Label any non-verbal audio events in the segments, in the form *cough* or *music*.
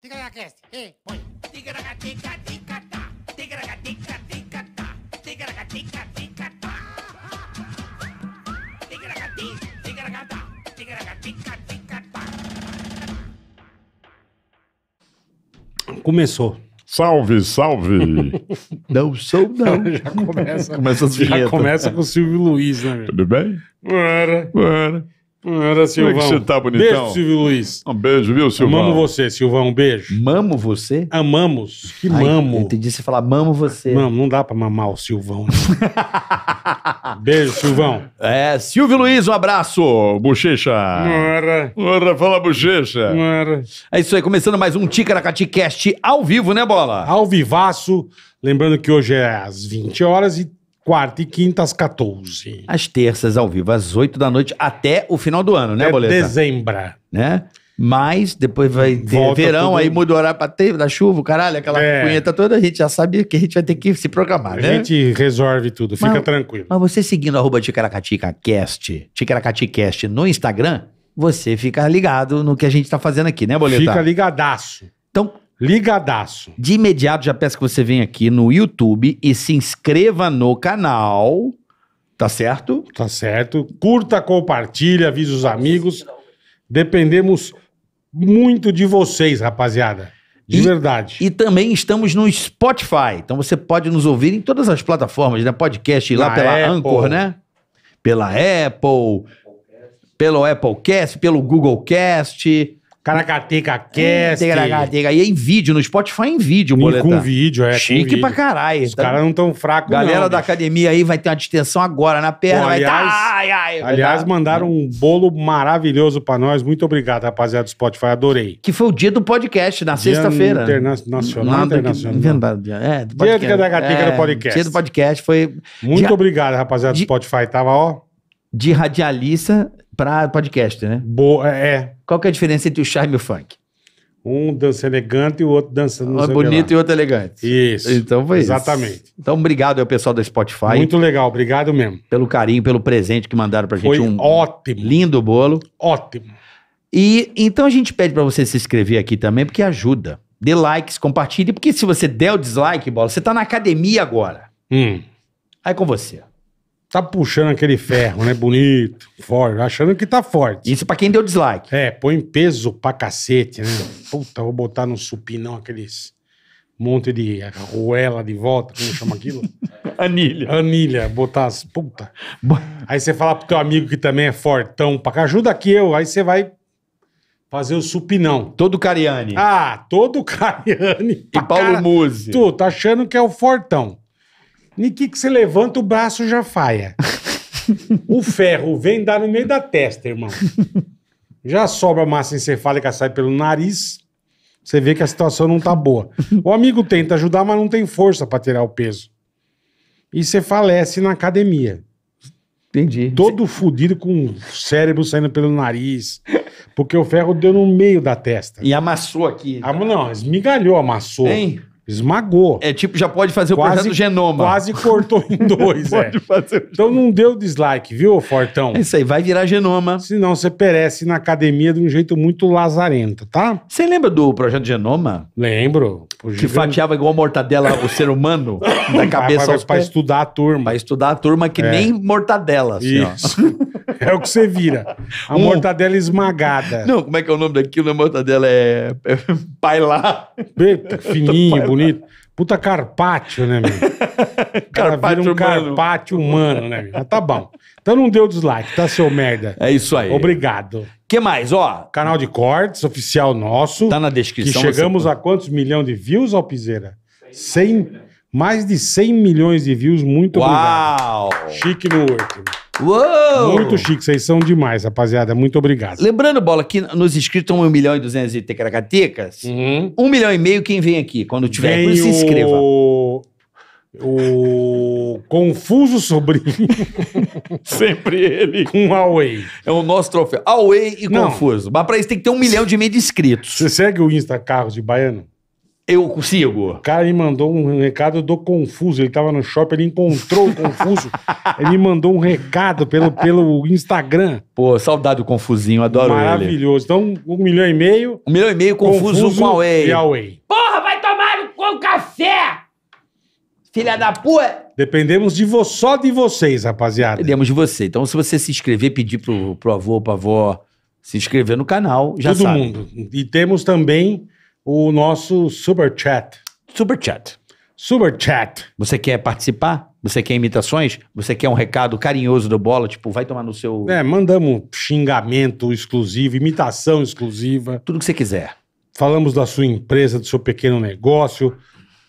Ticaracast, ei, põe. Ticaracatica, ticatá. Ticaracatica, ticatá. Ticaracatica, ticatá. Ticaracati, ticaracatá. Ticaracatica, ticatá. Começou. Salve, salve! *laughs* não sou, não. *laughs* Já começa, começa, já começa com o Silvio Luiz, né? Tudo bem? Bora. Bora era Silvão. Como é que você tá bonitão? Beijo, Silvio Luiz. Um beijo, viu, Silvão? Amamos você, Silvão. Um beijo. Mamo você? Amamos. Que mamo. entendi você falar mamo você. Mamo, não dá pra mamar o Silvão. Né? *laughs* beijo, Silvão. É, Silvio Luiz, um abraço. Bochecha. Ora. Ora, fala bochecha. Ora. É isso aí, começando mais um Ticaracaticast ao vivo, né, Bola? Ao vivaço. Lembrando que hoje é às 20 horas e quarta e quinta às 14. Às terças, ao vivo, às 8 da noite, até o final do ano, né, até Boleta? Dezembro. Né? Mas depois vai ter Volta verão, tudo. aí muda o horário pra ter, da chuva, caralho, aquela é. punheta toda, a gente já sabe que a gente vai ter que se programar, a né? A gente resolve tudo, mas, fica tranquilo. Mas você seguindo arroba TicaracaticaCast, TicaracatiCast no Instagram, você fica ligado no que a gente tá fazendo aqui, né, Boleta? Fica ligadaço. Então, Ligadaço. De imediato, já peço que você venha aqui no YouTube e se inscreva no canal. Tá certo? Tá certo. Curta, compartilha, avisa os amigos. Dependemos muito de vocês, rapaziada. De e, verdade. E também estamos no Spotify. Então você pode nos ouvir em todas as plataformas, né? Podcast lá Na pela Apple. Anchor, né? Pela Apple, pelo Applecast, pelo Googlecast Caracateca Cast. Caracateca. E é em vídeo, no Spotify é em vídeo, boletar. Com vídeo, é. Chique vídeo. pra caralho. Os tá... caras não tão fracos, Galera da bicho. academia aí vai ter uma distensão agora na perna. Pô, tá- aliás, ai, ai, aliás tá... mandaram um bolo maravilhoso pra nós. Muito obrigado, rapaziada do Spotify. Adorei. Que foi o dia do podcast, na sexta-feira. Internacional, internacional. Que... É, do podcast. Dia Caracateca é, do podcast. Dia do podcast foi... Muito dia... obrigado, rapaziada do Spotify. Tava, ó de radialista para podcast, né? Boa, é, é. Qual que é a diferença entre o charme e o funk? Um dança elegante e o outro dança. Um é bonito e outro é elegante. Isso. Então foi Exatamente. Isso. Então, obrigado ao pessoal da Spotify. Muito legal, obrigado mesmo. Pelo carinho, pelo presente que mandaram pra gente. Foi um ótimo. Lindo bolo. Ótimo. E então a gente pede para você se inscrever aqui também, porque ajuda. Dê likes, compartilhe, porque se você der o dislike, bola, você tá na academia agora. Hum. Aí é com você tá puxando aquele ferro, né? Bonito, forte, achando que tá forte. Isso pra quem deu dislike. É, põe peso pra cacete, né? Puta, vou botar no supinão aqueles monte de arruela de volta, como chama aquilo? *laughs* Anilha. Anilha, botar as. Puta. Aí você fala pro teu amigo que também é fortão pra cá, ajuda aqui eu. Aí você vai fazer o supinão. Todo cariani. Ah, todo cariani. E Paulo cara... Muse. Tu tá achando que é o fortão. Niki que você levanta, o braço já faia. *laughs* o ferro vem dar no meio da testa, irmão. Já sobra massa encefálica, sai pelo nariz. Você vê que a situação não tá boa. O amigo tenta ajudar, mas não tem força para tirar o peso. E você falece na academia. Entendi. Todo você... fudido com o cérebro saindo pelo nariz. Porque o ferro deu no meio da testa. E amassou aqui. Ah, não, esmigalhou, amassou. Hein? Esmagou. É tipo, já pode fazer quase, o projeto genoma. Quase cortou em *laughs* dois, é. fazer... Então não deu dislike, viu, Fortão? É isso aí, vai virar genoma. Senão você perece na academia de um jeito muito lazarento, tá? Você lembra do projeto genoma? Lembro. Que gigante... fatiava igual a mortadela o ser humano *laughs* ah, da cabeça aos pra, pra estudar a turma. Pra estudar a turma que é. nem mortadela, assim, Isso. *laughs* é o que você vira. A um... mortadela esmagada. Não, como é que é o nome daquilo? A mortadela é... é... Pailar. Fininho, bonito bonito. Puta carpaccio, né, meu? *laughs* carpaccio vira um humano. carpaccio humano, né? Mas tá bom. Então não deu dislike, tá, seu merda? É isso aí. Obrigado. que mais, ó? Canal de cortes, oficial nosso. Tá na descrição. Que chegamos você... a quantos milhões de views, Alpizeira? 100, mais de 100 milhões de views, muito Uau. obrigado. Chique no último. Uou! Muito chique, vocês são demais, rapaziada. Muito obrigado. Lembrando, Bola, que nos inscritos 1 milhão e 200 e tecaracatecas, uhum. 1 milhão e meio quem vem aqui, quando tiver. Vem se inscreva. O... O Confuso Sobrinho. *laughs* Sempre ele. Com Huawei. É o nosso troféu. Huawei e Não. Confuso. Mas pra isso tem que ter um milhão de meio de inscritos. Você segue o Insta Carros de Baiano? eu consigo. O cara me mandou um recado do Confuso. Ele tava no shopping, ele encontrou o Confuso. *laughs* ele me mandou um recado pelo, pelo Instagram. Pô, saudade do Confusinho, adoro Maravilhoso. ele. Maravilhoso. Então, um milhão e meio. Um milhão e meio, Confuso, Confuso com Huawei. Huawei. Porra, vai tomar com café! Filha da puta! Dependemos de vo só de vocês, rapaziada. Dependemos de você. Então, se você se inscrever, pedir pro, pro avô, pra avó se inscrever no canal, já Todo sabe. Todo mundo. E temos também o nosso Super Chat. Super Chat. Super Chat. Você quer participar? Você quer imitações? Você quer um recado carinhoso do Bola? Tipo, vai tomar no seu... É, mandamos xingamento exclusivo, imitação exclusiva. Tudo que você quiser. Falamos da sua empresa, do seu pequeno negócio.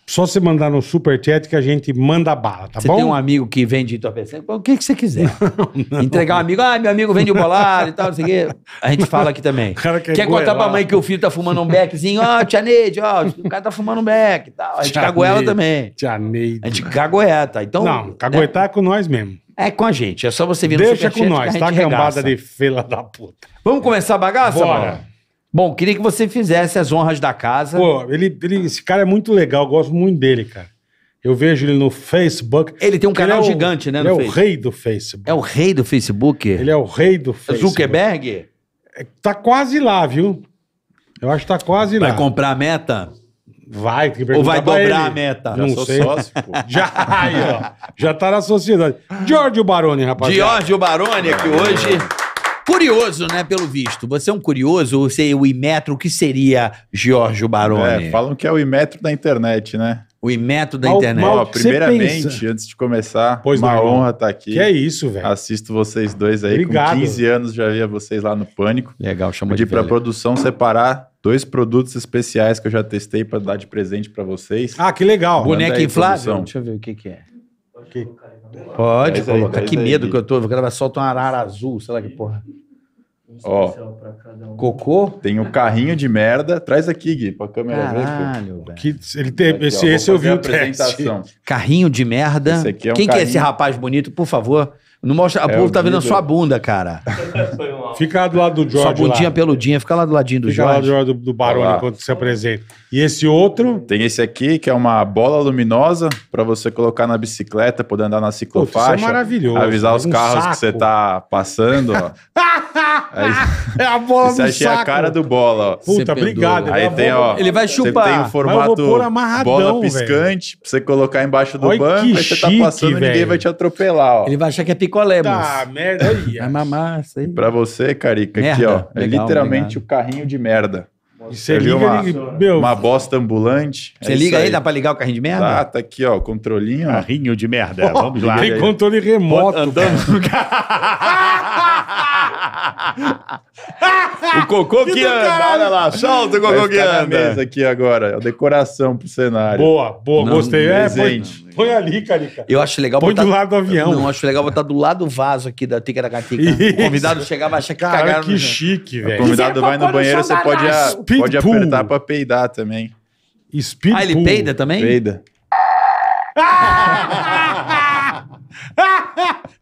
Só você mandar no superchat que a gente manda bala, tá bom? Você tem um amigo que vende tua o que, que você quiser. *laughs* Não, não. Entregar um amigo, ah, meu amigo vende o bolado e tal, não sei o quê. A gente fala aqui também. *laughs* Cara quer, quer goelado. contar pra mãe que o filho tá fumando um beckzinho, ó, oh, tia Neide, ó, oh, o cara tá fumando um beck e tal. A gente cagoela também. Tia Neide. A gente cagoeta. Tá? Então, não, né? cagoetar né? é com nós mesmo. É com a gente, é só você vir Deixa no Deixa com nós, tá? cambada Gambada de fila da puta. Vamos começar a bagaça, Bora. Mano? Bom, queria que você fizesse as honras da casa. Pô, ele, ele, esse cara é muito legal, gosto muito dele, cara. Eu vejo ele no Facebook. Ele tem um canal é o, gigante, né? Ele é o rei do Facebook. É o rei do Facebook? Ele é o rei do é Facebook. Zuckerberg? É, tá quase lá, viu? Eu acho que tá quase Vai lá. Vai comprar a meta? Vai, tem que Ou vai dobrar a meta? Já Não sou sei. sócio, pô. *laughs* Já, aí, ó, já tá na sociedade. Giorgio Baroni, rapaz. Giorgio Baroni aqui hoje. Curioso, né, pelo visto. Você é um curioso, você é o Imetro, o que seria Giorgio Baroni? É, falam que é o Imetro da internet, né? O Imetro da mal, internet. Mal, primeiramente, antes de começar, pois uma honra estar tá aqui. Que é isso, velho. Assisto vocês dois aí. Obrigado. Com 15 anos já via vocês lá no Pânico. Legal, de. Pedi de para produção separar dois produtos especiais que eu já testei para dar de presente para vocês. Ah, que legal. Boneca inflável? Deixa eu ver o que, que é. Que... Pode colocar. Aí, que medo aí. que eu tô. O cara vai soltar uma arara azul, sei lá que porra. Ó, um. cocô? Tem um carrinho de merda. Traz aqui, Gui, pra câmera Caralho, ver. Que ele tem, esse esse eu vi o teste. Carrinho de merda. É um Quem carrinho... que é esse rapaz bonito, por favor? Não mostra, a é povo tá vendo a sua bunda, cara. *laughs* fica do lado do Jorge. Sua bundinha lá. peludinha, fica lá do ladinho do fica Jorge. Fica lá do lado do, se apresenta. E esse outro? Tem esse aqui, que é uma bola luminosa para você colocar na bicicleta, poder andar na ciclofaixa. isso é maravilhoso. Avisar os um carros saco. que você tá passando, ó. *laughs* Aí, é a bola isso do achei é a cara do bola, ó. Puta, obrigado. É aí tem, ó. Ele vai chupar. Tem um formato bola piscante pra você colocar embaixo do Olha banco. Aí você tá passando e ninguém vai te atropelar, ó. Ele vai achar que é picolé, mano. Tá, merda aí. Vai é mamar, isso aí. Pra você, Carica, merda. aqui, ó. É literalmente obrigado. o carrinho de merda. E você é liga, uma, liga, meu. uma bosta ambulante. É você é liga aí, aí, dá pra ligar o carrinho de merda? Tá, tá aqui, ó, o controlinho. Carrinho de merda, oh, vamos lá. Tem é controle remoto. andando. *laughs* o Cocô *laughs* que, que anda, olha lá, solta o Cocô que anda. mesa aqui agora, a é decoração pro cenário. Boa, boa, não, gostei. É, não, é, põe, põe, ali, Carica. Eu acho legal põe botar... do lado do avião. Não, acho legal botar do lado do vaso aqui da Ticaracatica. *laughs* O convidado chegava, achar que Cara, que chique, velho. O convidado é vai no banheiro, você pode, a, pode apertar pra peidar também. Speed ah, ele pool. peida também? Peida. *laughs*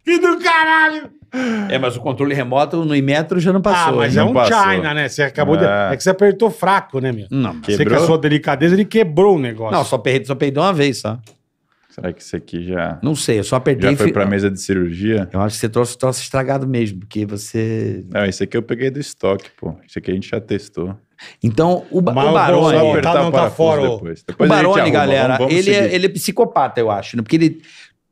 que do caralho! É, mas o controle remoto no Imetro já não ah, passou. Ah, mas é um passou. China, né? Você acabou é. de. É que você apertou fraco, né, meu? Não, quebrou. Você com a sua delicadeza, ele quebrou o negócio. Não, só, perdeu, só peidou uma vez, só. Tá? Será que isso aqui já. Não sei, eu só apertei. Já foi pra mesa de cirurgia? Eu acho que você trouxe o troço estragado mesmo, porque você. Não, esse aqui eu peguei do estoque, pô. Esse aqui a gente já testou. Então, o, ba o Barone. Tá, não tá fora. Depois. Depois o Barone, galera, ele, é, ele, é, psicopata, eu acho, né? Porque ele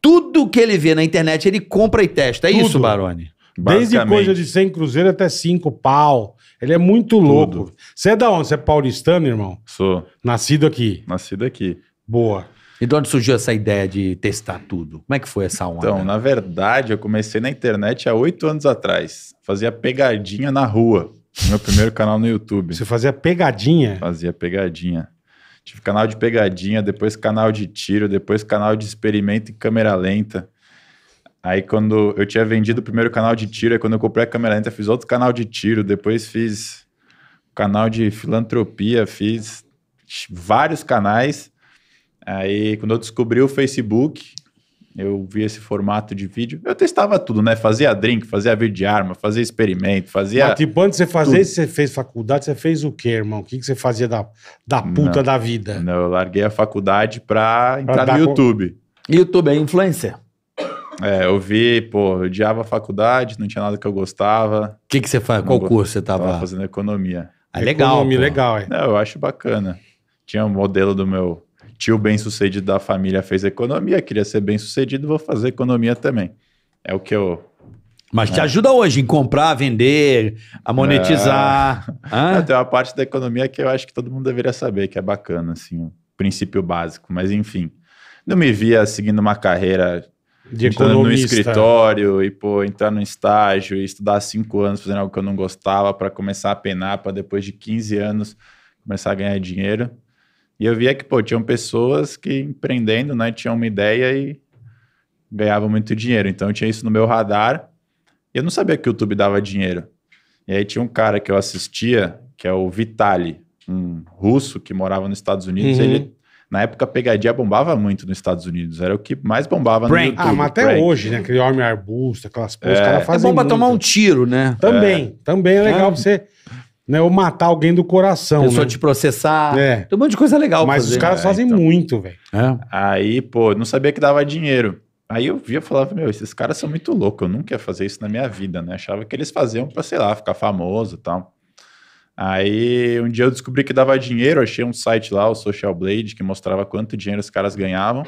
tudo que ele vê na internet, ele compra e testa. É Tudo. isso, Barone? Desde coisa de 100 cruzeiro até 5 pau. Ele é muito louco. Você é da onde? Você é paulistano, irmão? Sou. Nascido aqui. Nascido aqui. Boa. E de onde surgiu essa ideia de testar tudo? Como é que foi essa onda? Então, na verdade, eu comecei na internet há oito anos atrás. Fazia pegadinha na rua. Meu primeiro canal no YouTube. Você fazia pegadinha? Fazia pegadinha. Tive canal de pegadinha, depois canal de tiro, depois canal de experimento e câmera lenta. Aí quando eu tinha vendido o primeiro canal de tiro, aí quando eu comprei a câmera lenta, fiz outro canal de tiro, depois fiz canal de filantropia, fiz vários canais. Aí quando eu descobri o Facebook, eu vi esse formato de vídeo. Eu testava tudo, né? Fazia drink, fazia vídeo de arma, fazia experimento, fazia. Mas, tipo, antes de você fazer, tudo. você fez faculdade, você fez o quê, irmão? O que, que você fazia da, da puta não, da vida? Não, eu larguei a faculdade pra entrar pra no YouTube. Com... YouTube é influencer. É, eu vi, pô, eu odiava a faculdade, não tinha nada que eu gostava. O que, que você faz? Qual go... curso você tava? tava fazendo economia. Ah, legal. Economia, legal, é. Não, eu acho bacana. Tinha um modelo do meu tio bem-sucedido da família fez economia, queria ser bem-sucedido, vou fazer economia também. É o que eu mas te é. ajuda hoje em comprar, vender, a monetizar. É. Tem uma parte da economia que eu acho que todo mundo deveria saber, que é bacana, assim, o princípio básico. Mas enfim, não me via seguindo uma carreira de entrando no escritório e pô, entrar no estágio e estudar cinco anos fazendo algo que eu não gostava para começar a penar, para depois de 15 anos começar a ganhar dinheiro. E eu via que, pô, tinham pessoas que empreendendo, né, tinham uma ideia e ganhavam muito dinheiro. Então eu tinha isso no meu radar. E eu não sabia que o YouTube dava dinheiro. E aí tinha um cara que eu assistia, que é o Vitali, um russo que morava nos Estados Unidos. Uhum. Ele, na época, pegadinha bombava muito nos Estados Unidos. Era o que mais bombava Prank. no YouTube. Ah, mas até Prank. hoje, né? Aquele homem arbusto, aquelas coisas. É, que ela fazem. é bom pra tomar um tiro, né? Também. É. Também é legal é. pra você né ou matar alguém do coração. Pessoa né? te processar. É. Tem um monte de coisa legal. Mas fazer, os caras né? fazem então, muito, velho. É. Aí, pô, não sabia que dava dinheiro. Aí eu via e falava, meu, esses caras são muito loucos, eu nunca ia fazer isso na minha vida, né? Achava que eles faziam pra, sei lá, ficar famoso e tal. Aí um dia eu descobri que dava dinheiro, achei um site lá, o Social Blade, que mostrava quanto dinheiro os caras ganhavam.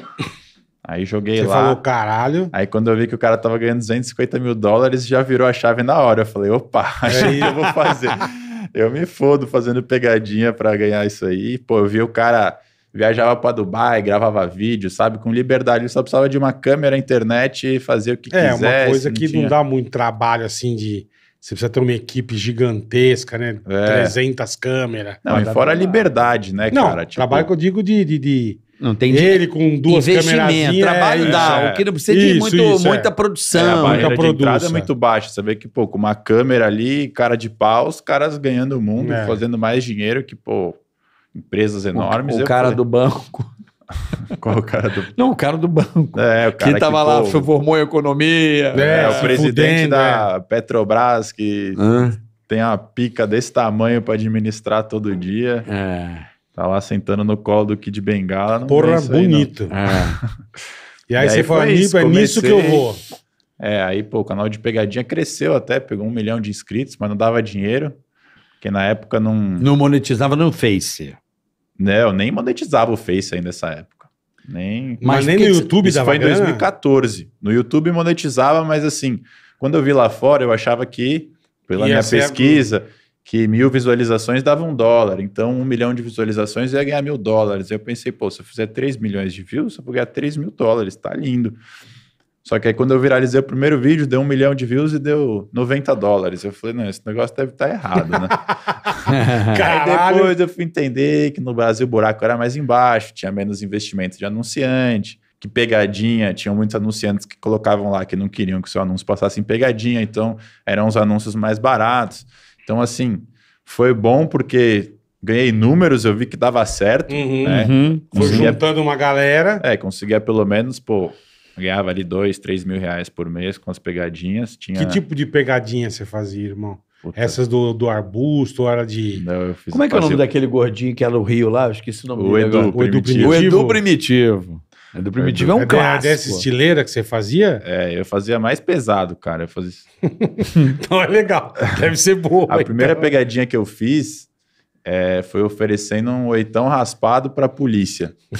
Aí joguei Você lá. Você falou, caralho. Aí quando eu vi que o cara tava ganhando 250 mil dólares, já virou a chave na hora. Eu falei, opa, *laughs* acho é que eu vou fazer eu me fodo fazendo pegadinha para ganhar isso aí. Pô, eu vi o cara viajava para Dubai, gravava vídeo, sabe? Com liberdade. Ele só precisava de uma câmera, internet e fazer o que é, quisesse. É, uma coisa que não, tinha... não dá muito trabalho, assim, de... Você precisa ter uma equipe gigantesca, né? É. 300 câmeras. Não, e fora a liberdade, né, não, cara? Tipo... trabalho que eu digo de, de, de não tem Ele com duas câmeras, trabalho é, dá, é. o que não precisa isso, de muito, isso, é. muita é, é. produção. a muita entrada é muito baixa. Você vê que, pô, com uma câmera ali, cara de pau, os caras ganhando o mundo, é. fazendo mais dinheiro que, pô, empresas enormes. O, o cara falei. do banco. *laughs* Qual o cara do Não, o cara do banco. É, o cara que tava que, lá, pô, formou a economia. É, é o presidente fudendo, da Petrobras que Hã? tem uma pica desse tamanho para administrar todo dia. É. Tá lá sentando no colo do Kid Bengala. Porra, bonito. Aí, é. e aí, e você aí fala, isso, é nisso que eu vou. É, aí, pô, o canal de pegadinha cresceu até, pegou um milhão de inscritos, mas não dava dinheiro. Porque na época não. Não monetizava no Face. Né, eu nem monetizava o Face ainda nessa época. Nem... Mas, mas nem no YouTube isso dava foi em 2014. No YouTube monetizava, mas assim, quando eu vi lá fora, eu achava que, pela Ia minha pesquisa. A que mil visualizações dava um dólar. Então, um milhão de visualizações ia ganhar mil dólares. Eu pensei, pô, se eu fizer 3 milhões de views, eu vou ganhar 3 mil dólares, tá lindo. Só que aí quando eu viralizei o primeiro vídeo, deu um milhão de views e deu 90 dólares. Eu falei, não, esse negócio deve estar tá errado, né? *laughs* aí depois eu fui entender que no Brasil o buraco era mais embaixo, tinha menos investimento de anunciante, que pegadinha, tinham muitos anunciantes que colocavam lá que não queriam que seu anúncio passasse em pegadinha, então eram os anúncios mais baratos. Então, assim, foi bom porque ganhei números, eu vi que dava certo. Uhum, né? uhum. uhum. Foi juntando uma galera. É, conseguia pelo menos, pô, ganhava ali dois, três mil reais por mês com as pegadinhas. Tinha... Que tipo de pegadinha você fazia, irmão? Puta. Essas do, do arbusto, era de. Não, Como é que é o nome daquele gordinho que era o Rio lá? Eu esqueci o nome o dele. Edu, agora. O Edu Primitivo. O Edu Primitivo. É do Primitivo é, um é clássico. Dessa estileira que você fazia? É, eu fazia mais pesado, cara. Eu fazia... *laughs* então é legal. Deve ser boa. A primeira então. pegadinha que eu fiz é, foi oferecendo um oitão raspado pra polícia. *laughs*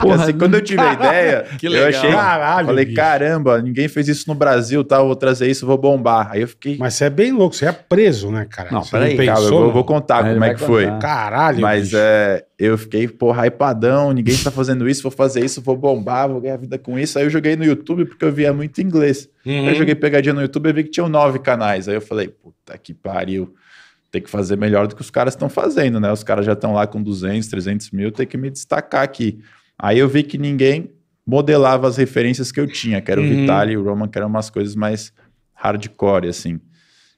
Porra, assim, quando eu tive a ideia, *laughs* eu achei. Caralho, falei, bicho. caramba, ninguém fez isso no Brasil, tá? Eu vou trazer isso, vou bombar. Aí eu fiquei. Mas você é bem louco, você é preso, né, cara? Não, peraí, eu vou, contar como é que contar. foi. Caralho, Mas bicho. é eu fiquei, pô, hypadão, ninguém tá fazendo isso, vou fazer isso, vou bombar, vou ganhar vida com isso. Aí eu joguei no YouTube porque eu via muito inglês. Uhum. Aí eu uhum. joguei pegadinha no YouTube e vi que tinham nove canais. Aí eu falei, puta que pariu, tem que fazer melhor do que os caras estão fazendo, né? Os caras já estão lá com 200, 300 mil, tem que me destacar aqui. Aí eu vi que ninguém modelava as referências que eu tinha, que era o uhum. Vitaly e o Roman, que eram umas coisas mais hardcore, assim.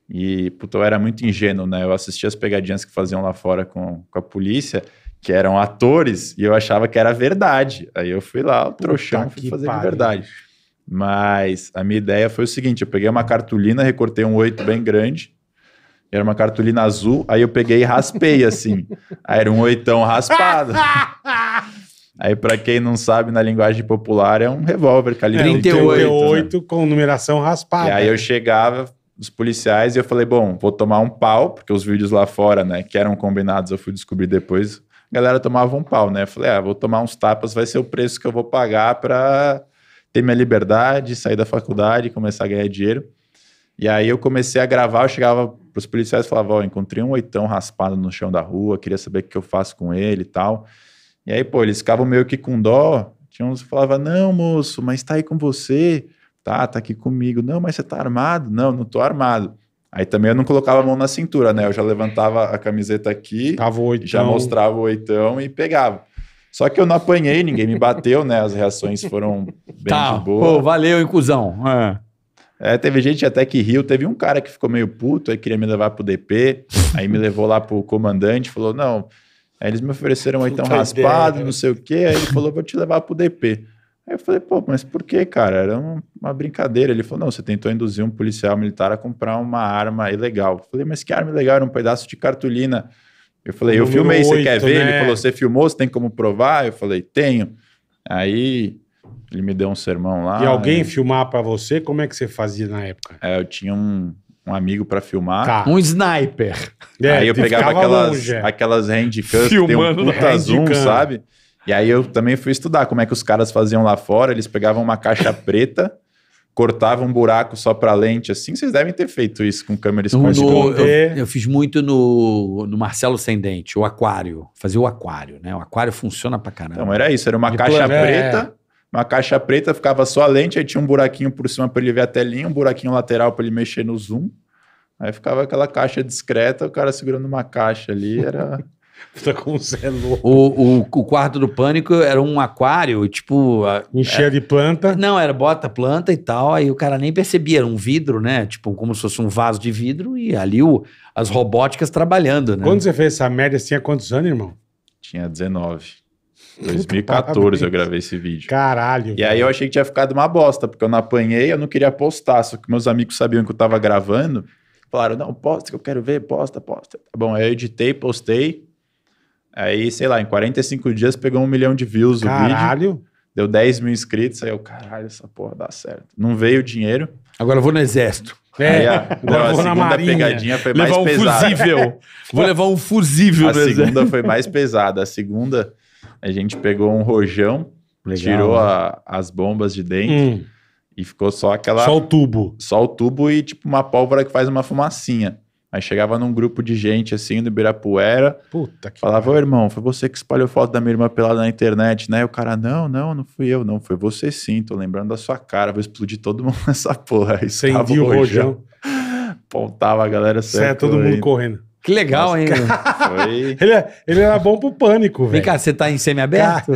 E, puta, eu era muito ingênuo, né? Eu assistia as pegadinhas que faziam lá fora com, com a polícia que eram atores, e eu achava que era verdade. Aí eu fui lá, o trouxão, fui fazer pare. de verdade. Mas a minha ideia foi o seguinte: eu peguei uma cartolina, recortei um oito bem grande, era uma cartolina azul, aí eu peguei e raspei assim. *laughs* aí era um oitão raspado. *laughs* aí, para quem não sabe, na linguagem popular é um revólver calibre 38. É, 38 né? com numeração raspada. E aí eu chegava, os policiais e eu falei, bom, vou tomar um pau, porque os vídeos lá fora, né, que eram combinados, eu fui descobrir depois, galera tomava um pau, né? Falei, ah, vou tomar uns tapas, vai ser o preço que eu vou pagar para ter minha liberdade, sair da faculdade, começar a ganhar dinheiro. E aí eu comecei a gravar, eu chegava pros policiais e falava, ó, oh, encontrei um oitão raspado no chão da rua, queria saber o que eu faço com ele e tal. E aí, pô, eles ficavam meio que com dó. Tinha uns que falava, não, moço, mas tá aí com você. Tá, tá aqui comigo. Não, mas você tá armado? Não, não tô armado. Aí também eu não colocava a mão na cintura, né? Eu já levantava a camiseta aqui, já mostrava o oitão e pegava. Só que eu não apanhei, ninguém me bateu, né? As reações foram bem tá, de boa. Pô, valeu, inclusão. É. É, teve gente até que riu. Teve um cara que ficou meio puto, aí queria me levar pro DP, aí me levou lá pro comandante, falou: não. Aí eles me ofereceram oitão raspado, ideia, não né? sei o quê. Aí ele falou: vou te levar pro DP. Aí eu falei, pô, mas por que, cara? Era uma brincadeira. Ele falou, não, você tentou induzir um policial militar a comprar uma arma ilegal. Eu falei, mas que arma ilegal? Era um pedaço de cartolina. Eu falei, eu filmei, 8, você quer né? ver? Ele né? falou, você filmou, você tem como provar? Eu falei, tenho. Aí ele me deu um sermão lá. E alguém e... Né? filmar para você? Como é que você fazia na época? É, eu tinha um, um amigo para filmar. Tá. Um sniper. É, aí eu pegava aquelas, é. aquelas handcams que tem um puta *laughs* zoom, sabe? E aí eu também fui estudar como é que os caras faziam lá fora. Eles pegavam uma caixa *laughs* preta, cortavam um buraco só para lente, assim. Vocês devem ter feito isso com câmeras no, no, eu, é. eu, fiz muito no, no Marcelo Sem Dente, o aquário. Fazia o aquário, né? O aquário funciona pra caramba. Então era isso, era uma De caixa preta. É. Uma caixa preta, ficava só a lente, aí tinha um buraquinho por cima para ele ver a telinha, um buraquinho lateral para ele mexer no zoom. Aí ficava aquela caixa discreta, o cara segurando uma caixa ali, era *laughs* Puta, *laughs* tá como você é louco. O, o, o quarto do pânico era um aquário, tipo. A, Enchia é, de planta. Não, era bota planta e tal. Aí o cara nem percebia, era um vidro, né? Tipo, como se fosse um vaso de vidro e ali o, as robóticas trabalhando, né? Quando você fez essa merda, você tinha quantos anos, irmão? Tinha 19. 2014 eu gravei esse vídeo. Caralho. E aí eu achei que tinha ficado uma bosta, porque eu não apanhei, eu não queria postar, só que meus amigos sabiam que eu tava gravando. Falaram, não, posta que eu quero ver, posta, posta. Tá bom, aí eu editei, postei. Aí, sei lá, em 45 dias pegou um milhão de views caralho. o vídeo. Caralho! Deu 10 mil inscritos, aí eu, caralho, essa porra dá certo. Não veio o dinheiro. Agora eu vou no exército. É, aí a, agora a segunda marinha. pegadinha foi levar mais um pesada. Fusível. *laughs* vou levar um fusível. A segunda exército. foi mais pesada. A segunda, a gente pegou um rojão, Legal, tirou a, as bombas de dentro. Hum. E ficou só aquela. Só o tubo. Só o tubo e tipo uma pólvora que faz uma fumacinha. Aí chegava num grupo de gente assim do Ibirapuera. Puta que Falava, ô irmão, foi você que espalhou foto da minha irmã pelada na internet, né? E o cara, não, não, não fui eu, não. Foi você sim, tô lembrando da sua cara, vou explodir todo mundo *laughs* nessa porra. Aí Acendi o rojão. *laughs* Pontava a galera é certo. É, todo mundo correndo. Que legal, Nossa, hein? *laughs* Foi... ele, é, ele era bom pro pânico, velho. Vem cá, você tá em semi-aberto?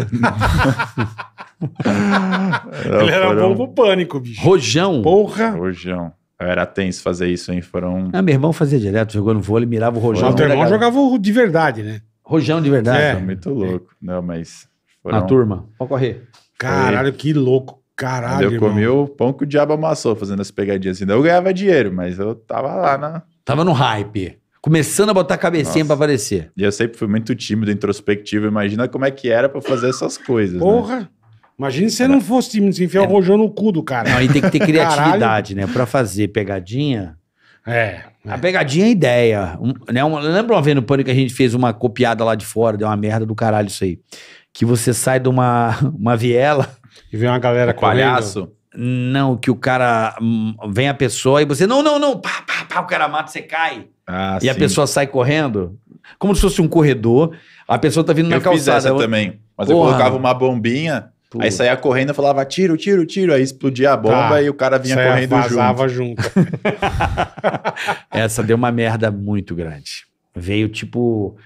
ele era bom pro pânico, bicho. Rojão. Porra. Rojão. Era tenso fazer isso, hein? Foram. Ah, meu irmão fazia direto, jogou no vôlei, mirava o Rojão. meu teu irmão jogava de verdade, né? Rojão de verdade. É, muito louco. Não, mas. Foram... Na turma. Pode correr. Caralho, que louco. Caralho. Eu irmão. comi o pão que o diabo amassou fazendo as pegadinhas. Ainda assim. eu ganhava dinheiro, mas eu tava lá na. Tava no hype. Começando a botar a cabecinha Nossa. pra aparecer. E eu sempre fui muito tímido, introspectivo. Imagina como é que era pra fazer essas coisas. Né? Porra! Né? Imagina se você não fosse tímido, se enfiar o rojão no cu do cara. Não, aí tem que ter *laughs* criatividade, né? Pra fazer pegadinha. É. A é. pegadinha é ideia. Um, né, um, lembra uma vez no Pânico que a gente fez uma copiada lá de fora, deu uma merda do caralho isso aí. Que você sai de uma, *laughs* uma viela. E vem uma galera com palhaço. Não, que o cara hum, vem a pessoa e você, não, não, não, pá, pá, pá, o cara mata, você cai. Ah, e sim. a pessoa sai correndo, como se fosse um corredor. A pessoa tá vindo eu na calçada. Eu também. Mas Porra. eu colocava uma bombinha Puta. Aí saía correndo e falava tiro, tiro, tiro. Aí explodia a bomba tá. e o cara vinha saia correndo junto. junto. *laughs* Essa deu uma merda muito grande. Veio tipo.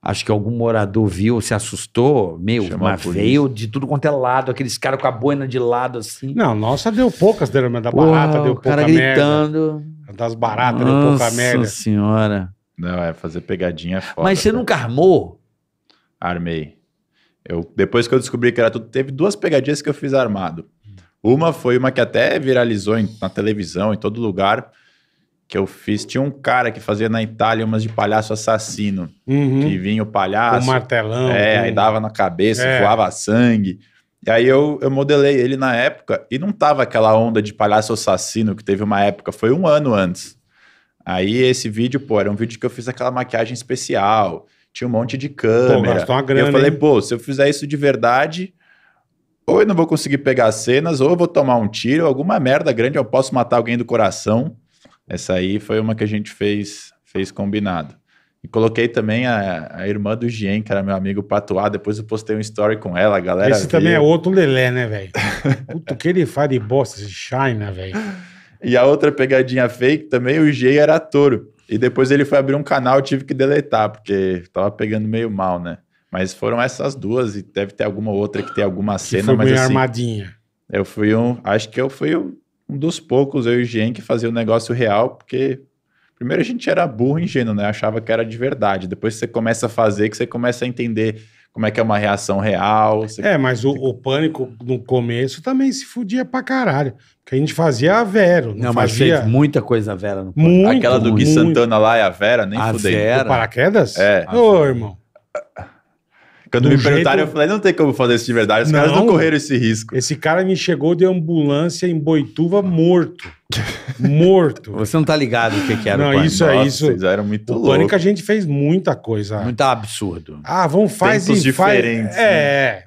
Acho que algum morador viu, se assustou. Meu, Chamou mas veio de tudo quanto é lado, aqueles caras com a boina de lado assim. Não, nossa, deu poucas derramas da barata, deu o pouca cara gritando. Merda. Das baratas, nossa deu pouca merda. Nossa senhora. Não, é fazer pegadinha é foda. Mas você nunca armou? Armei. Eu, depois que eu descobri que era tudo, teve duas pegadinhas que eu fiz armado. Uma foi uma que até viralizou em, na televisão, em todo lugar, que eu fiz. Tinha um cara que fazia na Itália umas de palhaço assassino. Uhum. Que vinha o palhaço. O martelão. É, aí dava na cabeça, é. voava sangue. E aí eu, eu modelei ele na época e não tava aquela onda de palhaço assassino que teve uma época, foi um ano antes. Aí esse vídeo, pô, era um vídeo que eu fiz aquela maquiagem especial tinha um monte de câmera. Pô, uma grana, e eu falei, hein? pô, se eu fizer isso de verdade, ou eu não vou conseguir pegar as cenas, ou eu vou tomar um tiro, alguma merda grande, eu posso matar alguém do coração. Essa aí foi uma que a gente fez, fez combinado. E coloquei também a, a irmã do Gien, que era meu amigo patuá. Depois eu postei um story com ela, a galera. Esse viu. também é outro lelé, né, velho? *laughs* Puto que ele faz de bosta, esse China, velho. E a outra pegadinha fake também, o Gien era touro. E depois ele foi abrir um canal, tive que deletar, porque tava pegando meio mal, né? Mas foram essas duas, e deve ter alguma outra que tem alguma cena. Que foi mas, meio assim, armadinha. Eu fui um. Acho que eu fui um dos poucos, eu e o Jean, que fazia o um negócio real, porque. Primeiro a gente era burro e ingênuo, né? Achava que era de verdade. Depois você começa a fazer, que você começa a entender como é que é uma reação real. Você... É, mas o, o, pânico no começo também se fudia pra caralho que a gente fazia a Vera, Não, não fazia... mas fez muita coisa a Vera. No muito, Aquela do Gui Santana lá é a Vera, nem a fudei. Vera. O paraquedas? É. Ô, oh, irmão. Quando do me perguntaram, eu falei, não tem como fazer isso de verdade. Os não, caras não correram esse risco. Esse cara me chegou de ambulância em Boituva morto. morto. *laughs* Você não tá ligado o que, que era não, o Não, Isso é isso. Vocês eram muito o louco. pânico a gente fez muita coisa. Muito absurdo. Ah, vamos faz Tempos e diferentes, faz. É. Né? É.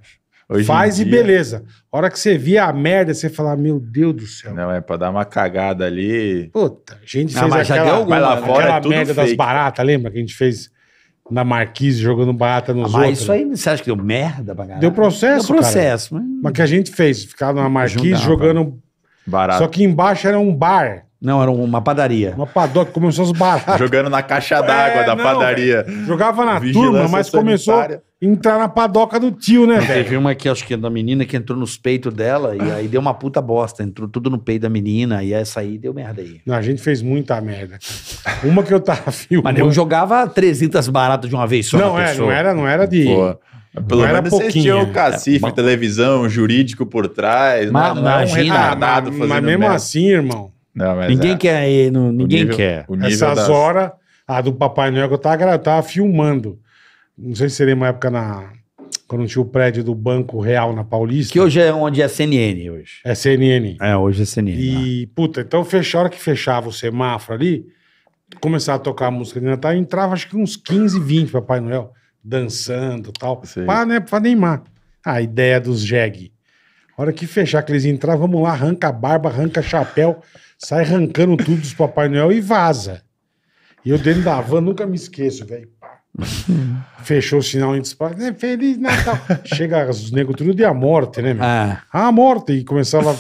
Hoje Faz dia... e beleza. A hora que você via a merda, você fala, meu Deus do céu. Não, é pra dar uma cagada ali. Puta, a gente fez ah, mas aquela, já deu alguma, lá né? fora, aquela é merda fake. das baratas, lembra? Que a gente fez na Marquise jogando barata nos ah, mas outros. isso aí, você acha que deu merda pra Deu processo, Deu processo. Mas... mas... que a gente fez, ficava na Marquise jogando... Barato. Só que embaixo era um bar. Não, era uma padaria. Uma padoca, começou os baratos. Jogando na caixa d'água é, da não, padaria. Jogava na Vigilância turma, mas começou a entrar na padoca do tio, né, velho? Teve uma que acho que é da menina que entrou nos peitos dela e aí deu uma puta bosta. Entrou tudo no peito da menina e essa aí deu merda aí. Não, a gente fez muita merda. Uma que eu tava *laughs* filmando... Mas eu jogava 300 baratas de uma vez só Não, é, não era, não era de... Pô. Pelo não menos vocês tinham um cacife, é, televisão, jurídico por trás. Mas, não, não, imagina, um mas, mas mesmo merda. assim, irmão... Não, ninguém é. quer ir, no, ninguém nível, quer. Essas das... horas, a do Papai Noel que eu tava, eu tava filmando. Não sei se seria uma época na, quando tinha o prédio do Banco Real na Paulista. Que hoje é onde é CNN hoje. É CNN. É, hoje é CNN. E, ah. puta, então fecha, a hora que fechava o semáforo ali, começava a tocar a música de Natal, entrava acho que uns 15, 20 Papai Noel, dançando e tal. Pra, né, pra Neymar. A ideia dos jegue. A hora que fechar, que eles entravam, vamos lá, arranca a barba, arranca chapéu sai arrancando tudo dos Papai Noel e vaza. E eu dentro da van nunca me esqueço, velho. *laughs* Fechou o sinal antes. Né? Feliz Natal. Chega os negros tudo de a morte, né, meu? Ah. A morte. E começava.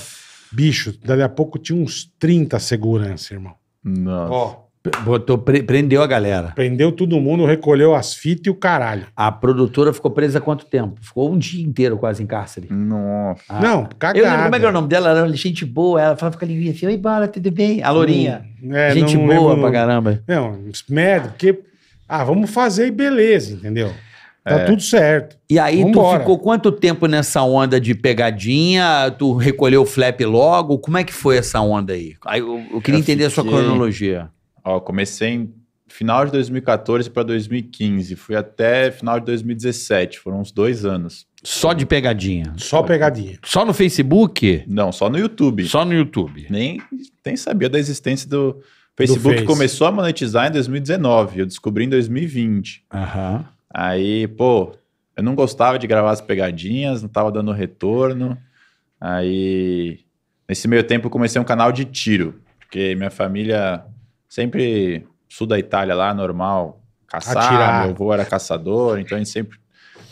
Bicho, dali a pouco tinha uns 30 segurança, irmão. Nossa. Ó, Botou, pre prendeu a galera. Prendeu todo mundo, recolheu as fitas e o caralho. A produtora ficou presa quanto tempo? Ficou um dia inteiro quase em cárcere. Nossa. Ah. Não, cagada. Eu lembro como é que era o nome dela, era gente boa, ela falava com a linguinha assim, oi, bala, tudo bem? A Lourinha. Hum, é, gente não, boa lembro, pra caramba. Não, merda, porque, ah, vamos fazer e beleza, entendeu? Tá é. tudo certo. E aí Vambora. tu ficou quanto tempo nessa onda de pegadinha? Tu recolheu o flap logo? Como é que foi essa onda aí? Eu, eu queria eu entender fiquei... a sua cronologia. Ó, comecei em final de 2014 para 2015, fui até final de 2017, foram uns dois anos. Só de pegadinha. Só pegadinha. Só no Facebook? Não, só no YouTube. Só no YouTube. Nem, nem sabia da existência do Facebook. Do Face. Começou a monetizar em 2019, eu descobri em 2020. Uhum. Aí, pô, eu não gostava de gravar as pegadinhas, não estava dando retorno. Aí, nesse meio tempo, eu comecei um canal de tiro, porque minha família sempre sul da Itália lá, normal, caçar. Atirar. Meu avô era caçador, então a gente sempre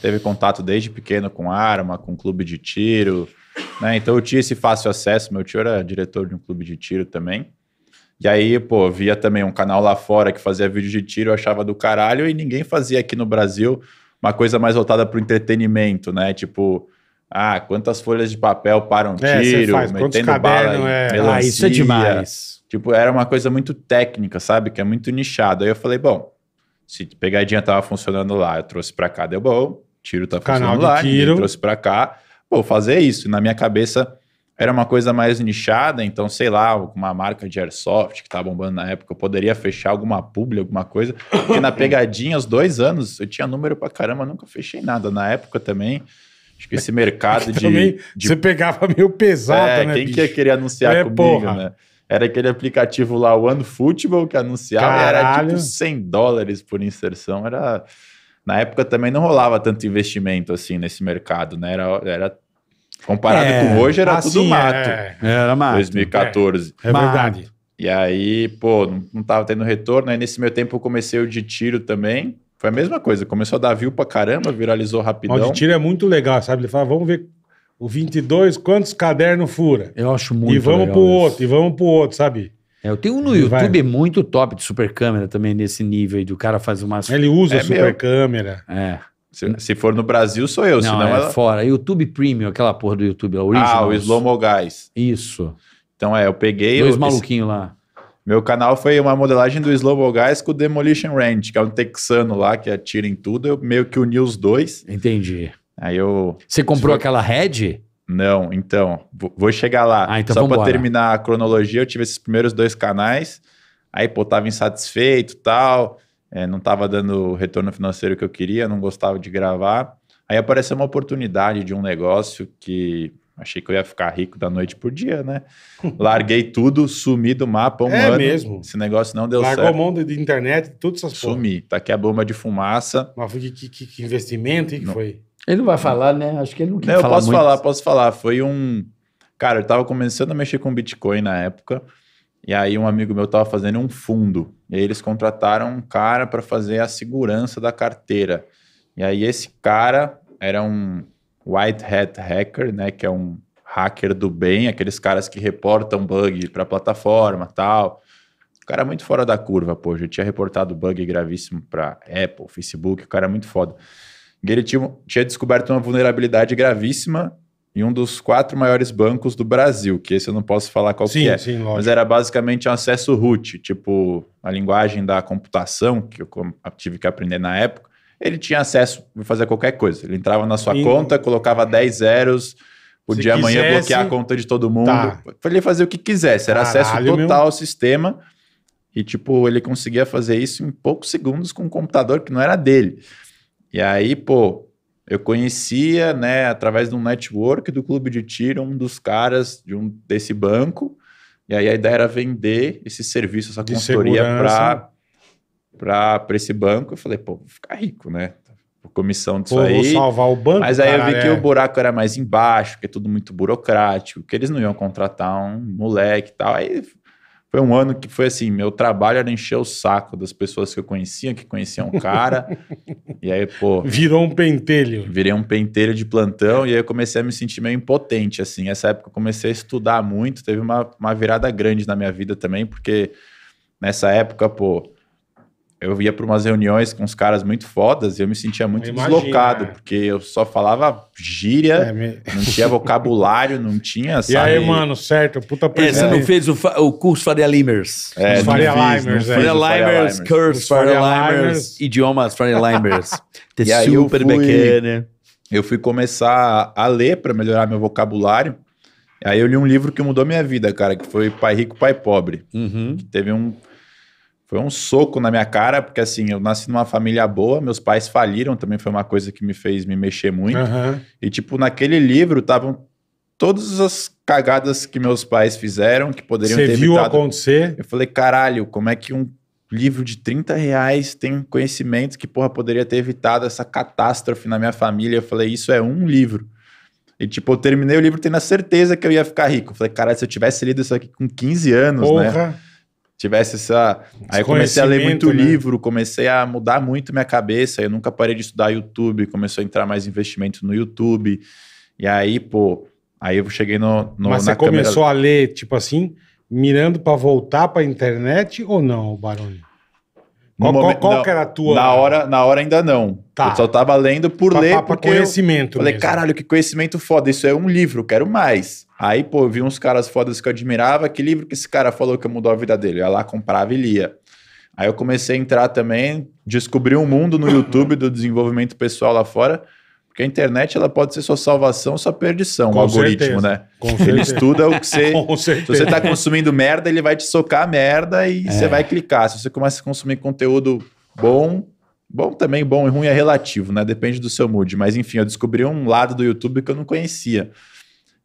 teve contato desde pequeno com arma, com clube de tiro. Né? Então eu tinha esse fácil acesso. Meu tio era diretor de um clube de tiro também. E aí, pô, via também um canal lá fora que fazia vídeo de tiro, eu achava do caralho, e ninguém fazia aqui no Brasil uma coisa mais voltada para o entretenimento, né? Tipo, ah, quantas folhas de papel param um é, tiro, faz, metendo bala é... melancia. Ah, isso é demais. Tipo, era uma coisa muito técnica, sabe? Que é muito nichado. Aí eu falei, bom, se pegadinha tava funcionando lá, eu trouxe para cá, deu bom. Tiro tá Canal funcionando lá, tiro. trouxe para cá. Vou fazer isso. Na minha cabeça era uma coisa mais nichada, então sei lá, uma marca de airsoft que tá bombando na época, eu poderia fechar alguma publi, alguma coisa. Porque na *coughs* pegadinha, aos dois anos, eu tinha número pra caramba, nunca fechei nada. Na época também, Acho que esse mercado *laughs* de, também, de, Você pegava meio pesado, é, né? Quem bicho? que ia querer anunciar é, comigo, porra. né? Era aquele aplicativo lá, One Football, que anunciava, Caralho. era tipo 100 dólares por inserção. Era. Na época também não rolava tanto investimento assim nesse mercado, né? Era, era comparado é, com hoje, era assim, tudo mato. É, era mato. 2014. É, é verdade. E aí, pô, não, não tava tendo retorno. Aí nesse meu tempo eu comecei o de tiro também. Foi a mesma coisa, começou a dar view pra caramba, viralizou rapidão. O de tiro é muito legal, sabe? Ele fala, vamos ver o 22, quantos cadernos fura. Eu acho muito legal. E vamos legal pro outro, e vamos pro outro, sabe? É, eu tenho um no ele YouTube vai... muito top de super câmera também, nesse nível aí, do cara faz umas... É, ele usa é super meu. câmera. É. Se, se, for no Brasil, sou eu, não, senão... É ela... fora. YouTube Premium, aquela porra do YouTube, é a Ah, o Slow Mo Guys. Isso. Então é, eu peguei... Dois eu... maluquinhos lá. Meu canal foi uma modelagem do Slow Guys com o Demolition Ranch, que é um texano lá que atira em tudo. Eu meio que uni os dois. Entendi. Aí eu. Você comprou foi... aquela Red? Não, então. Vou chegar lá. Ah, então Só para terminar a cronologia, eu tive esses primeiros dois canais. Aí, pô, tava insatisfeito tal. É, não tava dando o retorno financeiro que eu queria, não gostava de gravar. Aí apareceu uma oportunidade de um negócio que Achei que eu ia ficar rico da noite por dia, né? *laughs* Larguei tudo, sumi do mapa um é ano. mesmo. Esse negócio não deu Largou certo. Largou a mão de internet, tudo essas coisas. Sumi. Tá aqui a bomba de fumaça. Mas que, que, que investimento, hein, que não. foi? Ele não vai falar, né? Acho que ele não quer não, falar Eu posso muito. falar, posso falar. Foi um... Cara, eu tava começando a mexer com Bitcoin na época. E aí um amigo meu tava fazendo um fundo. E aí eles contrataram um cara para fazer a segurança da carteira. E aí esse cara era um White Hat Hacker, né, que é um hacker do bem, aqueles caras que reportam bug para a plataforma, tal. O cara é muito fora da curva, pô, já tinha reportado bug gravíssimo para Apple, Facebook, o cara é muito foda. E ele tinha, tinha descoberto uma vulnerabilidade gravíssima em um dos quatro maiores bancos do Brasil, que esse eu não posso falar qual sim, que é. Sim, Mas era basicamente um acesso root, tipo a linguagem da computação, que eu tive que aprender na época ele tinha acesso a fazer qualquer coisa. Ele entrava na sua e... conta, colocava 10 zeros, podia Se amanhã quisesse... bloquear a conta de todo mundo. Tá. Ele fazia o que quisesse, era Caralho, acesso total meu... ao sistema. E, tipo, ele conseguia fazer isso em poucos segundos com um computador que não era dele. E aí, pô, eu conhecia, né, através de um network do clube de tiro, um dos caras de um, desse banco. E aí a ideia era vender esse serviço, essa consultoria para para esse banco. Eu falei, pô, vou ficar rico, né? Por comissão disso pô, aí. Vou salvar o banco. Mas aí cara, eu vi é. que o é. buraco era mais embaixo, que é tudo muito burocrático, que eles não iam contratar um moleque e tal. Aí foi um ano que foi assim, meu trabalho era encher o saco das pessoas que eu conhecia, que conheciam o cara. *laughs* e aí, pô. Virou um pentelho. Virei um pentelho de plantão e aí eu comecei a me sentir meio impotente, assim. Essa época eu comecei a estudar muito, teve uma, uma virada grande na minha vida também, porque nessa época, pô, eu ia para umas reuniões com uns caras muito fodas e eu me sentia muito Imagina, deslocado, né? porque eu só falava gíria, é, me... não tinha *laughs* vocabulário, não tinha, sabe? E aí, mano, certo, puta É, você não fez o, o curso Faria Limers. É, é. Faria Limers, Faria Limers, curso Faria Limers, idiomas Faria *laughs* Limers. super fui, Eu fui começar a ler para melhorar meu vocabulário. Aí eu li um livro que mudou minha vida, cara, que foi Pai Rico, Pai Pobre. Uhum. teve um foi um soco na minha cara, porque assim, eu nasci numa família boa, meus pais faliram, também foi uma coisa que me fez me mexer muito. Uhum. E, tipo, naquele livro estavam todas as cagadas que meus pais fizeram, que poderiam Cê ter evitado. Você viu acontecer? Eu falei, caralho, como é que um livro de 30 reais tem conhecimento que, porra, poderia ter evitado essa catástrofe na minha família? Eu falei, isso é um livro. E, tipo, eu terminei o livro tendo a certeza que eu ia ficar rico. Eu falei, caralho, se eu tivesse lido isso aqui com 15 anos, né? porra. né? tivesse essa. Aí comecei a ler muito né? livro, comecei a mudar muito minha cabeça. Eu nunca parei de estudar YouTube, começou a entrar mais investimento no YouTube. E aí, pô, aí eu cheguei no. no Mas você começou câmera... a ler, tipo assim, mirando para voltar para a internet ou não, Baroni? Qual, momento, qual, qual na, era a tua? Na hora, na hora ainda não. Tá. Eu só tava lendo por pra, ler. Pra, porque conhecimento. Eu falei, mesmo. caralho, que conhecimento foda. Isso é um livro, quero mais. Aí, pô, eu vi uns caras fodas que eu admirava. Que livro que esse cara falou que mudou a vida dele? Eu ia lá, comprava e lia. Aí eu comecei a entrar também, descobri um mundo no YouTube do desenvolvimento pessoal lá fora. Porque a internet ela pode ser sua salvação, ou sua perdição, Com o algoritmo, certeza. né? Com ele certeza. estuda o que *laughs* você. se você está consumindo merda, ele vai te socar merda e é. você vai clicar. Se você começa a consumir conteúdo bom, bom também, bom e ruim é relativo, né? Depende do seu mood. Mas enfim, eu descobri um lado do YouTube que eu não conhecia.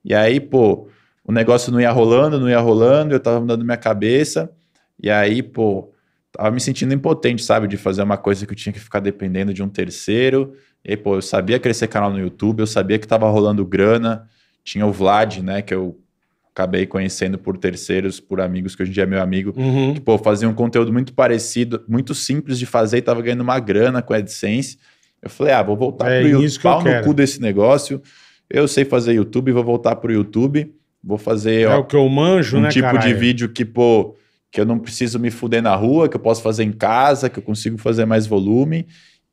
E aí, pô, o negócio não ia rolando, não ia rolando, eu tava mudando minha cabeça. E aí, pô, tava me sentindo impotente, sabe? De fazer uma coisa que eu tinha que ficar dependendo de um terceiro e pô, eu sabia crescer canal no YouTube, eu sabia que tava rolando grana. Tinha o Vlad, né, que eu acabei conhecendo por terceiros, por amigos, que hoje em dia é meu amigo, uhum. que, pô, fazia um conteúdo muito parecido, muito simples de fazer e tava ganhando uma grana com a AdSense. Eu falei, ah, vou voltar é pro YouTube, pau no cu desse negócio. Eu sei fazer YouTube, vou voltar pro YouTube, vou fazer... É ó, o que eu manjo, um né, Um tipo caralho? de vídeo que, pô, que eu não preciso me fuder na rua, que eu posso fazer em casa, que eu consigo fazer mais volume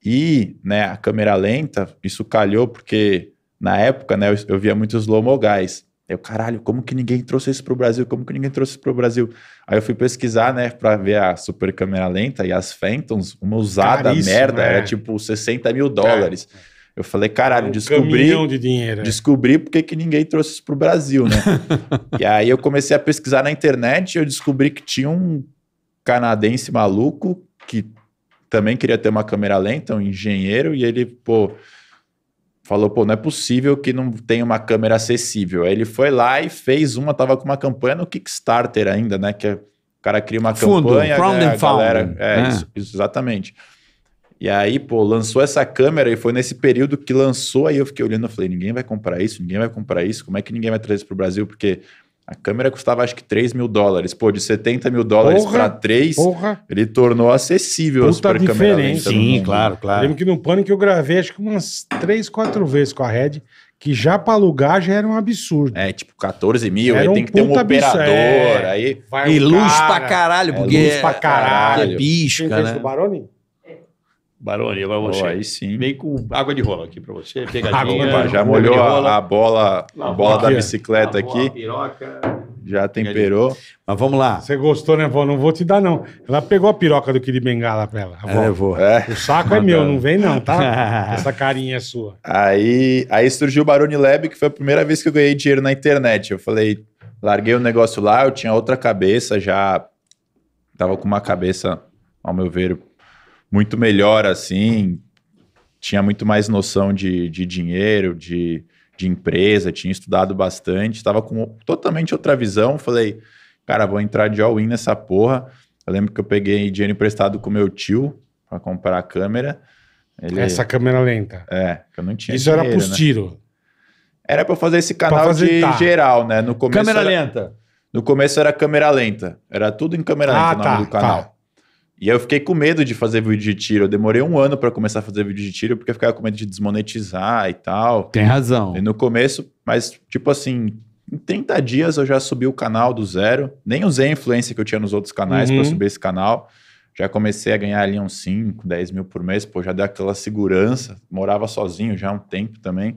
e né, a câmera lenta, isso calhou porque na época né, eu, eu via muitos slow guys. Eu, caralho, como que ninguém trouxe isso pro Brasil? Como que ninguém trouxe isso pro Brasil? Aí eu fui pesquisar, né, ver a super câmera lenta e as Phantoms, uma usada Caríssimo, merda, era é. tipo 60 mil dólares. É, é. Eu falei, caralho, é um descobri. de dinheiro. Descobri porque que ninguém trouxe isso pro Brasil, né? *laughs* e aí eu comecei a pesquisar na internet e eu descobri que tinha um canadense maluco que também queria ter uma câmera lenta, um engenheiro, e ele, pô, falou, pô, não é possível que não tenha uma câmera acessível. Aí ele foi lá e fez uma, tava com uma campanha no Kickstarter ainda, né? Que é, o cara cria uma Fundo, campanha, né, a galera, é, é. Isso, isso, exatamente. E aí, pô, lançou essa câmera e foi nesse período que lançou, aí eu fiquei olhando, e falei, ninguém vai comprar isso, ninguém vai comprar isso, como é que ninguém vai trazer isso pro Brasil? Porque a câmera custava acho que 3 mil dólares. Pô, de 70 mil dólares para 3, porra. ele tornou acessível Puta a super câmera lenta. Né? Sim, claro, claro. lembro que no Pânico eu gravei acho que umas 3, 4 vezes com a Red, que já para alugar já era um absurdo. É, tipo, 14 mil, era aí um tem que ter um operador, é, aí... e luz cara, pra caralho, é, porque... É, luz pra é caralho. É, pisca, né? do Barone? Baroni, agora você. Oh, aí sim. Vem com água de rola aqui para você. Pegadinha. já molhou a, a, bola, a bola da bicicleta tá a aqui. piroca. Já temperou. Mas vamos lá. Você gostou, né, vó? Não vou te dar, não. Ela pegou a piroca do Kid Bengala pra ela. Avó. É, eu vou. É. O saco é meu, não vem não, tá? *laughs* Essa carinha é sua. Aí, aí surgiu o Baroni Lab, que foi a primeira vez que eu ganhei dinheiro na internet. Eu falei, larguei o negócio lá, eu tinha outra cabeça já. Tava com uma cabeça, ao meu ver, muito melhor assim, tinha muito mais noção de, de dinheiro, de, de empresa, tinha estudado bastante, estava com totalmente outra visão. Falei, cara, vou entrar de all-in nessa porra. Eu lembro que eu peguei dinheiro emprestado com meu tio para comprar a câmera. Ele... Essa câmera lenta. É, que eu não tinha. Isso dinheiro, era pros né? tiros. Era para fazer esse canal fazer, tá. geral, né? No começo câmera era... lenta. No começo era câmera lenta. Era tudo em câmera ah, lenta no o nome tá, do canal. Tá. E eu fiquei com medo de fazer vídeo de tiro. Eu demorei um ano para começar a fazer vídeo de tiro, porque eu ficava com medo de desmonetizar e tal. Tem razão. E no começo, mas tipo assim, em 30 dias eu já subi o canal do zero. Nem usei a influência que eu tinha nos outros canais uhum. para subir esse canal. Já comecei a ganhar ali uns 5, 10 mil por mês, pô, já deu aquela segurança. Morava sozinho já há um tempo também.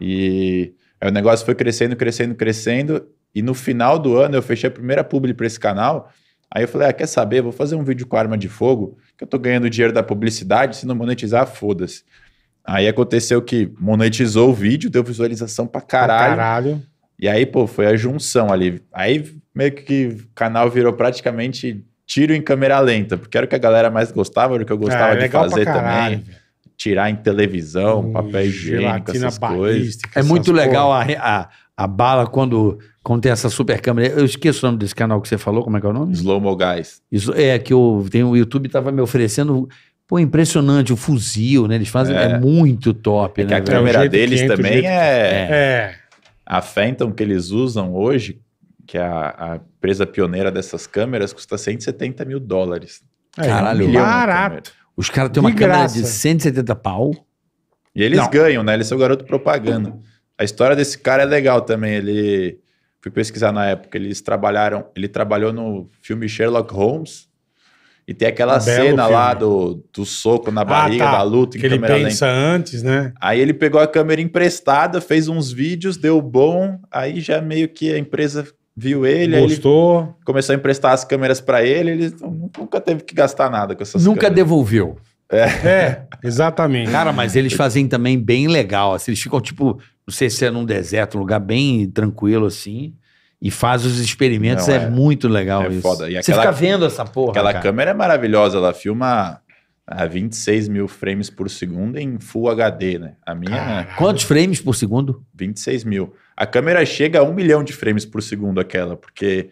E aí o negócio foi crescendo, crescendo, crescendo. E no final do ano eu fechei a primeira publi para esse canal Aí eu falei, ah, quer saber? Vou fazer um vídeo com arma de fogo, que eu tô ganhando dinheiro da publicidade, se não monetizar, foda-se. Aí aconteceu que monetizou o vídeo, deu visualização pra caralho. Pra caralho. E aí, pô, foi a junção ali. Aí meio que o canal virou praticamente tiro em câmera lenta, porque era o que a galera mais gostava, era o que eu gostava é, de fazer também. Tirar em televisão, papel higiênico, essas coisas. É muito legal a, a, a bala quando quando tem essa super câmera, eu esqueço o nome desse canal que você falou, como é que é o nome? Slow Mo Guys. Isso, é, que eu tenho, o YouTube tava me oferecendo Pô, impressionante o fuzil, né? Eles fazem. É, é muito top, é né? É que a câmera deles também é... é... A Phantom que eles usam hoje, que é a, a empresa pioneira dessas câmeras, custa 170 mil dólares. É, Caralho, um barato. Os caras têm uma de câmera graça. de 170 pau. E eles Não. ganham, né? Eles são garoto propaganda. A história desse cara é legal também. Ele fui pesquisar na época, eles trabalharam, ele trabalhou no filme Sherlock Holmes, e tem aquela um cena filme. lá do, do soco na ah, barriga, ah, tá. da luta, em que ele pensa lenta. antes, né? Aí ele pegou a câmera emprestada, fez uns vídeos, deu bom, aí já meio que a empresa viu ele, gostou, ele começou a emprestar as câmeras para ele, ele nunca teve que gastar nada com essas. Nunca câmeras. devolveu. É. é, exatamente. Cara, mas eles fazem também bem legal. Assim, eles ficam, tipo, não sei se é num deserto, um lugar bem tranquilo, assim. E faz os experimentos, não, é, é, muito legal é isso. Foda. E Você fica vendo essa porra. Aquela cara. câmera é maravilhosa, ela filma a ah, 26 mil frames por segundo em Full HD, né? A minha. Cara, é quantos frames por segundo? 26 mil. A câmera chega a um milhão de frames por segundo, aquela, porque.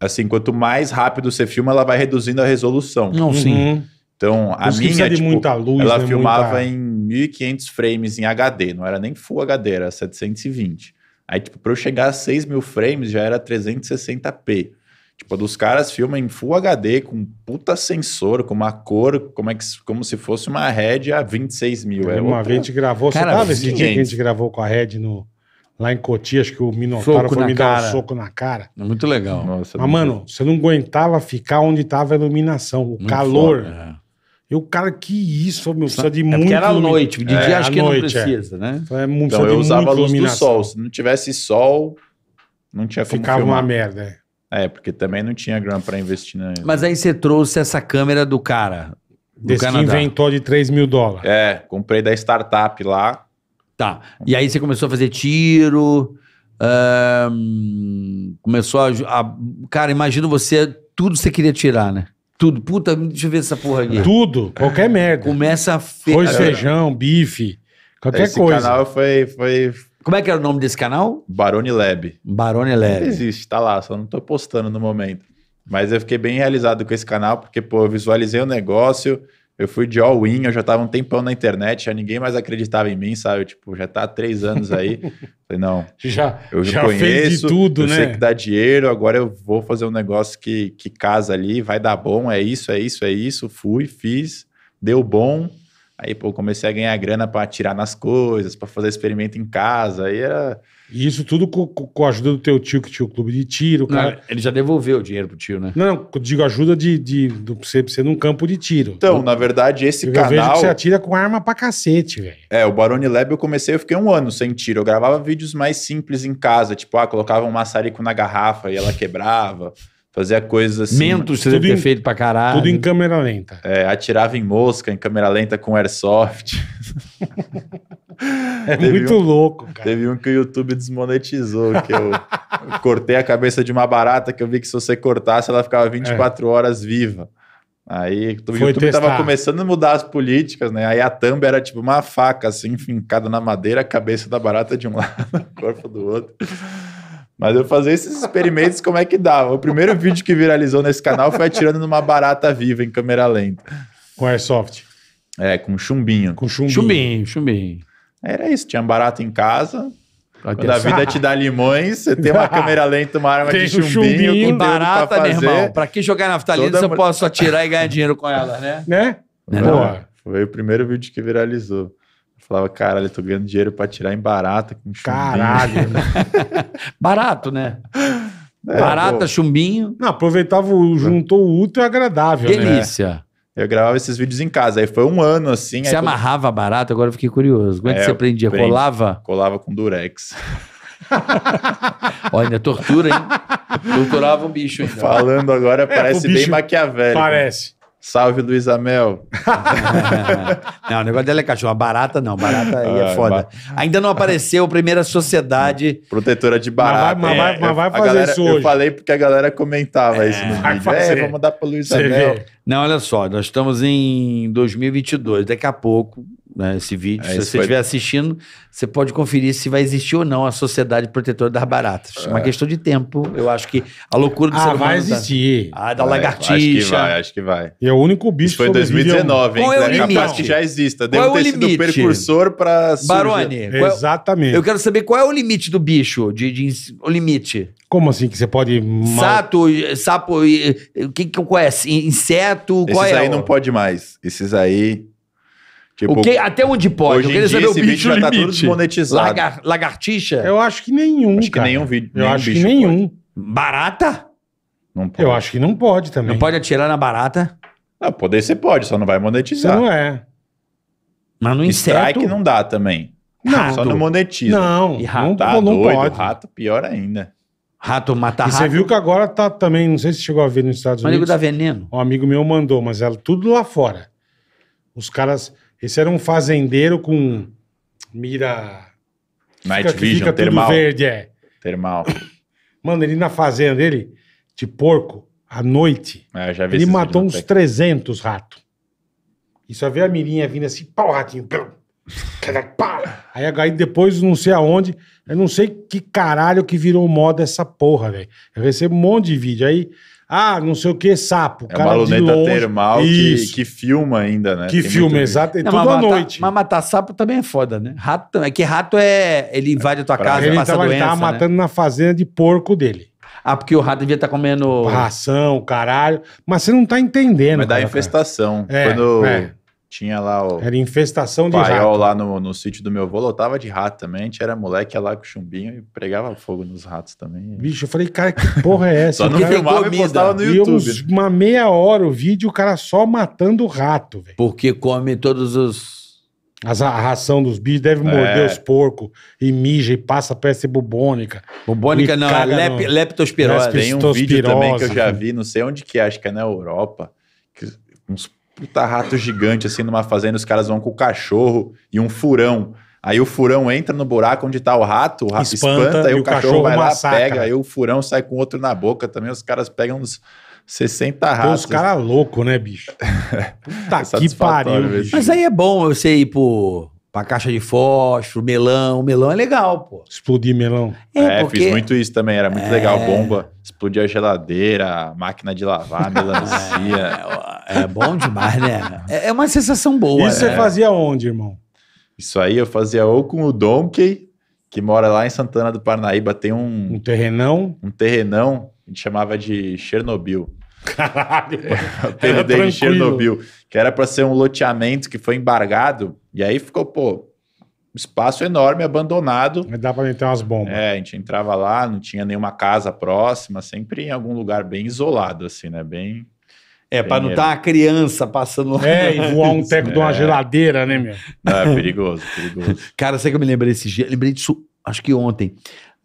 Assim, quanto mais rápido você filma, ela vai reduzindo a resolução. Não, sim. Uhum. Então, a minha, tipo, luz, ela né? filmava muita... em 1500 frames em HD, não era nem Full HD, era 720. Aí, tipo, pra eu chegar a 6 mil frames já era 360p. Tipo, dos caras filma em Full HD com puta sensor, com uma cor, como, é que, como se fosse uma Red a 26 mil. É uma vez a gente gravou, cara, você tava esse dia que a gente gravou com a Red no, lá em Cotia, acho que o Minotauro soco foi me cara. dar um soco na cara. É muito legal. Nossa, Mas, mano, você não aguentava ficar onde tava a iluminação, o Muito calor. Foda, é. Eu, cara, que isso, meu, precisa de é muito. era à noite, de dia é, acho que noite, não precisa, é. né? É, então, eu usava a luz iluminação. do sol. Se não tivesse sol, não tinha Ficava como Ficava uma merda. É. é, porque também não tinha grana para investir na. Mas aí você trouxe essa câmera do cara. Do Desse Canadá. que inventou de 3 mil dólares. É, comprei da startup lá. Tá. E aí você começou a fazer tiro. começou a, a. Cara, imagino você. Tudo você queria tirar, né? Tudo. Puta, deixa eu ver essa porra aqui. Tudo, qualquer merda. Começa a fe... Foi feijão, bife, qualquer Esse coisa. Esse canal foi, foi... Como é que era o nome desse canal? Barone Lab. Barone Lab. existe, tá lá, só não tô postando no momento. Mas eu fiquei bem realizado com esse canal, porque, pô, eu visualizei o negócio, eu fui de all-in, eu já tava um tempão na internet, já ninguém mais acreditava em mim, sabe? Tipo, já tá há três anos aí. *laughs* Falei, não. Já, eu já conheço, fez de tudo, eu né? sei que dá dinheiro, agora eu vou fazer um negócio que, que casa ali, vai dar bom, é isso, é isso, é isso. Fui, fiz, deu bom. Aí, pô, comecei a ganhar grana para tirar nas coisas, para fazer experimento em casa. Aí era e isso tudo com, com, a ajuda do teu tio, que tinha o clube de tiro. Cara... Não, ele já devolveu o dinheiro pro tio, né? Não, eu digo ajuda de, de, de você, você num campo de tiro. Então, eu, na verdade, esse eu canal. Eu vejo que você atira com arma pra cacete, velho. É, o Barone Lab eu comecei, eu fiquei um ano sem tiro. Eu gravava vídeos mais simples em casa, tipo, ah, colocava um maçarico na garrafa e ela quebrava. Fazia coisas assim. Mentos você deve ter feito pra caralho. Tudo em câmera lenta. É, atirava em mosca, em câmera lenta com airsoft. *laughs* É teve muito um, louco, cara. Teve um que o YouTube desmonetizou, que eu, eu, *laughs* cortei a cabeça de uma barata que eu vi que se você cortasse, ela ficava 24 é. horas viva. Aí o Foi YouTube testar. tava começando a mudar as políticas, né? Aí a thumb era tipo uma faca, assim, fincada na madeira, a cabeça da barata de um *laughs* lado, o corpo do outro. Mas eu fazia esses experimentos como é que dava. O primeiro vídeo que viralizou nesse canal foi atirando numa barata viva em câmera lenta. Com airsoft. É, com chumbinho. Com chumbinho. Chumbinho, chumbinho. Era isso, tinha barato em casa. Quando a vida te dá limões, você tem uma *laughs* câmera lenta, uma arma tem de chumbinho, chumbinho barata, pra fazer. irmão. Pra que jogar na Toda se eu posso atirar e ganhar dinheiro com ela, né? Né? né? Foi o primeiro vídeo que viralizou. Eu falava, caralho, eu tô ganhando dinheiro pra tirar em barata com chumbinho. Caralho. Né? *laughs* Barato, né? É, barata, pô. chumbinho. Não, aproveitava, o, juntou o útil e agradável. Né? Delícia. Né? Eu gravava esses vídeos em casa. Aí foi um ano assim. Você amarrava quando... barato? Agora eu fiquei curioso. Como é, é que você prendia? Prendi, colava? Colava com durex. *laughs* Olha, tortura, hein? *laughs* Torturava um bicho. Ainda. Falando agora é, parece bicho... bem maquiavélico. Parece. Salve, Luiz Amel. *laughs* não, o negócio dela é cachorro. Barata não, barata aí é ah, foda. Ainda não apareceu a primeira sociedade. Protetora de barata. Mas vai, é, mas vai, mas vai fazer galera, isso hoje. Eu falei porque a galera comentava é, isso no vídeo. Fazer. É, vamos mandar para Luiz Amel. Não, olha só, nós estamos em 2022. Daqui a pouco, né, esse vídeo. É, se você estiver vai... assistindo, você pode conferir se vai existir ou não a Sociedade Protetora das Baratas. É uma é. questão de tempo. Eu acho que a loucura do Ah, vai tá- existir. a ah, da lagartixa. É, acho que vai, acho que vai. E é o único bicho Isso foi em 2019, hein? Qual é o limite? Capaz que já exista. É Deve qual é o sido limite? precursor para Barone. Qual... Exatamente. Eu quero saber qual é o limite do bicho, de, de... o limite. Como assim que você pode... Sato, sapo, o que que conheço Inseto, Esses é? Esses aí não pode mais. Esses aí... Tipo, o que, até onde pode? Hoje em dia, esse vídeo já tá tudo desmonetizado. lagartixa? Eu acho que nenhum, acho que nenhum vídeo. Eu nenhum acho que nenhum. Pode. Barata? Não pode. Eu acho que não pode também. Não pode atirar na barata? Ah, poder você pode, só não vai monetizar. não é. Mas no inseto... Strike não dá também. Não. Rato. Só não monetiza. Não, e rato, não, tá não doido, pode. Rato pior ainda. Rato mata rato. E você viu que agora tá também, não sei se chegou a ver nos Estados Unidos. O amigo da veneno. Um amigo meu mandou, mas ela é tudo lá fora. Os caras esse era um fazendeiro com mira. Night fica, Vision, fica termal. verde, é. Termal. *coughs* Mano, ele na fazenda dele, de porco, à noite, é, já vi ele matou uns 300 ratos. E só vê a mirinha vindo assim, pau, ratinho, Aí, aí depois, não sei aonde, eu não sei que caralho que virou moda essa porra, velho. Eu recebo um monte de vídeo. Aí ah, não sei o que, sapo. É uma luneta termal que, que, filma ainda, né? Que Tem filma, exato. É tudo à noite. Mas matar sapo também é foda, né? Rato, é que rato é. Ele invade a tua pra casa, ele passa tava, doença, Ele tava né? matando na fazenda de porco dele. Ah, porque o rato devia estar tá comendo. Ração, caralho. Mas você não tá entendendo. Mas dá infestação. Cara. É, Quando. É. Tinha lá o. Era infestação de rato. lá no, no sítio do meu avô, lotava de rato também. A gente era moleque, ia lá com chumbinho e pregava fogo nos ratos também. Bicho, eu falei, cara, que porra é essa? só não cara, filmava comida. e postava no YouTube. Uns, uma meia hora o vídeo, o cara só matando o rato, velho. Porque come todos os. As, a ração dos bichos deve morder é. os porcos e mija e passa peste bubônica. Bubônica não, é lep, no... leptospirose. Tem um vídeo também que eu já vi, não sei onde que é, acho que é na Europa, que uns puta rato gigante assim numa fazenda, os caras vão com o cachorro e um furão. Aí o furão entra no buraco onde tá o rato, o rato espanta, espanta aí o, cachorro, cachorro, vai lá, lá, pega, aí o furão sai com outro na boca também, os caras pegam uns 60 ratos. Pô, os caras loucos, né, bicho? *laughs* Tá é que pariu. Bicho. Mas aí é bom você ir pro Pra caixa de fósforo, melão. Melão é legal, pô. Explodir melão. É, é porque... fiz muito isso também. Era muito é... legal. Bomba. Explodia a geladeira, máquina de lavar, *laughs* é, melancia. É, é, bom demais, né? É, é uma sensação boa. Isso né? você fazia onde, irmão? Isso aí eu fazia ou com o Donkey, que mora lá em Santana do Parnaíba. Tem um... Um terrenão? Um terrenão. A gente chamava de Chernobyl. Caralho. *laughs* O terreno dele Chernobyl. Que era para ser um loteamento que foi embargado e aí ficou, pô, espaço enorme, abandonado. Mas dá para meter umas bombas. É, a gente entrava lá, não tinha nenhuma casa próxima, sempre em algum lugar bem isolado, assim, né? Bem. É, para não estar tá a criança passando lá. É, e voar um teco é. de uma é. geladeira, né, meu? É, perigoso, perigoso. *laughs* Cara, sei que eu me lembrei esse dia, lembrei disso, acho que ontem.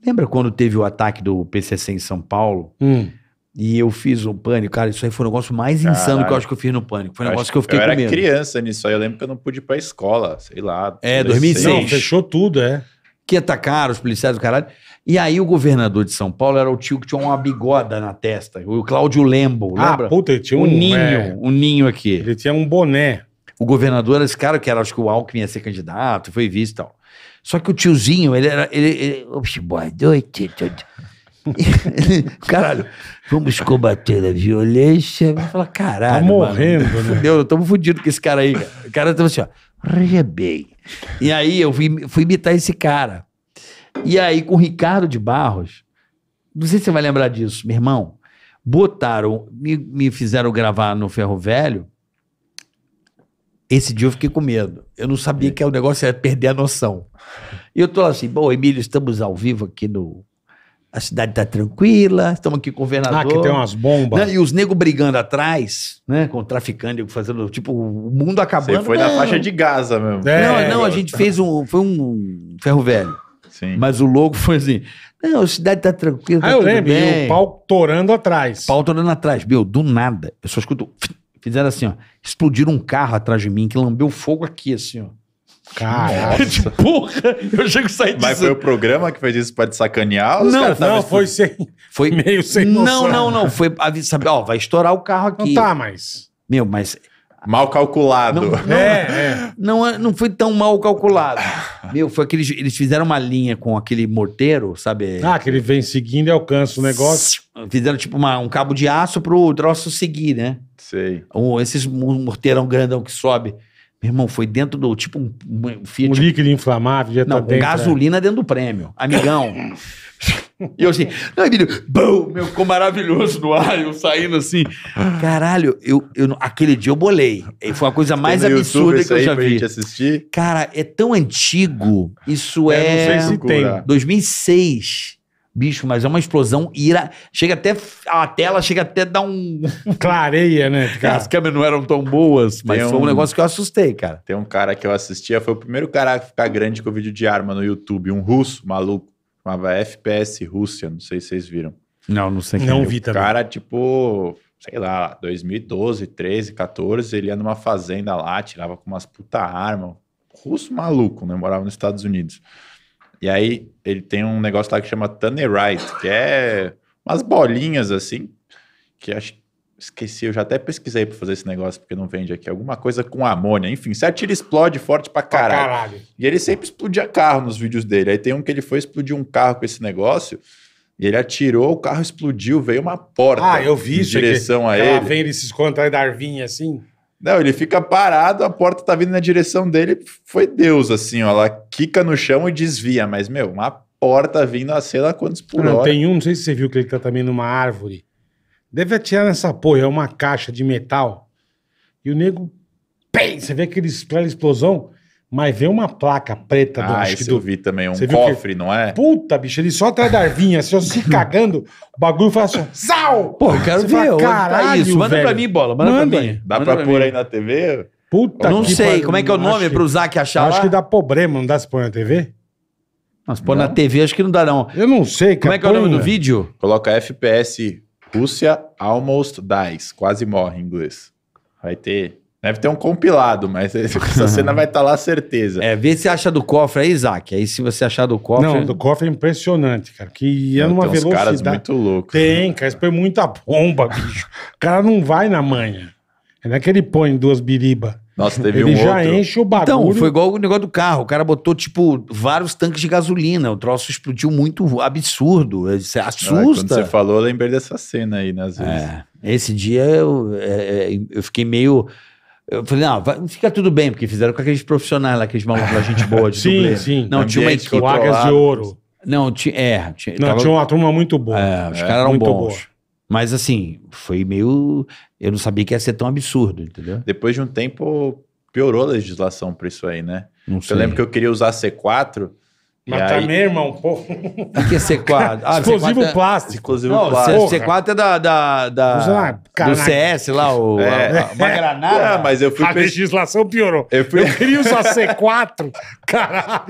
Lembra quando teve o ataque do PCC em São Paulo? Hum. E eu fiz um pânico, cara, isso aí foi o negócio mais Caralho. insano que eu acho que eu fiz no pânico. Foi um negócio que eu fiquei com medo. Eu era criança nisso aí, eu lembro que eu não pude ir pra escola, sei lá. É, 2006. Não, fechou tudo, é. Que atacaram os policiais do caralho. E aí o governador de São Paulo era o tio que tinha uma bigoda na testa, o Cláudio Lembo, ah, lembra? Ah, puta, ele tinha um... ninho, é... um ninho aqui. Ele tinha um boné. O governador era esse cara que era, acho que o Alckmin ia ser candidato, foi visto e tal. Só que o tiozinho, ele era... Ele, ele, boa noite, tudo *laughs* Caralho, vamos combater a violência. Vai falar, caralho. Tá morrendo, mano, né? Fudeu, eu tô fudido com esse cara aí. Cara. O cara tava assim, ó. Rebei. E aí eu fui, fui imitar esse cara. E aí com o Ricardo de Barros, não sei se você vai lembrar disso, meu irmão. Botaram, me, me fizeram gravar no Ferro Velho. Esse dia eu fiquei com medo. Eu não sabia é. que é o negócio era é perder a noção. E eu tô lá assim, bom, Emílio, estamos ao vivo aqui no a cidade tá tranquila, estamos aqui com o governador. Ah, que tem umas bombas. Né? E os negros brigando atrás, né? Com o traficante, fazendo, tipo, o mundo acabando. Você foi não. na faixa de Gaza mesmo. É. Não, não, a gente fez um, foi um ferro velho. Sim. Mas o logo foi assim, não, a cidade tá tranquila, ah, tá Ah, eu lembro, bem. e o pau torando atrás. Pau torando atrás, meu, do nada. Eu só escuto, fizeram assim, ó, explodiram um carro atrás de mim que lambeu fogo aqui, assim, ó. Caralho. *laughs* de porra, eu chego a sair disso. Mas foi o programa que fez isso pra te sacanear? Os não, não, foi sem. Foi meio sem Não, noção. não, não. Foi aviso, sabe, ó, vai estourar o carro aqui. Não tá mais. Meu, mas. Mal calculado. Não, é, não, é, não, é. não, foi tão mal calculado. Meu, foi aqueles. Eles fizeram uma linha com aquele morteiro, sabe? Ah, que ele vem seguindo e alcança o negócio. Fizeram tipo uma, um cabo de aço pro troço seguir, né? Sei. Um, esses morteirão grandão que sobe. Meu irmão, foi dentro do tipo um, um Fiat. Um líquido inflamável, já tá não, tá dentro, né? gasolina é. dentro do prêmio. Amigão. *laughs* e eu assim, não, Emílio, bum, meu, ficou maravilhoso no ar, eu saindo assim. Caralho, eu, eu, aquele dia eu bolei. Foi a coisa mais absurda YouTube, que eu já vi. Assistir? Cara, é tão antigo. Isso é. é... Não sei se tem. 2006. Bicho, mas é uma explosão ira. Chega até. A tela chega até dar um. *laughs* Clareia, né? Cara? As câmeras não eram tão boas, mas um... foi um negócio que eu assustei, cara. Tem um cara que eu assistia, foi o primeiro cara a ficar grande com o vídeo de arma no YouTube, um russo maluco. Chamava FPS Rússia, não sei se vocês viram. Não, não sei. Não vi também. O cara, tipo, sei lá, 2012, 13, 14, ele ia numa fazenda lá, tirava com umas puta arma. Russo maluco, né? Morava nos Estados Unidos. E aí ele tem um negócio lá que chama Tannerite, que é umas bolinhas assim, que acho esqueci, eu já até pesquisei para fazer esse negócio, porque não vende aqui, alguma coisa com amônia, enfim, você atira explode forte pra caralho. pra caralho. E ele sempre explodia carro nos vídeos dele, aí tem um que ele foi explodir um carro com esse negócio, e ele atirou, o carro explodiu, veio uma porta. Ah, eu vi em isso. direção aqui. a ele. Ela vem, ele se esconde atrás da arvinha assim. Não, ele fica parado, a porta tá vindo na direção dele. Foi Deus, assim, ó. Ela quica no chão e desvia. Mas, meu, uma porta vindo a sei lá quantos por não, hora. Tem um, não sei se você viu que ele tá também numa árvore. Deve atirar nessa porra, é uma caixa de metal. E o nego. Pem, você vê aquele aquela explosão. Mas vê uma placa preta do. Ah, acho do... eu vi também, um você cofre, não é? Puta, bicho, ele só atrás da arvinha, assim, se *laughs* cagando, o bagulho fala assim, sal! Pô, eu quero você ver, fala, caralho, tá isso. Manda velho. pra mim, bola, manda, manda pra mim. Dá manda pra, pra pôr aí na TV? Puta Não que sei, como é que é o nome que... pro Zac achar Acho lá? que dá problema, não dá se pôr na TV? Mas pôr na TV acho que não dá não. Eu não sei, cara Como é que é o nome do vídeo? Coloca FPS Rússia Almost Dies, quase morre em inglês. Vai ter... Deve ter um compilado, mas *laughs* essa cena vai estar tá lá, certeza. É, vê se acha do cofre aí, Isaac. Aí se você achar do cofre. Não, do cofre é impressionante, cara. Que ia não, numa tem velocidade. caras muito loucos. Tem, cara. Isso foi muita bomba, bicho. O cara não vai na manha. É, é que ele põe duas biribas. Nossa, teve Ele um já outro. enche o então, bagulho. Então, foi igual o negócio do carro. O cara botou, tipo, vários tanques de gasolina. O troço explodiu muito absurdo. É, você assusta. Ah, quando você falou, eu lembrei dessa cena aí, né, às é. vezes. É. Esse dia eu, eu fiquei meio eu falei, não, vai, fica tudo bem, porque fizeram com aqueles profissionais lá, aqueles malucos lá, gente boa de *laughs* Sim, dublê. sim. Não, tinha uma equipe. Vagas de ouro. Não, tinha, é, tinha, Não, tava- tinha uma turma muito boa. é, os é, caras eram muito bons. boa. Mas assim, foi meio. Eu não sabia que ia ser tão absurdo, entendeu? Depois de um tempo, piorou a legislação pra isso aí, né? Não Eu lembro que eu queria usar C4, mas tá aí... também, irmão, pô. O que é C4? Ah, é Explosivo C4 é... plástico. Explosivo não, plástico. C4 é da, da, da do CS lá, o, é. a, uma é. granada. É, mas eu fui... A pe... legislação piorou. Eu, fui... eu queria usar C4, *laughs* caralho.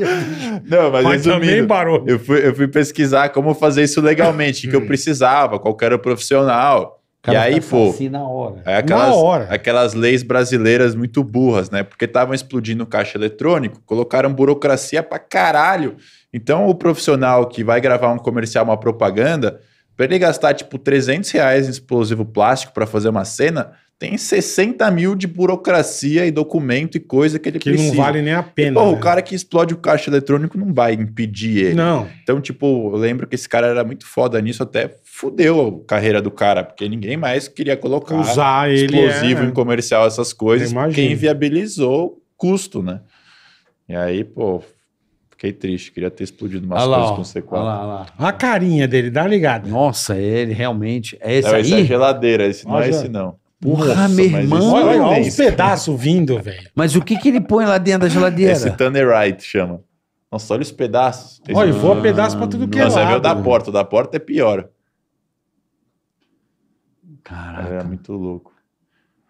Não, mas, mas também parou. Eu fui, eu fui pesquisar como fazer isso legalmente, o *laughs* que eu precisava, qual era o profissional cara e aí, pô, assim na hora. É aquelas, na hora. Aquelas leis brasileiras muito burras, né? Porque estavam explodindo o caixa eletrônico, colocaram burocracia pra caralho. Então, o profissional que vai gravar um comercial, uma propaganda, para ele gastar, tipo, 300 reais em explosivo plástico para fazer uma cena, tem 60 mil de burocracia e documento e coisa que ele que precisa. Que não vale nem a pena. E, né? o cara que explode o caixa eletrônico não vai impedir ele. Não. Então, tipo, eu lembro que esse cara era muito foda nisso, até fudeu a carreira do cara, porque ninguém mais queria colocar Usar explosivo ele é... em comercial, essas coisas. Quem viabilizou custo, né? E aí, pô, Fiquei triste, queria ter explodido umas olha coisas com C4. Olha lá, olha lá. A carinha dele, dá ligado. Nossa, é ele realmente. É esse não, aí? Esse é geladeira, esse não é olha. é esse não. Porra, Nossa, meu irmão. É olha, olha, os pedaços vindo, velho. Mas o que, que ele põe lá dentro da geladeira? Esse Wright chama. Nossa, olha os pedaços. Esse olha, voa pedaço pra tudo que é lado. Nossa, é da porta. O da porta é pior. Caraca. É muito louco.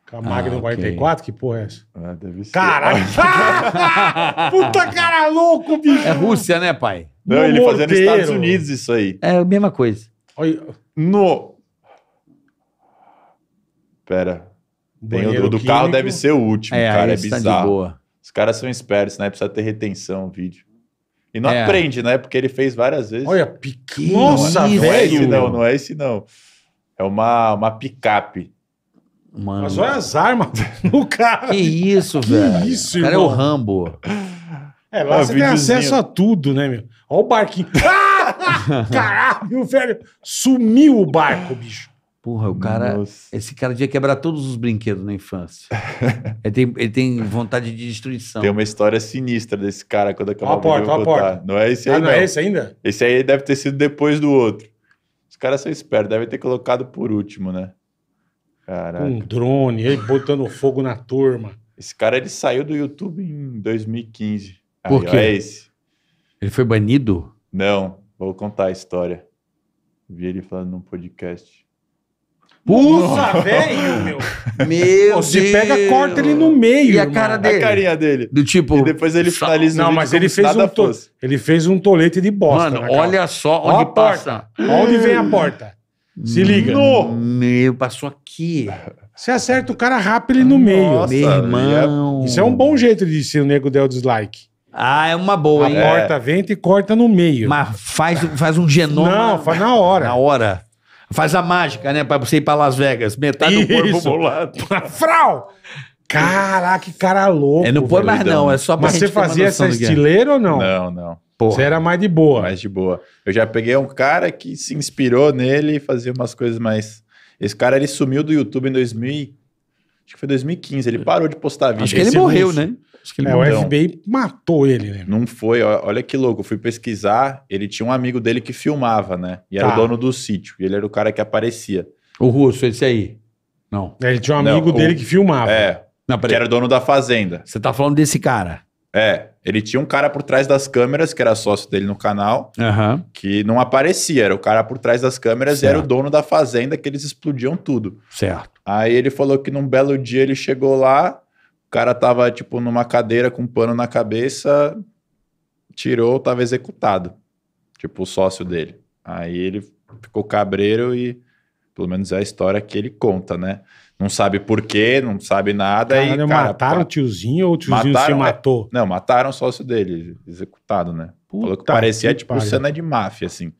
Com a ah, Magnum okay. 44, que porra é essa? Ah, deve ser. Caralho! *laughs* Puta cara louco, bicho! É Rússia, né, pai? Não, no ele morteiro. fazia nos Estados Unidos isso aí. É a mesma coisa. Olha. No Pera. Tem o, o do carro deve ser o último, é, cara. É tá bizarro. Os caras são espertos, né? Precisa ter retenção vídeo. E não é. aprende, né? Porque ele fez várias vezes. Olha, pequeno. Nossa, não, velho. Não é esse não, não é esse não. É uma, uma picape. Mano. Mas olha as armas *laughs* no cara. Que isso, que velho. Que isso, irmão. O cara é o Rambo. É, lá ah, você tem acesso a tudo, né, meu? Olha o barquinho. *laughs* Caralho, velho. Sumiu o barco, bicho. Porra, o cara. Nossa. Esse cara devia quebrar todos os brinquedos na infância. *laughs* ele, tem, ele tem vontade de destruição. Tem uma história sinistra desse cara quando acabou a porta, a porta. Não é esse ah, aí. Ah, não, não é esse ainda? Esse aí deve ter sido depois do outro. Os caras são espertos, devem ter colocado por último, né? Caraca. Um drone, aí botando *laughs* fogo na turma. Esse cara ele saiu do YouTube em 2015. Por aí, quê? É esse. Ele foi banido? Não, vou contar a história. Vi ele falando num podcast. Puxa, velho, *laughs* meu. Meu Pô, Se pega, corta ele no meio. E a irmão. cara dele? A carinha dele. Do tipo. E depois ele só- finaliza meio, Não, mas ele fez, um to... ele fez um tolete de bosta. Mano, na cara. olha só Ó onde passa. porta. onde vem a porta. Se liga. No! Meu, passou aqui. Você acerta o cara, rápido ele no meio. Meu é irmão. Isso é um bom jeito de se o nego der o dislike. Ah, é uma boa, A hein? porta é. vem e corta no meio. Mas faz, faz um genoma. Não, faz na hora. Na hora. Faz a mágica, né? Pra você ir pra Las Vegas. Metade Isso. do corpo bolado. *laughs* Frau! Caraca, que cara louco. É, não foi mais não, é só pra Mas você fazia essa é. estileira ou não? Não, não. Porra. Você era mais de boa. Mais de boa. Eu já peguei um cara que se inspirou nele e fazia umas coisas mais... Esse cara, ele sumiu do YouTube em 2000. Acho que foi 2015. Ele é. parou de postar vídeo. Acho que ele Esse morreu, russo. né? Acho que ele é, morreu. O FBI matou ele, né? Não foi. Olha que louco. Eu fui pesquisar. Ele tinha um amigo dele que filmava, né? E era tá. o dono do sítio. E ele era o cara que aparecia. O russo, esse aí. Não. É, ele tinha um amigo não, dele o... que filmava. É. Não, que era dono da fazenda. Você tá falando desse cara? É. Ele tinha um cara por trás das câmeras, que era sócio dele no canal, uhum. que não aparecia. Era o cara por trás das câmeras certo. e era o dono da fazenda que eles explodiam tudo. Certo. Aí ele falou que num belo dia ele chegou lá, o cara tava, tipo, numa cadeira com um pano na cabeça, tirou, tava executado. Tipo, o sócio dele. Aí ele ficou cabreiro e, pelo menos é a história que ele conta, né? Não sabe por quê, não sabe nada. Caralho, e, cara, mataram pô, o tiozinho ou o tiozinho mataram, se é, matou? Não, mataram o sócio dele, executado, né? Puta Falou que parecia, que tipo, pariu. cena de máfia, assim.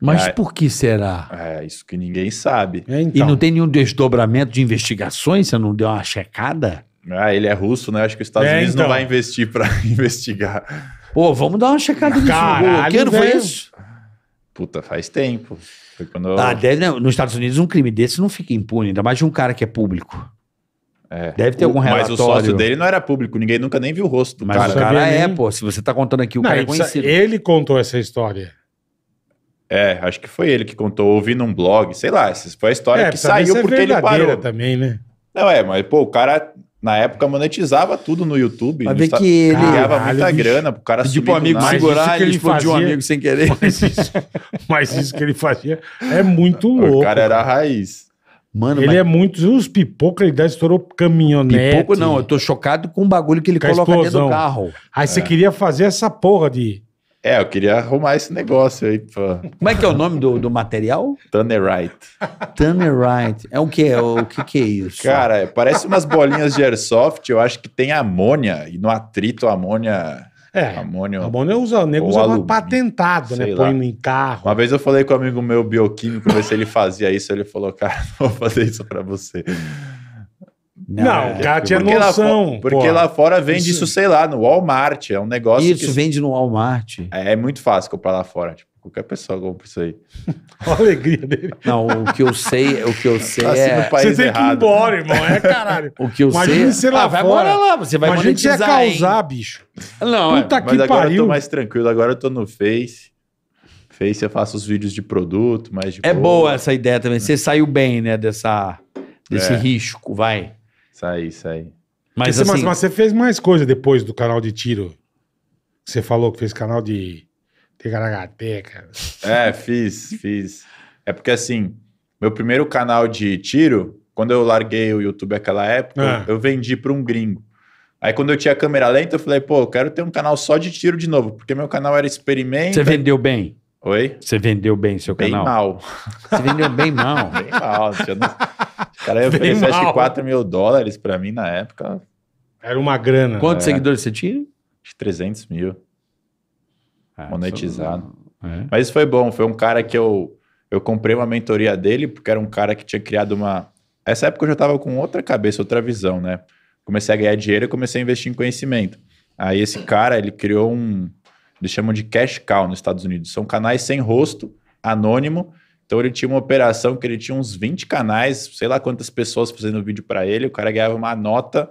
Mas é, por que será? É, isso que ninguém sabe. É, então. E não tem nenhum desdobramento de investigações? Você não deu uma checada? Ah, ele é russo, né? Acho que os Estados é, Unidos então. não vai investir para *laughs* investigar. Pô, vamos dar uma checada nisso. Caralho, que ano foi isso? Puta, faz tempo. Foi quando... Eu... Ah, deve, né? Nos Estados Unidos um crime desse não fica impune, ainda mais de um cara que é público. É. Deve ter algum relatório. Mas o sócio dele não era público, ninguém nunca nem viu o rosto do Mas cara. o cara é, nem... pô. Se você tá contando aqui, o não, cara é, é- conhecido. Ele contou essa história. É, acho que foi ele que contou, ouvi num blog, sei lá, essa foi a história é, que saiu é porque ele parou. também, né? Não, é, mas pô, o cara na época monetizava tudo no YouTube. Mas ver que ele ganhava muita bicho. grana O cara Pediu pro amigo nada. segurar que ele explodiu fazia, um amigo sem querer. Mas isso, mas isso que ele fazia é muito louco. O cara era a raiz. Mano, ele mas... é muito. Os pipoca, ele até estourou caminhonete. Pipoco não, eu tô chocado com o bagulho que ele com coloca explosão. dentro do carro. Aí é. você queria fazer essa porra de é, eu queria arrumar esse negócio aí. Pra... Como é que é o nome do, do material? Tannerite. Tannerite. É o que? É o que, que é isso? Cara, é, parece umas bolinhas de airsoft. Eu acho que tem amônia. E no atrito, a amônia... É, amônio, usa, o nego usa alumínio, patentado, né? Põe no em carro. Uma vez eu falei com um amigo meu bioquímico, ver se ele fazia isso. Ele falou, cara, *laughs* não vou fazer isso para você. Não, o Kátia é. é porque noção. Lá, porque pô. lá fora vende isso... isso, sei lá, no Walmart. É um negócio. Isso, que... vende no Walmart. É, é, muito fácil comprar lá fora. Tipo, qualquer pessoa compra isso aí. *laughs* a alegria dele. Não, o que eu sei, o que eu sei tá assim é... você tem errado, que ir embora, né? irmão. É *laughs* caralho. O que eu Imagina sei... Imagina é- lá ah, vai fora. lá, você vai Imagina monetizar, você ia causar, hein? bicho. Não, é, Puta é. Mas agora pariu. eu tô mais tranquilo. Agora eu tô no Face. Face eu faço os vídeos de produto, mais de... É boa essa ideia também. Você saiu bem, né, dessa... Desse é. risco, vai. Sai, sai. Mas, você, é assim... mas, mas, você fez mais coisa depois do canal de tiro. Você falou que fez canal de Tegaragateca. É, fiz, fiz. É porque assim, meu primeiro canal de tiro, quando eu larguei o YouTube naquela época, ah. eu vendi para um gringo. Aí quando eu tinha câmera lenta, eu falei, pô, eu quero ter um canal só de tiro de novo, porque meu canal era experimento. Você vendeu bem? Oi? Você vendeu bem seu bem canal? Bem mal. Você vendeu bem mal? *laughs* bem mal. Assim, o cara ia oferecer acho que 4 mil dólares para mim na época. Era uma grana. Quantos é. seguidores você tinha? Acho que 300 mil. Ah, monetizado. Só... É. Mas foi bom. Foi um cara que eu, eu comprei uma mentoria dele, porque era um cara que tinha criado uma... Essa época eu já tava com outra cabeça, outra visão, né? Comecei a ganhar dinheiro e comecei a investir em conhecimento. Aí esse cara, ele criou um eles chamam de cash cow nos Estados Unidos. São canais sem rosto, anônimo. Então ele tinha uma operação que ele tinha uns 20 canais, sei lá quantas pessoas fazendo vídeo para ele, o cara ganhava uma nota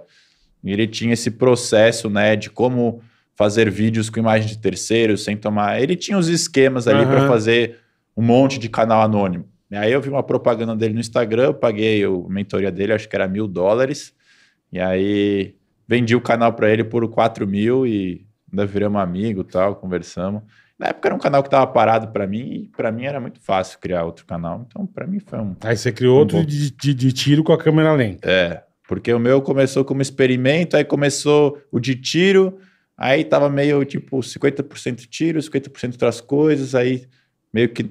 e ele tinha esse processo, né, de como fazer vídeos com imagem de terceiros sem tomar. Ele tinha os esquemas ali uhum. para fazer um monte de canal anônimo. E aí eu vi uma propaganda dele no Instagram, eu paguei a mentoria dele, acho que era mil dólares. E aí vendi o canal para ele por 4 mil e ainda viramos amigo tal, conversamos. Na época era um canal que estava parado para mim e para mim era muito fácil criar outro canal. Então para mim foi um. Aí você criou um outro de, de, de, tiro com a câmera lenta. É, porque o meu começou como experimento, aí começou o de tiro, aí tava meio tipo 50% tiro, 50% outras coisas, aí meio que.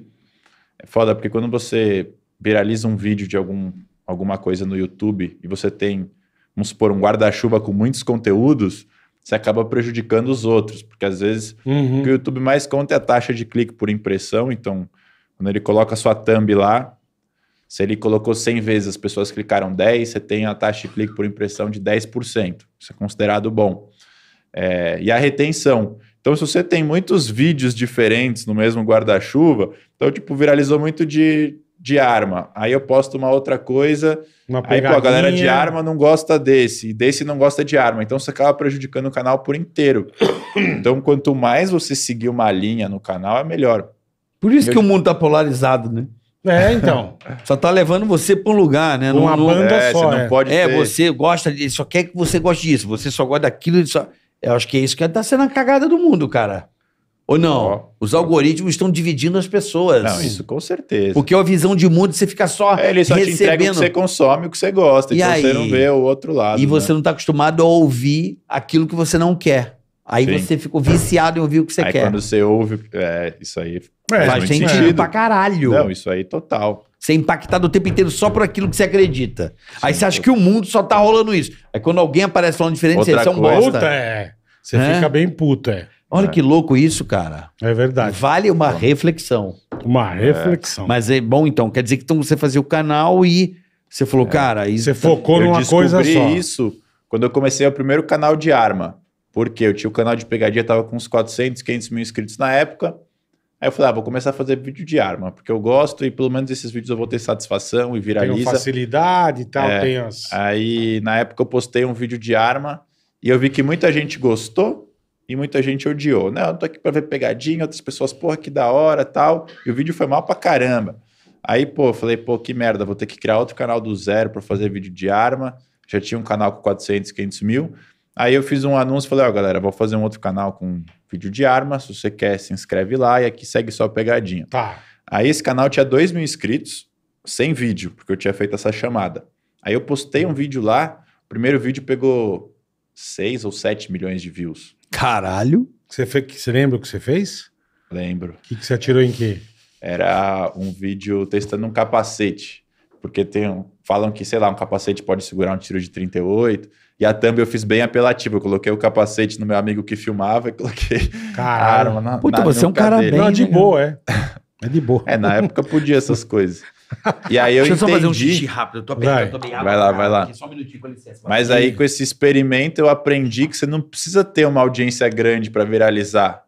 É foda, porque quando você viraliza um vídeo de algum, alguma coisa no YouTube e você tem, vamos supor, um guarda-chuva com muitos conteúdos você acaba prejudicando os outros, porque às vezes uhum. o que o YouTube mais conta é a taxa de clique por impressão, então quando ele coloca a sua thumb lá, se ele colocou 100 vezes, as pessoas clicaram 10, você tem a taxa de clique por impressão de 10%, isso é considerado bom. É, e a retenção. Então, se você tem muitos vídeos diferentes no mesmo guarda-chuva, então, tipo, viralizou muito de de arma. Aí eu posto uma outra coisa. Uma aí, pô, a galera de arma não gosta desse, e desse não gosta de arma. Então você acaba prejudicando o canal por inteiro. *coughs* então, quanto mais você seguir uma linha no canal, é melhor. Por isso eu... que o mundo tá polarizado, né? É, então. *laughs* só tá levando você para um lugar, né? Uma não, banda é, só. Você é. pode é, ter. você gosta disso, só quer que você goste disso, você só gosta daquilo. Só... Eu acho que é isso que tá sendo a cagada do mundo, cara. Ou não? Os algoritmos estão dividindo as pessoas. Não, isso com certeza. Porque a visão de mundo você fica só é, ele só recebendo. te entrega o que você consome, o que você gosta, e então aí? você não vê o outro lado. E né? você não está acostumado a ouvir aquilo que você não quer. Aí Sim. você ficou viciado em ouvir o que você aí quer. quando você ouve, é, isso aí é, faz, faz sentido. sentido pra caralho. Não, isso aí total. Você é impactado o tempo inteiro só por aquilo que você acredita. Sim, aí você acha que o mundo só tá rolando isso. Aí quando alguém aparece falando diferente, Outra você é um bosta. Puta, é. Você é? fica bem puto, é. Olha é. que louco isso, cara. É verdade. Vale uma reflexão. Uma reflexão. É. Mas é bom, então, quer dizer que então você fazia o canal e você falou, é. cara, isso. Você focou numa coisa só. Eu isso quando eu comecei o primeiro canal de arma. Porque eu tinha o canal de pegadinha, tava com uns 400, 500 mil inscritos na época. Aí eu falei, ah, vou começar a fazer vídeo de arma, porque eu gosto e pelo menos esses vídeos eu vou ter satisfação e viraliza. Tenho facilidade e tal, é, tem as... Aí, na época, eu postei um vídeo de arma e eu vi que muita gente gostou, e muita gente odiou. Não, né? eu tô aqui pra ver pegadinha, outras pessoas, porra, que da hora tal. E o vídeo foi mal pra caramba. Aí, pô, falei, pô, que merda, vou ter que criar outro canal do zero para fazer vídeo de arma. Já tinha um canal com 400, 500 mil. Aí eu fiz um anúncio, falei, ó, oh, galera, vou fazer um outro canal com vídeo de arma. Se você quer, se inscreve lá e aqui segue só a pegadinha. Tá. Aí esse canal tinha 2 mil inscritos, sem vídeo, porque eu tinha feito essa chamada. Aí eu postei um vídeo lá, o primeiro vídeo pegou 6 ou 7 milhões de views. Caralho. Você, você lembra o que você fez? Lembro. O que, que você atirou em quê? Era um vídeo testando um capacete. Porque tem um, falam que, sei lá, um capacete pode segurar um tiro de 38. E a thumb eu fiz bem apelativo. Eu coloquei o capacete no meu amigo que filmava e coloquei *laughs* Caralho. a na Puta, na você é um cara dele. bem. Não, de né, boa, é. É de boa. É, na época podia essas *laughs* coisas. E aí eu Deixa entendi. Deixa eu só fazer um xixi rápido, eu tô apertando, vai. tô bem Vai lá, vai lá. Só um minutinho, com licença. Mas aí com esse experimento eu aprendi que você não precisa ter uma audiência grande para viralizar.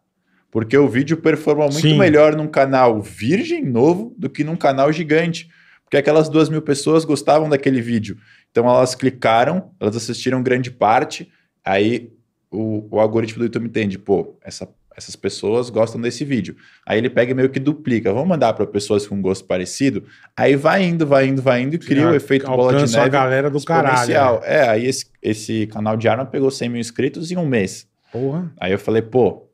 Porque o vídeo performa muito Sim. melhor num canal virgem novo do que num canal gigante. Porque aquelas duas mil pessoas gostavam daquele vídeo. Então elas clicaram, elas assistiram grande parte, aí o, o algoritmo do YouTube entende, pô, essa essas pessoas gostam desse vídeo. Aí ele pega e meio que duplica. Vamos mandar para pessoas com gosto parecido. Aí vai indo, vai indo, vai indo e cria o efeito bola de neve. a galera do caralho. Né? É, aí esse, esse canal de arma pegou 100 mil inscritos em um mês. Porra. Aí eu falei, pô,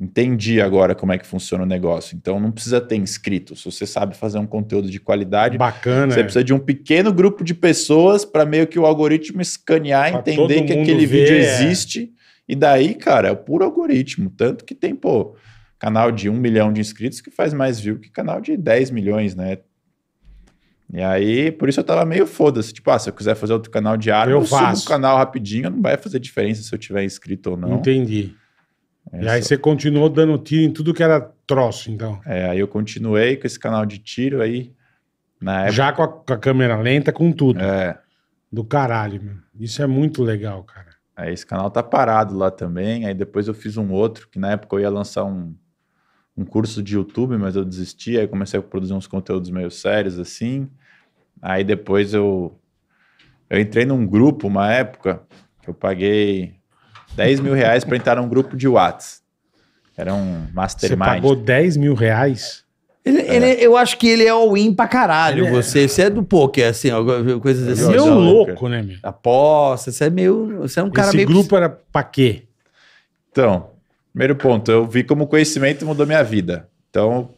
entendi agora como é que funciona o negócio. Então não precisa ter inscritos. Se você sabe fazer um conteúdo de qualidade, bacana. Você é. precisa de um pequeno grupo de pessoas para meio que o algoritmo escanear, pra entender que aquele ver, vídeo é. existe. É e daí, cara, é o puro algoritmo. Tanto que tem, pô, canal de um milhão de inscritos que faz mais view que canal de 10 milhões, né? E aí, por isso eu tava meio foda-se. Tipo, ah, se eu quiser fazer outro canal de eu, eu faço. o canal rapidinho, não vai fazer diferença se eu tiver inscrito ou não. Entendi. É e aí você continuou dando tiro em tudo que era troço, então. É, aí eu continuei com esse canal de tiro aí. Época... Já com a, com a, câmera lenta, com tudo. É. Do caralho, meu. Isso é muito legal, cara. Aí esse canal tá parado lá também. Aí depois eu fiz um outro, que na época eu ia lançar um, um curso de YouTube, mas eu desisti. Aí comecei a produzir uns conteúdos meio sérios assim. Aí depois eu, eu entrei num grupo, uma época, que eu paguei 10 mil reais para entrar num grupo de Whats. Era um mastermind. Você pagou 10 mil reais? Ele, é. ele, eu acho que ele é all-in pra caralho, ele é. você. Você é do poker, assim, coisas assim. Você é um louco, né, meu? Aposta, você é meio. Você é um cara Esse meio. Esse grupo era pra quê? Então, primeiro ponto, eu vi como o conhecimento mudou minha vida. Então,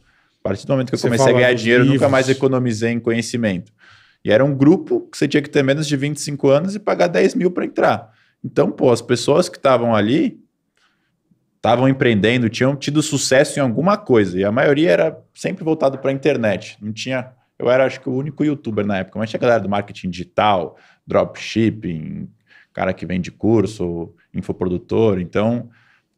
a partir do momento que eu você comecei a ganhar dinheiro, livros. nunca mais economizei em conhecimento. E era um grupo que você tinha que ter menos de 25 anos e pagar 10 mil para entrar. Então, pô, as pessoas que estavam ali estavam empreendendo, tinham tido sucesso em alguma coisa. E a maioria era sempre voltado para a internet. Não tinha. Eu era, acho que, o único youtuber na época, mas tinha galera do marketing digital, dropshipping, cara que vende curso, infoprodutor. Então,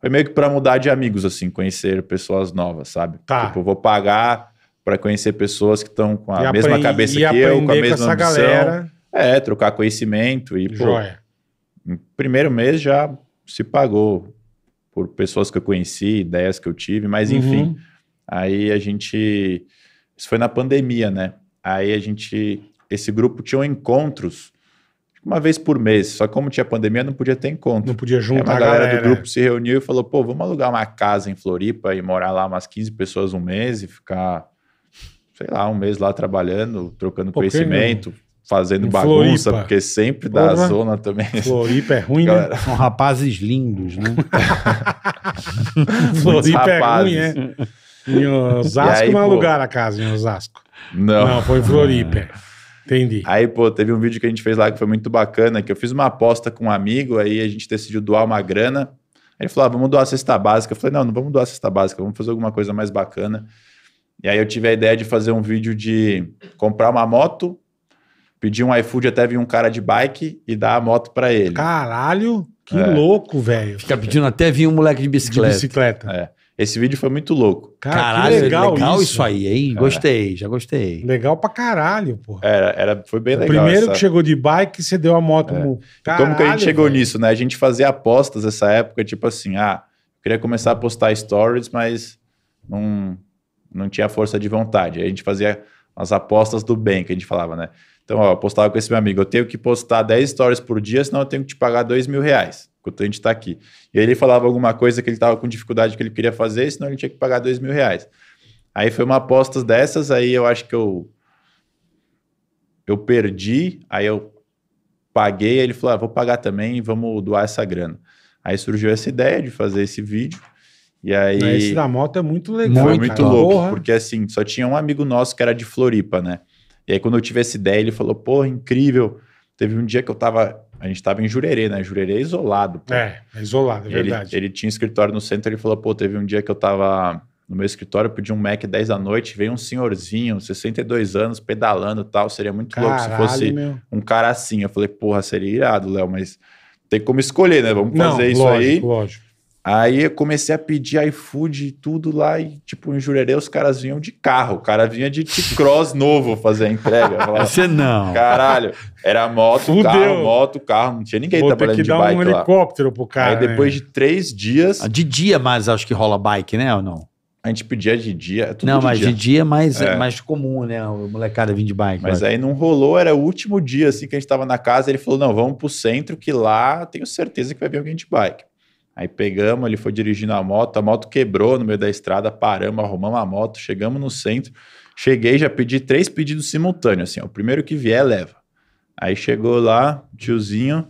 foi meio que para mudar de amigos, assim, conhecer pessoas novas, sabe? Tá. Tipo, vou pagar para conhecer pessoas que estão com a e mesma cabeça que eu, com a mesma com ambição. Galera. É, trocar conhecimento e, Joia. pô, primeiro mês já se pagou por pessoas que eu conheci, ideias que eu tive, mas uhum. enfim. Uhum. Aí a gente. Isso foi na pandemia, né? Aí a gente. Esse grupo tinha encontros tipo, uma vez por mês. Só que como tinha pandemia, não podia ter encontro. Não podia juntar. Aí a galera, galera, do é. grupo se reuniu e falou: pô, vamos alugar uma casa em Floripa e morar lá umas 15 pessoas um mês e ficar, sei lá, um mês lá trabalhando, trocando pô, conhecimento, fazendo em bagunça, Floripa. porque sempre dá Porra. zona também. Floripa é ruim, né? São rapazes lindos, né? *laughs* Floripa rapazes. é ruim, é. Em Osasco não alugar é a casa em Osasco. Não. Não, foi em Floripa. Entendi. Aí, pô, teve um vídeo que a gente fez lá que foi muito bacana, que eu fiz uma aposta com um amigo, aí a gente decidiu doar uma grana. Aí ele falou, ah, vamos doar a cesta básica. Eu falei, não, não vamos doar a cesta básica, vamos fazer alguma coisa mais bacana. E aí eu tive a ideia de fazer um vídeo de comprar uma moto, Pedir um iFood, até vir um cara de bike e dar a moto para ele. Caralho, que é. louco, velho. Fica pedindo até vir um moleque de bicicleta. De bicicleta. É. Esse vídeo foi muito louco. Cara, caralho, legal, legal isso. isso. aí, hein? É. Gostei, já gostei. Legal pra caralho, pô. Era, era, foi bem o legal. Primeiro essa... que chegou de bike, você deu a moto. É. No... Caralho, como que a gente chegou véio. nisso, né? A gente fazia apostas nessa época, tipo assim, ah, queria começar a postar stories, mas não, não tinha força de vontade. Aí a gente fazia as apostas do bem, que a gente falava, né? Então, ó, eu postava com esse meu amigo, eu tenho que postar 10 stories por dia, senão eu tenho que te pagar 2 mil reais, enquanto a gente está aqui. E aí ele falava alguma coisa que ele estava com dificuldade que ele queria fazer, senão ele tinha que pagar 2 mil reais. Aí foi uma aposta dessas, aí eu acho que eu eu perdi, aí eu paguei, aí ele falou, ah, vou pagar também, vamos doar essa grana. Aí surgiu essa ideia de fazer esse vídeo, e aí... Esse da moto é muito legal. Foi muito cara. louco, Porra. porque assim, só tinha um amigo nosso que era de Floripa, né? E aí, quando eu tive essa ideia, ele falou, pô, incrível. Teve um dia que eu tava. A gente tava em Jurerê, né? Jurerê é isolado. Pô. É, é isolado, é verdade. Ele tinha um escritório no centro, ele falou, pô, teve um dia que eu tava no meu escritório, eu pedi um Mac 10 da noite, veio um senhorzinho, 62 anos, pedalando e tal. Seria muito Caralho, louco se fosse meu. um cara assim. Eu falei, porra, seria irado, Léo, mas tem como escolher, né? Vamos fazer isso lógico, aí. Lógico. Aí eu comecei a pedir iFood e tudo lá, e tipo, em Jurerê os caras vinham de carro, o cara vinha de T-Cross *laughs* novo fazer a entrega. Falava, Você não. Caralho, era moto, Fudeu. carro, moto, carro, não tinha ninguém Vou trabalhando ter que dar um lá. helicóptero pro cara. Aí né? depois de três dias... Ah, de dia mais acho que rola bike, né, ou não? A gente pedia de dia. É tudo não, de mas dia. de dia é mais, é. mais comum, né? O molecada vir de bike. Mas aí não rolou, era o último dia assim que a gente tava na casa. Ele falou: não, vamos pro centro, que lá tenho certeza que vai vir alguém de bike. Aí pegamos, ele foi dirigindo a moto, a moto quebrou no meio da estrada, paramos, arrumamos a moto, chegamos no centro. Cheguei, já pedi três pedidos simultâneos, assim, ó, o primeiro que vier, leva. Aí chegou lá, tiozinho,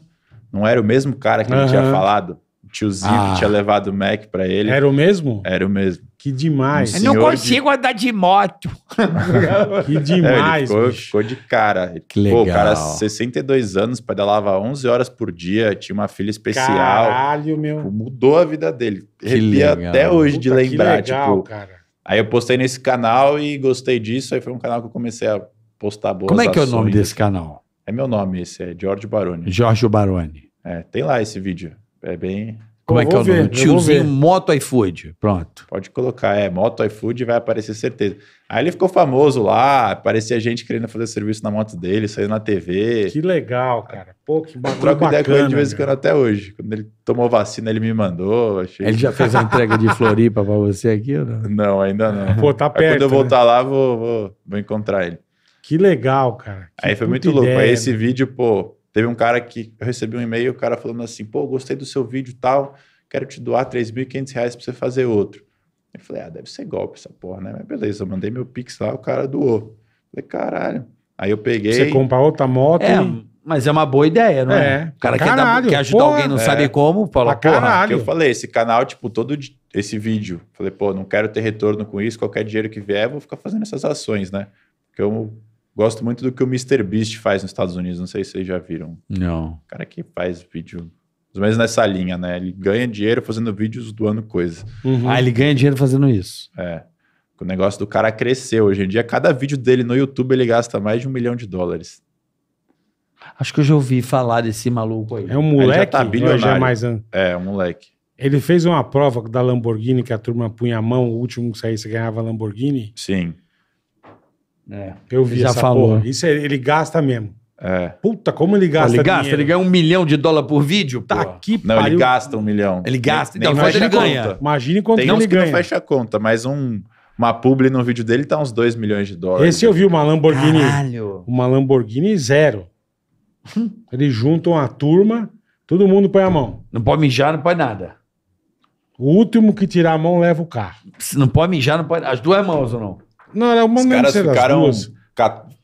não era o mesmo cara que uhum. ele tinha falado? O tiozinho ah. que tinha levado o Mac para ele. Era o mesmo? Era o mesmo. Que demais. Um eu não consigo de... andar de moto. *laughs* que demais. É, ele ficou, ficou, de cara. Que legal. Pô, o cara, 62 anos, pedalava 11 horas por dia, tinha uma filha especial. Caralho, meu. Tipo, mudou a vida dele. Arrepia até hoje Puta, de lembrar. Que legal, tipo, cara. Aí eu postei nesse canal e gostei disso. Aí foi um canal que eu comecei a postar boas Como é que ações. é o nome desse assim. canal? É meu nome esse, é Giorgio Baroni. Giorgio Baroni. É, tem lá esse vídeo. É bem. Como é eu é que é o ver, nome? Tiozinho Moto iFood. Pronto. Pode colocar, é, Moto iFood vai aparecer certeza. Aí ele ficou famoso lá, parecia gente querendo fazer serviço na moto dele, saiu na TV. Que legal, cara. Pô, que bagulho Troco ideia com ele de vez em quando até hoje. Quando ele tomou vacina, ele me mandou. Achei... Ele já fez a entrega de Floripa pra você aqui ou não? Não, ainda não. Pô, tá perto. Aí quando eu né? voltar né? lá, vou, vou, vou encontrar ele. Que legal, cara. Que aí foi muito ideia, louco. Aí esse né? vídeo, pô, Teve um cara que eu recebi um e-mail, o cara falando assim: pô, gostei do seu vídeo tal, quero te doar 3.500 reais para você fazer outro. Eu falei: ah, deve ser golpe essa porra, né? Mas beleza, eu mandei meu pix lá, o cara doou. Eu falei: caralho. Aí eu peguei. Você compra outra moto. É, e... mas é uma boa ideia, não é? é? O cara caralho, quer, dar, quer ajudar porra, alguém, não é. sabe como, fala, porra. Caralho. eu falei: esse canal, tipo, todo esse vídeo. Falei, pô, não quero ter retorno com isso, qualquer dinheiro que vier, vou ficar fazendo essas ações, né? Porque eu Gosto muito do que o Mr. Beast faz nos Estados Unidos. Não sei se vocês já viram. Não. O cara que faz vídeo. ou menos nessa linha, né? Ele ganha dinheiro fazendo vídeos doando coisas. Uhum. Ah, ele ganha dinheiro fazendo isso. É. O negócio do cara cresceu. Hoje em dia, cada vídeo dele no YouTube ele gasta mais de um milhão de dólares. Acho que eu já ouvi falar desse maluco aí. É um moleque? Ele já tá é bilionário. Já é, mais... é, um moleque. Ele fez uma prova da Lamborghini que a turma punha a mão, o último que saísse ganhava Lamborghini? Sim. É. Eu vi ele já essa falou. porra. Isso é- ele gasta mesmo. É. Puta, como ele gasta ele gasta, dinheiro. ele ganha um milhão de dólar por vídeo, Tá pô. aqui, Não, ele gasta um milhão. Ele gasta, Nem- então, nem quanto ele ganha? conta. Imagine quanto Tem uns ele que não fecha a conta, mas um, uma publi no vídeo dele tá uns 2 milhões de dólares. Esse eu vi uma Lamborghini. Caralho. Uma Lamborghini zero. *laughs* Eles juntam a turma, todo mundo põe a mão. Não pode mijar, não pode nada. O último que tirar a mão leva o carro. Não pode mijar, não pode. As duas mãos ou não? Não, era uma Os caras ficaram duas.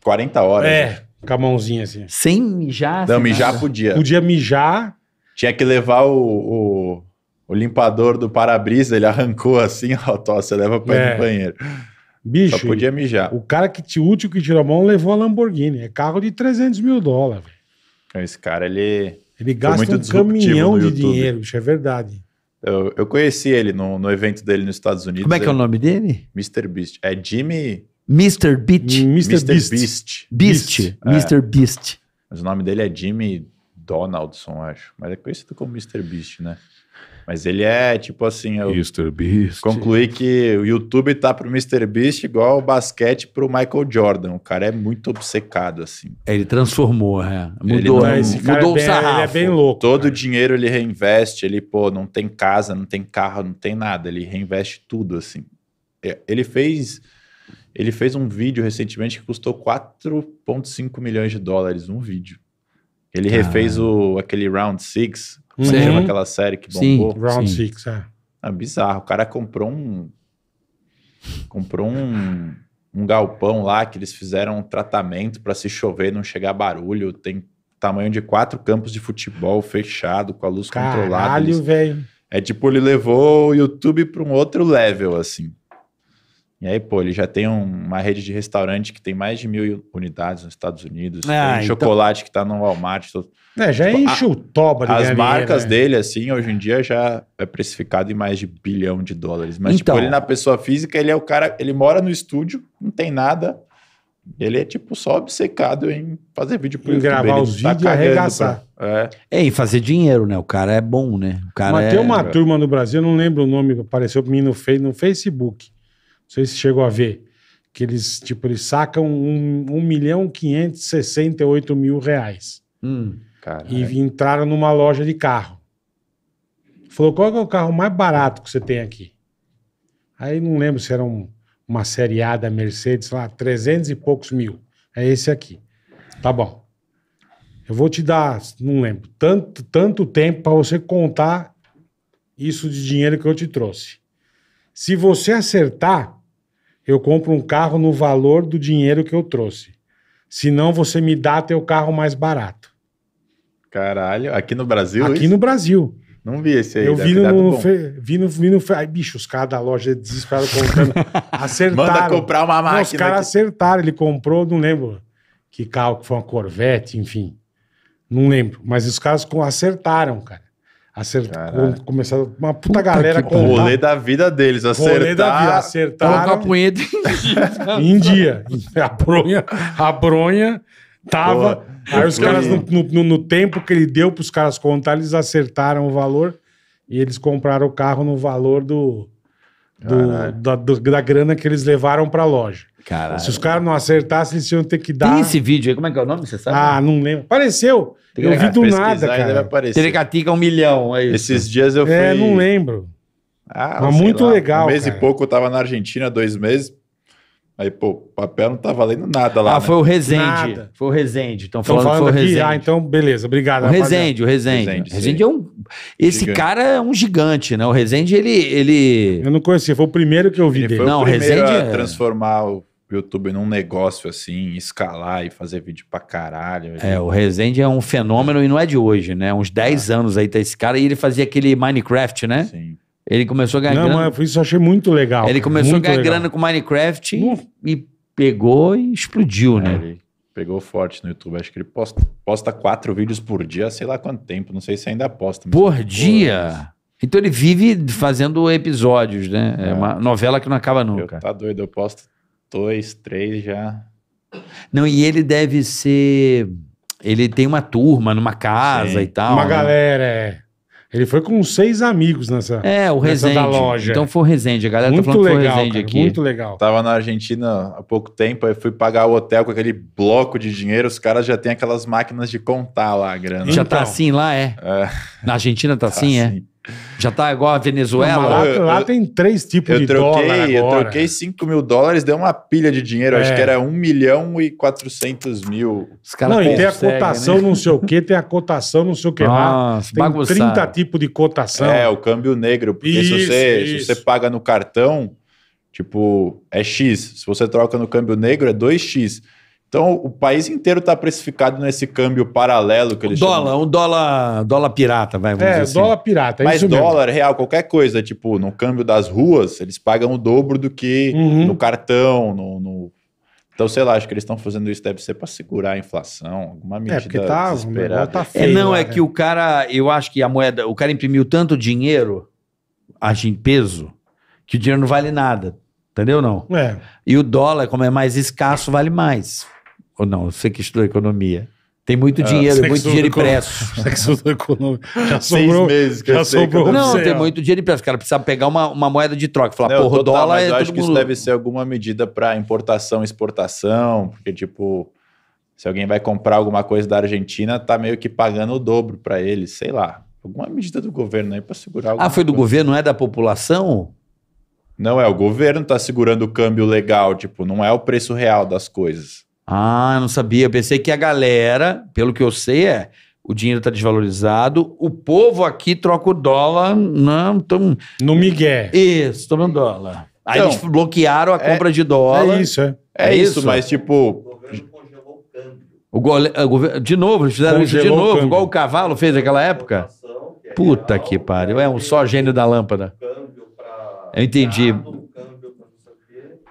40 horas. É, né? com a mãozinha assim. Sem mijar? Não, sem mijar nada. podia. Podia mijar. Tinha que levar o, o, o limpador do para-brisa, ele arrancou assim, *laughs* ó, tó, você leva pra é. ir no é. banheiro. Bicho, Só podia mijar. O cara que te útil que tirou a mão levou a Lamborghini. É carro de 300 mil dólares. Então, esse cara, ele. Ele gasta um caminhão de dinheiro, bicho, é verdade. Eu, eu conheci ele no, no evento dele nos Estados Unidos. Como é que é o é nome dele? Mr. Beast. É Jimmy. Mr. Beach. Mr. Beast. Beast. Beast. Beast. É. Mr. Beast. Mas o nome dele é Jimmy Donaldson, acho. Mas é conhecido como Mr. Beast, né? Mas ele é tipo assim. Eu Mr. Beast. Concluí que o YouTube tá pro Mr. Beast igual o basquete pro Michael Jordan. O cara é muito obcecado, assim. É, ele transformou, é. Mudou, ele, né? mudou o é sarrafo. Ele é bem louco. Todo cara. o dinheiro ele reinveste. Ele, pô, não tem casa, não tem carro, não tem nada. Ele reinveste tudo, assim. É, ele fez. Ele fez um vídeo recentemente que custou 4,5 milhões de dólares. Um vídeo. Ele refez o, aquele Round 6, você uhum. lembra aquela série que bombou? Sim, Round Sim. Six, é. Ah, bizarro. O cara comprou um. Comprou um, um galpão lá que eles fizeram um tratamento para se chover não chegar barulho. Tem tamanho de quatro campos de futebol fechado, com a luz Caralho, controlada. Caralho, velho. É tipo, ele levou o YouTube para um outro level, assim. E aí, pô, ele já tem um, uma rede de restaurante que tem mais de mil unidades nos Estados Unidos. Ah, tem então... chocolate que tá no Walmart. É, já tipo, enche o toba de As marcas né? dele, assim, hoje em dia já é precificado em mais de bilhão de dólares. Mas, tipo, então... tipo, ele na pessoa física, ele é o cara, ele mora no estúdio, não tem nada. Ele é, tipo, só obcecado em fazer vídeo pro em YouTube. gravar os tá vídeos e arregaçar. Pra... É. é. e fazer dinheiro, né? O cara é bom, né? O cara Mas é... tem uma é. turma no Brasil, não lembro o nome, apareceu pra mim no, no Facebook sei se chegou a ver. Que eles, tipo, eles sacam um, 1 milhão 568 mil reais. Hum, e entraram numa loja de carro. Falou, qual é o carro mais barato que você tem aqui? Aí não lembro se era um, uma série A da Mercedes, lá, 300 e poucos mil. É esse aqui. Tá bom. Eu vou te dar, não lembro, tanto, tanto tempo para você contar isso de dinheiro que eu te trouxe. Se você acertar, eu compro um carro no valor do dinheiro que eu trouxe. Senão você me dá teu carro mais barato. Caralho, aqui no Brasil? Aqui isso? no Brasil. Não vi esse aí. Eu vi no, vi no, vi no, Ai, bicho, os caras da loja desesperados comprando. *laughs* acertaram. Manda comprar uma máquina. Não, os caras acertaram. Ele comprou, não lembro que carro, que foi uma Corvette, enfim. Não lembro. Mas os caras acertaram, cara. Acertar, começar uma puta galera com. O rolê da vida deles, acertar. Rolê acertar. Colocar a punheta em dia. *laughs* *laughs* A bronha, a bronha tava. Boa. Aí os caras, no, no, no, tempo que ele deu para os caras contar, eles acertaram o valor e eles compraram o carro no valor do, do da, do, da grana que eles levaram para a loja. Se os caras não acertassem, eles iam ter que dar. Tem esse vídeo aí, como é que é o nome? Você sabe? Ah, não lembro. Apareceu. Eu vi do nada, cara. Telecatica um milhão. É Esses dias eu é, fui. É, não lembro. Ah, Mas muito lá, legal. Um mês cara. e pouco eu tava na Argentina, dois meses. Aí, pô, papel não tá valendo nada lá. Ah, né? foi o Rezende. Nada. Foi o Rezende. Estão falando, falando foi o Rezende. Ah, então, beleza, obrigado. O Rezende, o Rezende. Rezende, Rezende é um. Esse gigante. cara é um gigante, né? O Rezende, ele, ele. Eu não conhecia, foi o primeiro que eu vi ele dele. Foi não, o primeiro Rezende. A é- transformar o YouTube num negócio assim, escalar e fazer vídeo pra caralho. É, gente. É, o Rezende é um fenômeno e não é de hoje, né? Uns 10 ah. É. anos aí tá esse cara e ele fazia aquele Minecraft, né? Sim. Ele começou a ganhar não, grana. Não, isso eu achei muito legal. Ele começou a ganhar legal. grana com Minecraft uh. e pegou e explodiu, é, né? Ele pegou forte no YouTube. Acho que ele posta, posta quatro vídeos por dia, sei lá quanto tempo. Não sei se ainda posta. Por dia? Então ele vive fazendo episódios, né? É, é, uma novela que não acaba nunca. Eu, tá doido, eu posto dois, três já. Não, e ele deve ser. Ele tem uma turma numa casa Sim. e tal. Uma né? galera, é. Ele foi com seis amigos nessa. É, o Resende. loja. Então foi o Resende, a galera tá muito tá falando legal, que foi o Resende cara, aqui. Muito legal. Tava na Argentina há pouco tempo, aí fui pagar o hotel com aquele bloco de dinheiro, os caras já têm aquelas máquinas de contar lá a grana. Já tá então, tá assim lá, é? é. Na Argentina tá, tá assim, é? assim, é? Já tá igual a Venezuela? Não, lá, lá tem três tipos eu de troquei, dólar agora. Eu troquei 5 mil dólares, deu uma pilha de dinheiro. É. Acho que era 1 milhão e 400 mil. Os cara não, e tem a né? cotação né? não sei o que, tem a cotação não sei o que lá. Tem bagunçado. 30 tipos de cotação. É, o câmbio negro. Porque isso, se, você, se você paga no cartão, tipo, é X. Se você troca no câmbio negro, é 2X. Então, o país inteiro está precificado nesse câmbio paralelo que eles dólar, chamam. Um dólar, dólar pirata, vai, vamos é, dizer assim. dólar pirata. É Mas dólar, mesmo. real, qualquer coisa. Tipo, no câmbio das ruas, eles pagam o dobro do que uhum. no cartão, no, no... Então, sei lá, acho que eles estão fazendo isso deve ser para segurar a inflação, alguma é, medida é, porque tá, desesperada. Tá é, feio, é, não, é, é que o cara, eu acho que a moeda, o cara imprimiu tanto dinheiro, em peso, que o dinheiro não vale nada. Entendeu não? É. E o dólar, como é mais escasso, vale mais. Ou não, você que estudou economia. Tem muito é, dinheiro, ah, muito dinheiro impresso. *laughs* já sobrou, meses já sobrou. Não, tem muito dinheiro impresso. O cara precisa pegar uma, uma moeda de troca. Falar, porra, o dólar mas é eu acho que mundo... isso deve ser alguma medida para importação, exportação, porque, tipo, se alguém vai comprar alguma coisa da Argentina, tá meio que pagando o dobro para ele, sei lá. Alguma medida do governo aí para segurar. Ah, foi do coisa. governo, não é da população? Não, é o governo tá segurando o câmbio legal, tipo, não é o preço real das coisas. Ah, eu não sabia. Eu pensei que a galera, pelo que eu sei, é o dinheiro está desvalorizado, o povo aqui troca o dólar, não, né? então, tamo... no migué. Isso, tomando dólar. Aí então, eles bloquearam a é, compra é, de dólar. É isso, é. É, é isso, isso, mas tipo... O gole... De novo, eles fizeram Congelou isso de novo, o igual o cavalo fez naquela época. É Puta que pariu, é um só gênio da lâmpada. Eu entendi.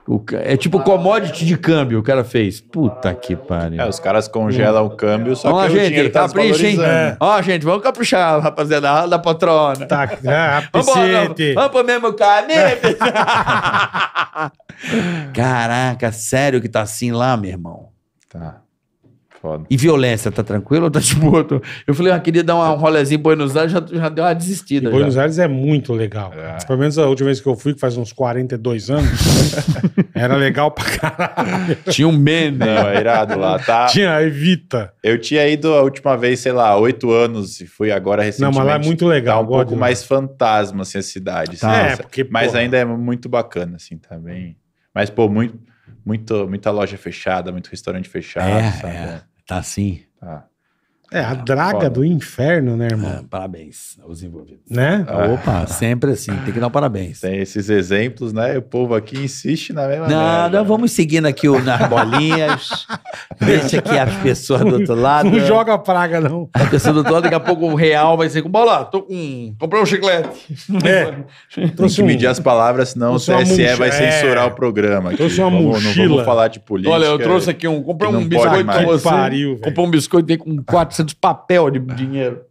O, é tipo commodity de câmbio, o cara fez. Puta que pariu. É, os caras congelam o câmbio, só Ó, que gente, o dinheiro tá capricha, tá então. hein? Ó, gente, vamos caprichar, rapaziada, da patrona. Tá, é, *laughs* vamos, vamos pro mesmo caminho. É *laughs* Caraca, sério que tá assim lá, meu irmão? Tá foda. E violência, tá tranquilo ou tá de Eu falei, eu ah, queria dar uma, um rolezinho em Buenos Aires, já, já deu uma desistida. Buenos Aires é muito legal. É. Pelo menos a última vez que eu fui, que faz uns 42 anos, *laughs* era legal pra caralho. Tinha um meme. Não, é irado lá, tá? Tinha a Evita. Eu tinha ido a última vez, sei lá, oito anos, e fui agora recentemente. Não, mas lá é muito legal. Tá um pouco mais fantasma, assim, a cidade. Tá. É, porque, mas porra. ainda é muito bacana, assim, também. Tá mas, pô, muito muito, muita loja fechada, muito restaurante fechado, é, sabe? É. Tá sim. Tá. É, a ah, draga Foda. do inferno, né, irmão? É, parabéns aos envolvidos. Né? Ah, opa, sempre assim, tem que dar um parabéns. Tem esses exemplos, né? O povo aqui insiste na mesma não, né? vamos seguindo aqui o, nas bolinhas, *laughs* deixa aqui as pessoas do outro lado. Não joga praga, não. A pessoa do outro lado, daqui a pouco o real vai ser com bola, tô com... comprei um chiclete. É. tem que medir as palavras, senão o TSE vai censurar é. o programa. Aqui. Trouxe uma vamos, mochila. Não vamos falar de política. Olha, eu trouxe aqui um, comprei um biscoito. Pariu, comprei um biscoito, tem com quatro dos papel de é. dinheiro.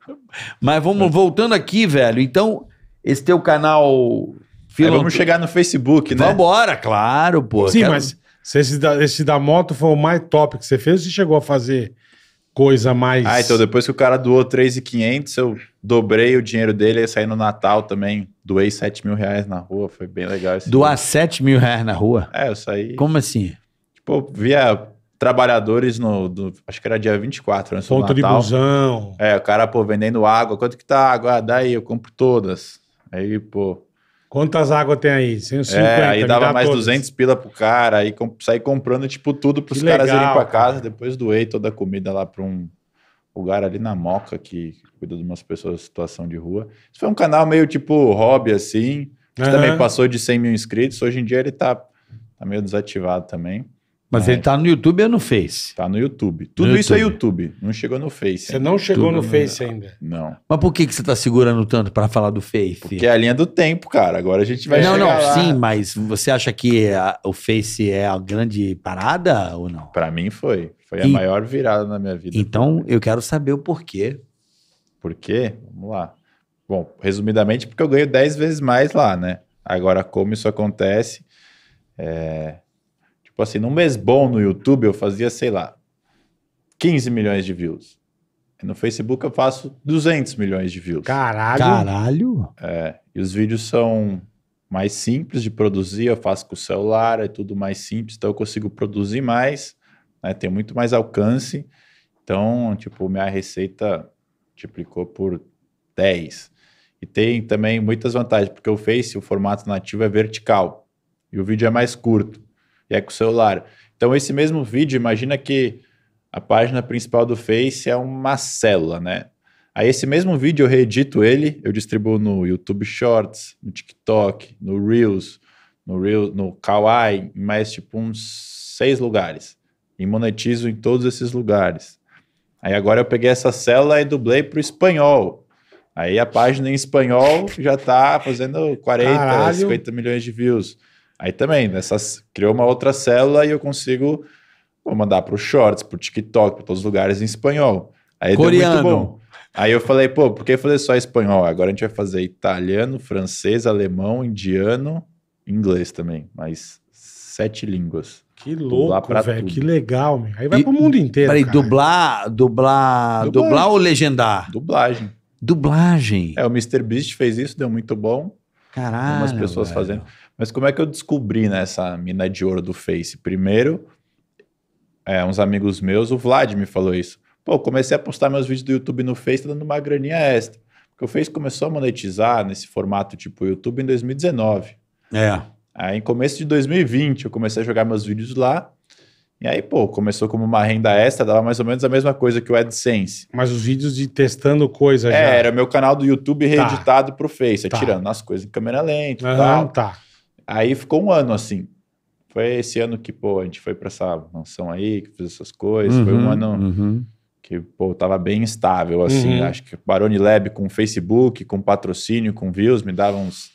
Mas vamos é. voltando aqui, velho. Então, esse teu canal. vamos chegar no Facebook, né? Vambora, claro, pô. Sim, Quero... mas se esse da, esse da moto foi o mais top que você fez, você chegou a fazer coisa mais. Ah, então depois que o cara doou 3,500, eu dobrei o dinheiro dele e saí no Natal também. Doei 7 mil reais na rua, foi bem legal. Doar dia. 7 mil reais na rua? É, eu saí. Como assim? Tipo, via trabalhadores no, do, acho que era dia 24, antes né, Ponto do Natal. de busão. É, o cara, pô, vendendo água. Quanto que tá a água? Ah, daí eu compro todas. Aí, pô... Quantas águas tem aí? 150, é, aí dava mais todas. 200 pila pro cara, aí com, saí comprando, tipo, tudo pros que caras legal, irem pra casa. Cara. Depois doei toda a comida lá pra um lugar ali na Moca, que, cuida de umas pessoas em situação de rua. Isso foi um canal meio, tipo, hobby, assim. Uhum. também passou de 100 mil inscritos. Hoje em dia ele tá, tá meio desativado também. Mas é. ele tá no YouTube ou no Face? Tá no YouTube. Tudo no isso é YouTube. é YouTube. Não chegou no Face. Você não chegou no Face ainda? Não. Mas por que, que você tá segurando tanto para falar do Face? Porque é a linha do tempo, cara. Agora a gente vai não, chegar Não, não, sim, mas você acha que a, o Face é a grande parada ou não? Para mim foi. Foi a maior virada na minha vida. Então, eu quero saber o porquê. Por quê? Vamos lá. Bom, resumidamente, porque eu ganho 10 vezes mais lá, né? Agora, como isso acontece... É Tipo assim, num mês bom no YouTube eu fazia, sei lá, 15 milhões de views. E no Facebook eu faço 200 milhões de views. Caralho! Caralho! É, e os vídeos são mais simples de produzir, eu faço com o celular, é tudo mais simples, então eu consigo produzir mais, né, tem muito mais alcance. Então, tipo, minha receita multiplicou por 10. E tem também muitas vantagens, porque o Face, o formato nativo é vertical e o vídeo é mais curto e é com o celular. Então, esse mesmo vídeo, imagina que a página principal do Face é uma célula, né? Aí esse mesmo vídeo eu reedito ele, eu distribuo no YouTube Shorts, no TikTok, no Reels, no Reels, no Kawaii, mais tipo uns seis lugares. E monetizo em todos esses lugares. Aí agora eu peguei essa célula e dublei para o espanhol. Aí a página em espanhol já está fazendo 40, Caralho. 50 milhões de views. Aí também, nessas, criou uma outra célula e eu consigo vou mandar para os shorts, para o TikTok, para todos os lugares em espanhol. Aí Coreano. deu muito bom. Aí eu falei, pô, por que fazer só espanhol? Agora a gente vai fazer italiano, francês, alemão, indiano, inglês também, mas sete línguas. Que louco, velho, que legal, meu. Aí vai para pro mundo inteiro. Peraí, cara. dublar, dublar, dublar, dublar ou legendar? Dublagem. Dublagem. É, o Mr. Beast fez isso, deu muito bom. Caralho. Umas pessoas velho. fazendo. Mas como é que eu descobri nessa né, mina de ouro do Face? Primeiro, é, uns amigos meus, o Vlad me falou isso. Pô, comecei a postar meus vídeos do YouTube no Face, tá dando uma graninha extra. Porque o Face começou a monetizar nesse formato tipo YouTube em 2019. É. Aí, em começo de 2020, eu comecei a jogar meus vídeos lá. E aí, pô, começou como uma renda extra, dava mais ou menos a mesma coisa que o AdSense. Mas os vídeos de testando coisa é, já. era meu canal do YouTube tá. reeditado tá. pro Face, tá. tirando as coisas em câmera lenta e uhum, tal. Tá. Aí ficou um ano assim. Foi esse ano que, pô, a gente foi para essa mansão aí, que fez essas coisas. Uhum, foi um uhum, ano uhum. que, pô, tava bem estável, assim. Uhum. Acho que Barone Lab com Facebook, com patrocínio, com views, me dava uns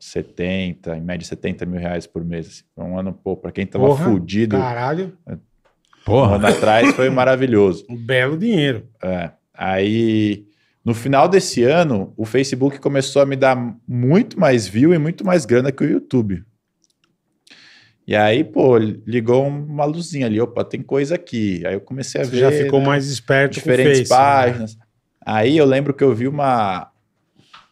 70, em média 70 mil reais por mês. Assim. Foi um ano, pô, pra quem tava Porra, fudido. Caralho. Porra. Um ano atrás foi maravilhoso. *laughs* Um belo dinheiro. É. Aí no final desse ano, o Facebook começou a me dar muito mais view e muito mais grana que o YouTube. E aí, pô, ligou uma luzinha ali, opa, tem coisa aqui. Aí eu comecei a Você ver. Já ficou né, mais esperto diferentes com o Face, né? páginas. Né? Aí eu lembro que eu vi uma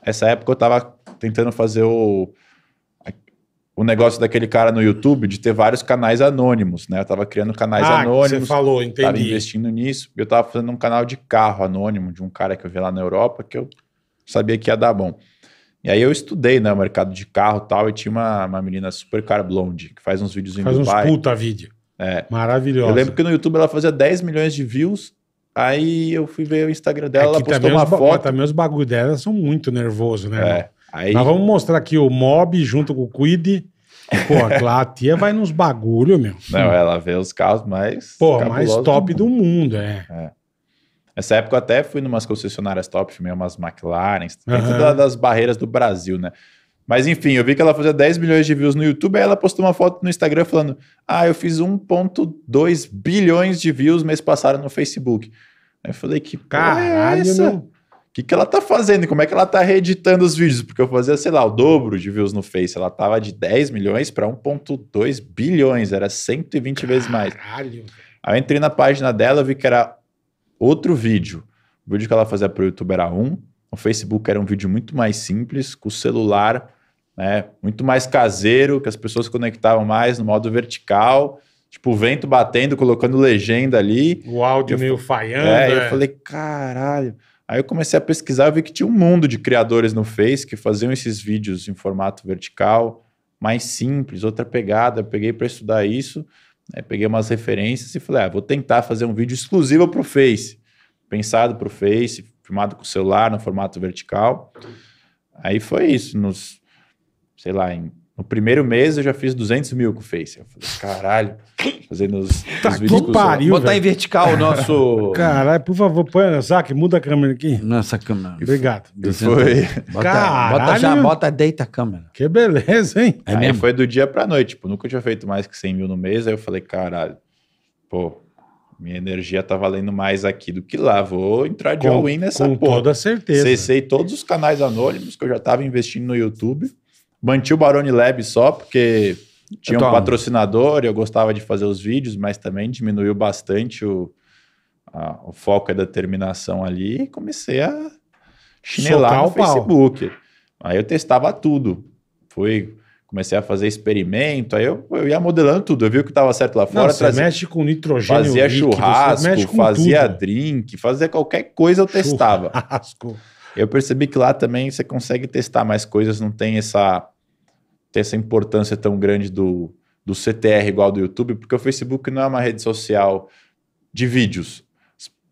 essa época eu tava tentando fazer o o negócio daquele cara no YouTube de ter vários canais anônimos, né? Eu tava criando canais ah, anônimos. Você falou, entendi. Tava investindo nisso. Eu tava fazendo um canal de carro anônimo de um cara que eu vi lá na Europa que eu sabia que ia dar bom. E aí eu estudei, né, o mercado de carro e tal, e tinha uma, uma menina super cara blonde que faz uns vídeos em faz Dubai. Faz uns puta vídeo. É. Maravilhosa. Eu lembro que no YouTube ela fazia 10 milhões de views Aí eu fui ver o Instagram dela, é ela postou uma foto. Também os bagulho dela são muito nervoso, né? É. Aí... Nós vamos mostrar aqui o Mob junto com o Quid Pô, claro, a tia vai nos bagulho, meu. Não, ela vê os carros mais. Pô, mais top do mundo, do mundo é. é. Nessa época eu até fui numas concessionárias top, filmei umas McLaren, dentro das barreiras do Brasil, né? Mas enfim, eu vi que ela fazia 10 milhões de views no YouTube, aí ela postou uma foto no Instagram falando: Ah, eu fiz 1,2 bilhões de views mês passado no Facebook. Aí eu falei: Que é caralho, é essa? Meu que, que ela tá fazendo? Como é que ela tá reeditando os vídeos? Porque eu fazia, sei lá, o dobro de views no Face. Ela tava de 10 milhões para 1,2 bilhões, era 120 Caralho. vezes mais. Aí eu entrei na página dela, vi que era outro vídeo. O vídeo que ela fazia para o YouTube era um, o Facebook era um vídeo muito mais simples, com o celular, né, muito mais caseiro, que as pessoas conectavam mais no modo vertical tipo, o vento batendo, colocando legenda ali. O áudio eu, meio faiando. É, é, eu é. falei, caralho. Aí eu comecei a pesquisar e vi que tinha um mundo de criadores no Face que faziam esses vídeos em formato vertical, mais simples, outra pegada. Eu peguei para estudar isso, né? peguei umas referências e falei: ah, vou tentar fazer um vídeo exclusivo para o Face, pensado para o Face, filmado com o celular no formato vertical. Aí foi isso, nos, sei lá, em no primeiro mês eu já fiz 200 mil com o Face. Eu falei, caralho, fazendo os, *laughs* tá os vídeos. Que pariu, Botar em vertical o nosso. *laughs* Caralho, por favor, põe, Zac, muda a câmera aqui. Nossa câmera. Obrigado. foi. Bota, caralho. Bota já, bota, deita a câmera. Que beleza, hein? É aí mesmo? foi do dia pra noite. Tipo, nunca tinha feito mais que 100 mil no mês. Aí eu falei, caralho, pô, minha energia tá valendo mais aqui do que lá. Vou entrar de all-in nessa com porra. Com toda certeza. Cessei todos os canais anônimos que eu já tava investindo no YouTube. Manti o Barone Lab só, porque tinha um patrocinador, e eu gostava de fazer os vídeos, mas também diminuiu bastante o, a, o foco e a determinação ali e comecei a chinelar Socar no Facebook. Pau. Aí eu testava tudo. Fui, comecei a fazer experimento, aí eu, eu ia modelando tudo. Eu vi o que estava certo lá fora. Não, você trazia, mexe com nitrogênio. Fazia líquido, churrasco, fazia tudo. drink, fazia qualquer coisa eu testava. Eu percebi que lá também você consegue testar mais coisas, não tem essa ter essa importância tão grande do, do CTR igual do YouTube, porque o Facebook não é uma rede social de vídeos.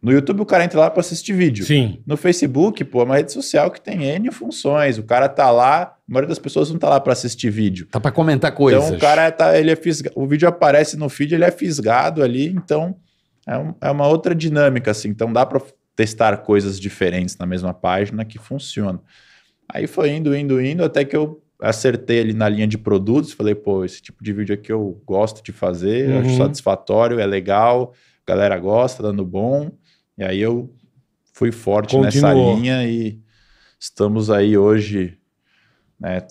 No YouTube o cara entra lá para assistir vídeo. Sim. No Facebook, pô, é uma rede social que tem N funções. O cara tá lá, a maioria das pessoas não tá lá para assistir vídeo. Tá para comentar coisas. Então o cara tá, ele é fisgado, o vídeo aparece no feed, ele é fisgado ali, então é, um, é uma outra dinâmica assim. Então dá para testar coisas diferentes na mesma página que funciona. Aí foi indo, indo, indo, até que eu acertei ali na linha de produtos, falei, pô, esse tipo de vídeo aqui eu gosto de fazer, uhum. acho satisfatório, é legal, a galera gosta, dando bom. E aí eu fui forte Continuou. nessa linha e estamos aí hoje, né,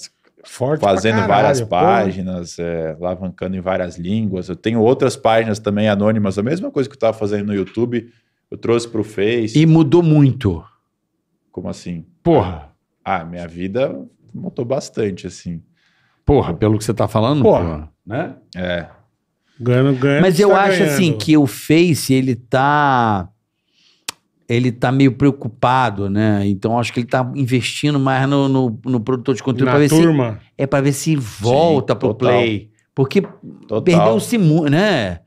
Forte fazendo caralho, várias páginas, é, alavancando em várias línguas. Eu tenho outras páginas também anônimas, a mesma coisa que eu estava fazendo no YouTube, eu trouxe para o Face. E mudou muito. Como assim? Porra. Ah, minha vida montou bastante, assim. Porra, pelo que você tá falando, porra, porra né? É. Ganhando, ganhando. Mas eu tá acho ganhando. assim que o Face, ele tá ele tá meio preocupado, né? Então acho que ele tá investindo mais no, no, no produtor de conteúdo para ver turma. se é para ver se volta Sim, pro total. play, porque perdeu-se muito, né?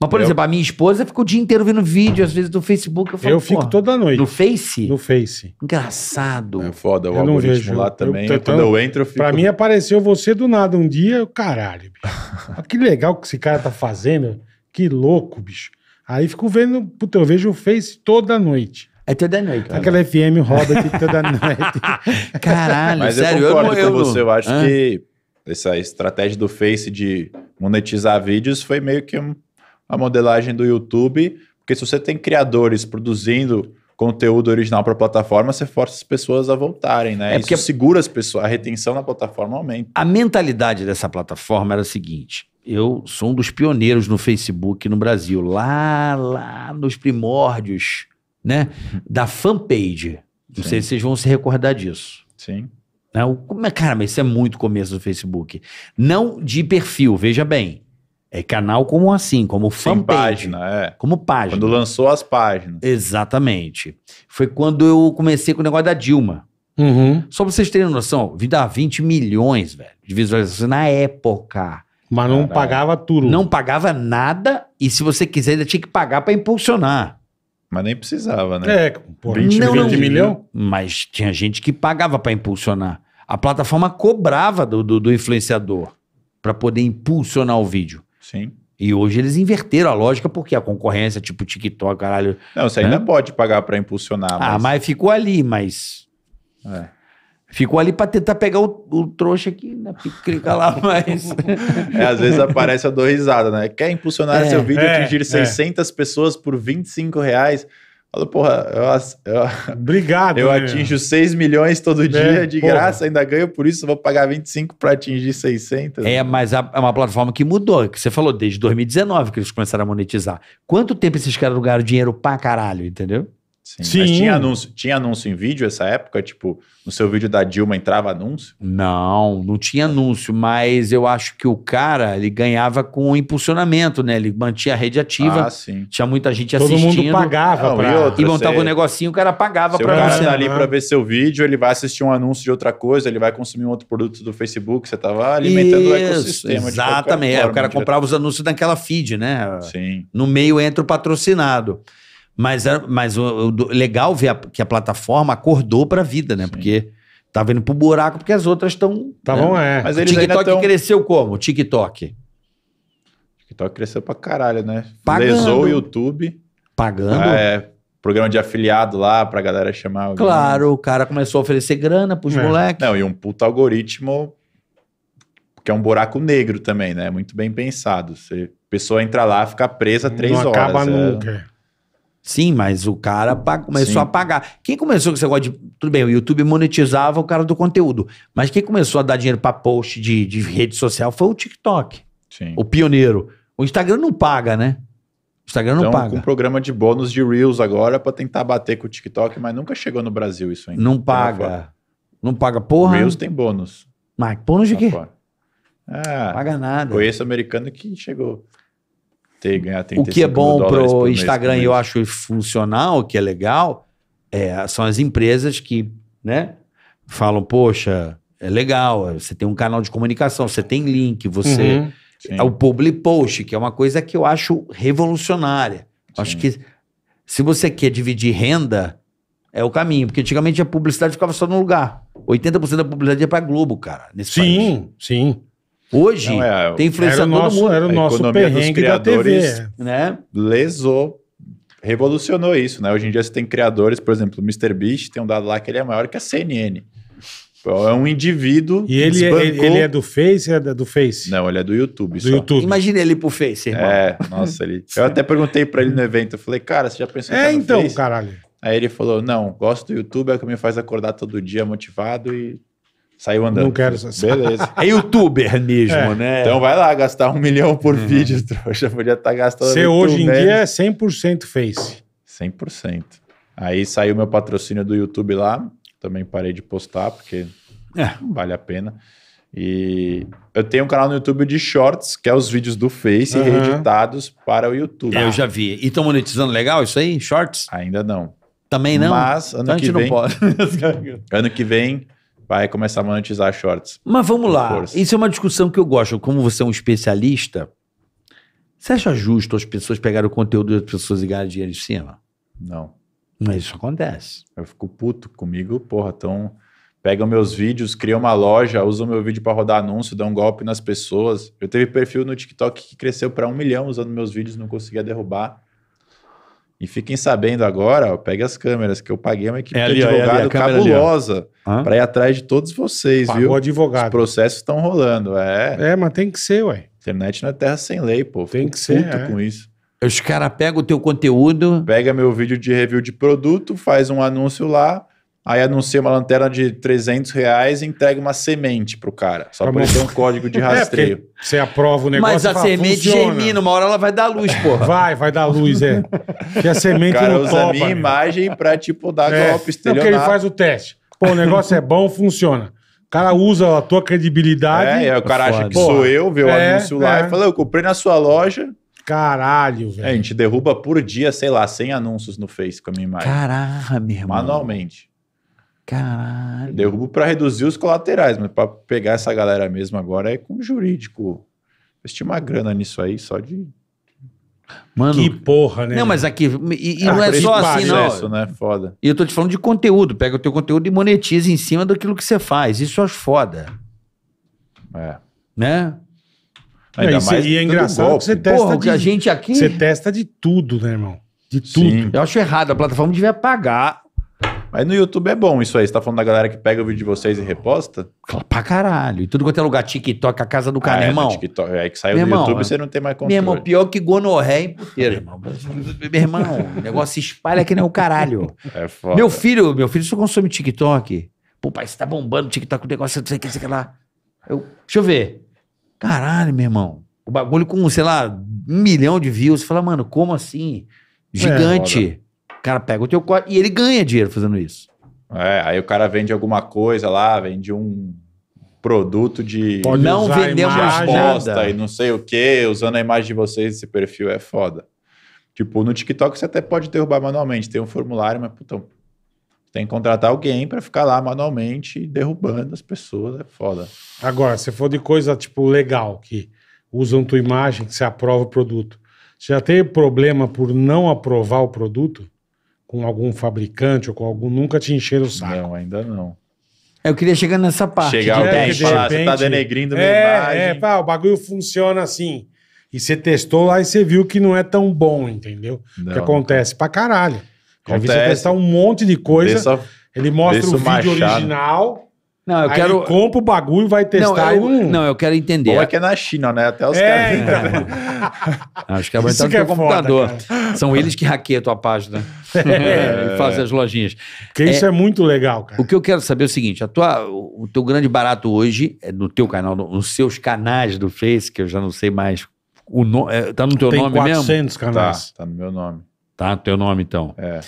Mas, por eu... exemplo, a minha esposa fica o dia inteiro vendo vídeo, às vezes, do Facebook. Eu, falo, eu fico toda noite. No Face? No Face. Engraçado. É foda, o eu algoritmo vejo. lá também. Eu, quando eu entro, eu fico... Pra mim, apareceu você do nada um dia, eu, caralho, bicho. *laughs* que legal que esse cara tá fazendo. Que louco, bicho. Aí fico vendo, puta, eu vejo o Face toda noite. É toda noite. Cara. Aquela FM roda aqui toda *laughs* noite. Caralho, Mas sério, eu concordo eu, com você. Eu acho que essa estratégia do Face de monetizar vídeos foi meio que um a modelagem do YouTube, porque se você tem criadores produzindo conteúdo original para a plataforma, você força as pessoas a voltarem, né? É porque Isso segura as pessoas, a retenção na plataforma aumenta. A mentalidade dessa plataforma era a seguinte: eu sou um dos pioneiros no Facebook no Brasil, lá, lá nos primórdios, né? Da fanpage. Não Sim. sei se vocês vão se recordar disso. Sim. Né, é, cara, mas isso é muito começo do Facebook. Não de perfil, veja bem. É canal como assim, como fanpage. página, é. Como página. Quando lançou as páginas. Exatamente. Foi quando eu comecei com o negócio da Dilma. Uhum. Só pra vocês terem noção, vi dar 20 milhões, velho, de visualizações na época. Mas não Caralho. pagava tudo. Não pagava nada e se você quiser ainda tinha que pagar para impulsionar. Mas nem precisava, né? É, pô, 20, não, 20 milhões. Mas tinha gente que pagava para impulsionar. A plataforma cobrava do, do, do influenciador para poder impulsionar o vídeo. Sim. E hoje eles inverteram a lógica porque a concorrência, tipo TikTok, caralho. Não, você né? ainda pode pagar para impulsionar. Ah, mas... Ah, mas ficou ali, mas. É. Ficou ali para tentar pegar o, o trouxa aqui na né? lá, *laughs* mas. É, às vezes aparece a dor risada, né? Quer impulsionar é, seu vídeo e é, atingir 600 é. pessoas por 25 reais? Falo, porra, eu, eu, Obrigado, eu atinjo 6 milhões todo é, dia é, de porra. graça, ainda ganho por isso, vou pagar 25 para atingir 600. É, mas é uma plataforma que mudou, que você falou, desde 2019 que eles começaram a monetizar. Quanto tempo esses caras ganharam dinheiro pra caralho, entendeu? Sim. Mas tinha anúncio, tinha anúncio em vídeo essa época? Tipo, no seu vídeo da Dilma entrava anúncio? Não, não tinha anúncio, mas eu acho que o cara, ele ganhava com impulsionamento, né? Ele mantinha a rede ativa. Ah, sim. Tinha muita gente Todo assistindo. Todo mundo pagava não, pra... E, outra, e montava você... um negocinho, o cara pagava pra... Se o cara tá ali pra ver seu vídeo, ele vai assistir um anúncio de outra coisa, ele vai consumir um outro produto do Facebook, você tava alimentando Isso, o ecossistema. Exatamente, forma, é, o cara comprava os anúncios naquela feed, né? Sim. No meio entra o patrocinado. Mas, mas o, o legal ver a, que a plataforma acordou pra vida, né? Sim. Porque tava tá indo pro buraco porque as outras estão. Tá né? bom, é. Mas o TikTok tão... cresceu como? O TikTok. TikTok cresceu pra caralho, né? Pagando. Lesou o YouTube. Pagando. Ah, é, programa de afiliado lá pra galera chamar. Alguém. Claro, o cara começou a oferecer grana pros é. moleques. Não, e um puto algoritmo que é um buraco negro também, né? Muito bem pensado. Você, a pessoa entra lá, fica presa três Não horas. Acaba é. nunca. Sim, mas o cara começou Sim. a pagar. Quem começou com esse negócio de. Tudo bem, o YouTube monetizava o cara do conteúdo. Mas quem começou a dar dinheiro para post de, de rede social foi o TikTok. Sim. O pioneiro. O Instagram não paga, né? O Instagram não então, paga. com um programa de bônus de Reels agora para tentar bater com o TikTok, mas nunca chegou no Brasil isso ainda. Não paga. Não paga porra. Reels tem bônus. Mas bônus de quê? Ah, paga nada. Conheço americano que chegou ter ganhar 35 O que é bom para o Instagram e eu acho funcional, que é legal, é, são as empresas que né, falam, poxa, é legal, é, você tem um canal de comunicação, você tem link, você... Uhum. É o public post, que é uma coisa que eu acho revolucionária. Sim. Acho que se você quer dividir renda, é o caminho. Porque antigamente a publicidade ficava só num lugar. 80% da publicidade ia pra Globo, cara. sim, país. sim. Hoje Não, é, tem influência todo nosso, mundo. Era o nosso perrengue da TV. Né? Lesou revolucionou isso, né? Hoje em dia você tem criadores, por exemplo, o MrBeast tem um dado lá que ele é maior que a CNN. É um indivíduo. E é, ele, desbancou... ele é do Face? É do Face? Não, ele é do YouTube. Do só. YouTube. Imagina ele pro Face, irmão. É, nossa, ele. *laughs* Eu até perguntei para ele no evento. Eu falei, cara, você já pensou é, em É, então, Face? caralho. Aí ele falou: não, gosto do YouTube, é o que me faz acordar todo dia motivado e Saiu andando. Não quero Beleza. É youtuber mesmo, é. né? Então vai lá gastar um milhão por uhum. vídeo, *laughs* trouxa. Podia estar tá gastando. Você hoje em né? dia é 100% Face. 100%. Aí saiu meu patrocínio do YouTube lá. Também parei de postar, porque é. não vale a pena. E eu tenho um canal no YouTube de shorts, que é os vídeos do Face uhum. reeditados para o YouTube. eu já vi. E estão monetizando legal isso aí? Shorts? Ainda não. Também não? Mas ano então que vem... *laughs* ano que vem vai começar a monetizar shorts. Mas vamos lá. Força. Isso é uma discussão que eu gosto. Como você é um especialista, você acha justo as pessoas pegarem o conteúdo das pessoas e ganharem dinheiro em cima? Não. Mas isso acontece. Eu fico puto comigo, porra, tão pegam meus vídeos, criam uma loja, usam meu vídeo para rodar anúncio, dão um golpe nas pessoas. Eu teve perfil no TikTok que cresceu para um milhão usando meus vídeos, não conseguia derrubar. E fiquem sabendo agora, ó, pegue as câmeras, que eu paguei uma equipe é ali, de é advogado é cabulosa para ir atrás de todos vocês, Pagou viu? advogado. Os processos estão rolando, é. É, mas tem que ser, ué. Internet não é terra sem lei, pô. Tem Fico que ser. É. com isso. Os caras pegam o teu conteúdo. Pega meu vídeo de review de produto, faz um anúncio lá, Aí anuncia uma lanterna de 300 reais e entrega uma semente pro cara. Só pra ele ter um código de *laughs* é, rastreio. É, você aprova o negócio. Mas a fala, semente funciona. gemina, uma hora ela vai dar luz, porra. Vai, vai dar luz, é. Que a semente cara, não usa topa, a minha imagem pra, tipo, dar é. golpe estelionato. Porque ele faz o teste. Pô, o negócio é bom, funciona. O cara usa a tua credibilidade. É, é o cara acha que sou eu, vê o é, anúncio lá é. e fala, eu comprei na sua loja. Caralho, velho. É, a gente derruba por dia, sei lá, 100 anúncios no Face com a minha imagem. Caralho, meu irmão. Manualmente. Caralho. Derrubo para reduzir os colaterais, mas para pegar essa galera mesmo agora é com jurídico. Investir uma grana nisso aí só de. Mano, que porra, né? Não, mas aqui. E, e ah, não é só assim, acesso, não. Né? Foda. E eu tô te falando de conteúdo. Pega o teu conteúdo e monetiza em cima daquilo que você faz. Isso eu acho foda. É. Né? Ainda isso, mais e é engraçado golpe. que você testa. Porra, de, a gente aqui. Você testa de tudo, né, irmão? De tudo. Sim. Eu acho errado. A plataforma devia pagar mas no YouTube é bom isso aí. Você tá falando da galera que pega o vídeo de vocês e reposta? Pra caralho. E tudo quanto é lugar, TikTok, a casa do ah, cara, ah, é, irmão. TikTok, é que saiu meu do irmão, YouTube, é. você não tem mais controle. Meu irmão, pior que gonorré em puteiro, irmão. meu irmão, o negócio se espalha que nem o caralho. *laughs* É foda. Meu filho, meu filho só consome TikTok. Pô, pai, você tá bombando TikTok, o negócio, não sei o que, sei que lá. Eu, deixa eu ver. Caralho, meu irmão. O bagulho com, sei lá, um milhão de views. Você fala, mano, como assim? É, Gigante. É, cara pega o teu código e ele ganha dinheiro fazendo isso. É, aí o cara vende alguma coisa lá, vende um produto de Pode não uma resposta e não sei o que, usando a imagem de vocês, esse perfil é foda. Tipo, no TikTok você até pode derrubar manualmente, tem um formulário, mas putão, tem que contratar alguém para ficar lá manualmente derrubando as pessoas, é foda. Agora, se for de coisa tipo legal que usam tua imagem, que você aprova o produto. Você já tem problema por não aprovar o produto? com algum fabricante ou com algum, nunca te encheram o saco. Não, ainda não. Eu queria chegar nessa parte. Chegar alguém é, falar, você tá denegrindo minha é, é imagem. É, pá, o bagulho funciona assim. E você testou lá e você viu que não é tão bom, entendeu? O Que acontece pra caralho. Acontece. você testar um monte de coisa. ele mostra o vídeo machado. original não, eu Aí quero. Ele compra o bagulho, e vai testar. Não, eu, não, eu quero entender. Ou é que é na China, né? Até os é, caras. É. *laughs* Acho que é Isso que é computador. Foda, São eles que hackeiam a tua página *laughs* é. *laughs* e fazem as lojinhas. Porque isso é, é muito legal, cara. O que eu quero saber é o seguinte: a tua, o teu grande barato hoje, é no teu canal, nos seus canais do Face, que eu já não sei mais. O no, é, tá no teu Tem nome 400 mesmo? 400 canais. Tá, tá no meu nome. Tá no teu nome, então. É.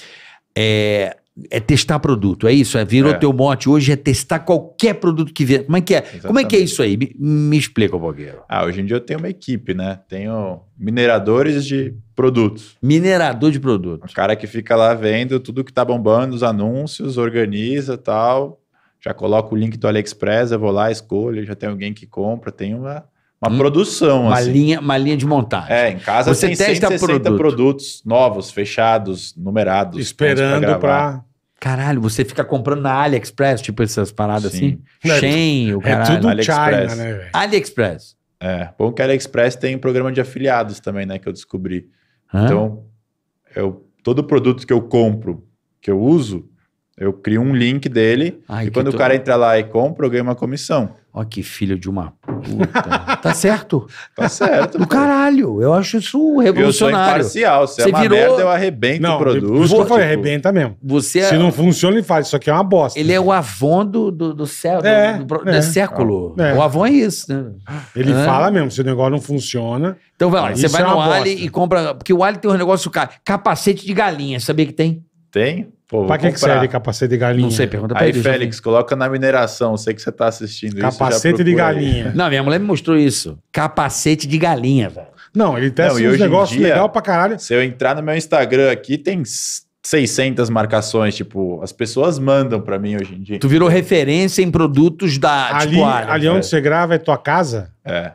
É é testar produto, é isso? É, virou é. teu mote hoje, é testar qualquer produto que vier. Como é que é? Exatamente. Como é que é isso aí? Me, me explica um pouquinho. Ah, hoje em dia eu tenho uma equipe, né? Tenho mineradores de produtos. Minerador de produtos. O cara que fica lá vendo tudo que tá bombando, os anúncios, organiza tal. Já coloco o link do AliExpress, eu vou lá, escolho, já tem alguém que compra, tem uma a hum, produção, uma assim. Linha, uma linha de montagem. É, em casa você tem testa 160 produto. produtos novos, fechados, numerados. Esperando para... Caralho, você fica comprando na AliExpress, tipo essas paradas Sim. assim? É Shein, o cara. É tudo AliExpress. China, né, AliExpress. É, bom que a AliExpress tem um programa de afiliados também, né, que eu descobri. Hã? Então, eu, todo produto que eu compro, que eu uso, eu crio um link dele Ai, e quando tô... o cara entra lá e compra, eu ganho uma comissão. Ó, que filho de uma puta. *laughs* tá certo? Tá certo. Do caralho. Eu acho isso revolucionário. Eu sou imparcial. Se é você é uma virou... merda, eu arrebento não, o produto. Não, que eu falei, tipo, arrebenta mesmo. Você Se é- não funciona, ele faz. Isso aqui é uma bosta. Ele é o avon do, do, do, céu, é, do, do, do é. Né, século. É. O avon é isso, né? Ele ah. fala mesmo, se o negócio não funciona... Então vai lá, você vai no Ali e compra... Porque o Ali tem um negócio caro. Capacete de galinha, sabia que tem? Tem. Pô, pra que, que, serve capacete de galinha? Não sei, pergunta pra Aí, ele, Félix, coloca na mineração. Sei que você tá assistindo capacete isso. Capacete de galinha. Não, minha mulher me mostrou isso. Capacete de galinha, velho. Não, ele tem não, uns negócios legal pra caralho. Se eu entrar no meu Instagram aqui, tem 600 marcações, tipo, as pessoas mandam para mim hoje em dia. Tu virou referência em produtos da tipo, ali, tipo, área, ali né? onde você grava é tua casa? É.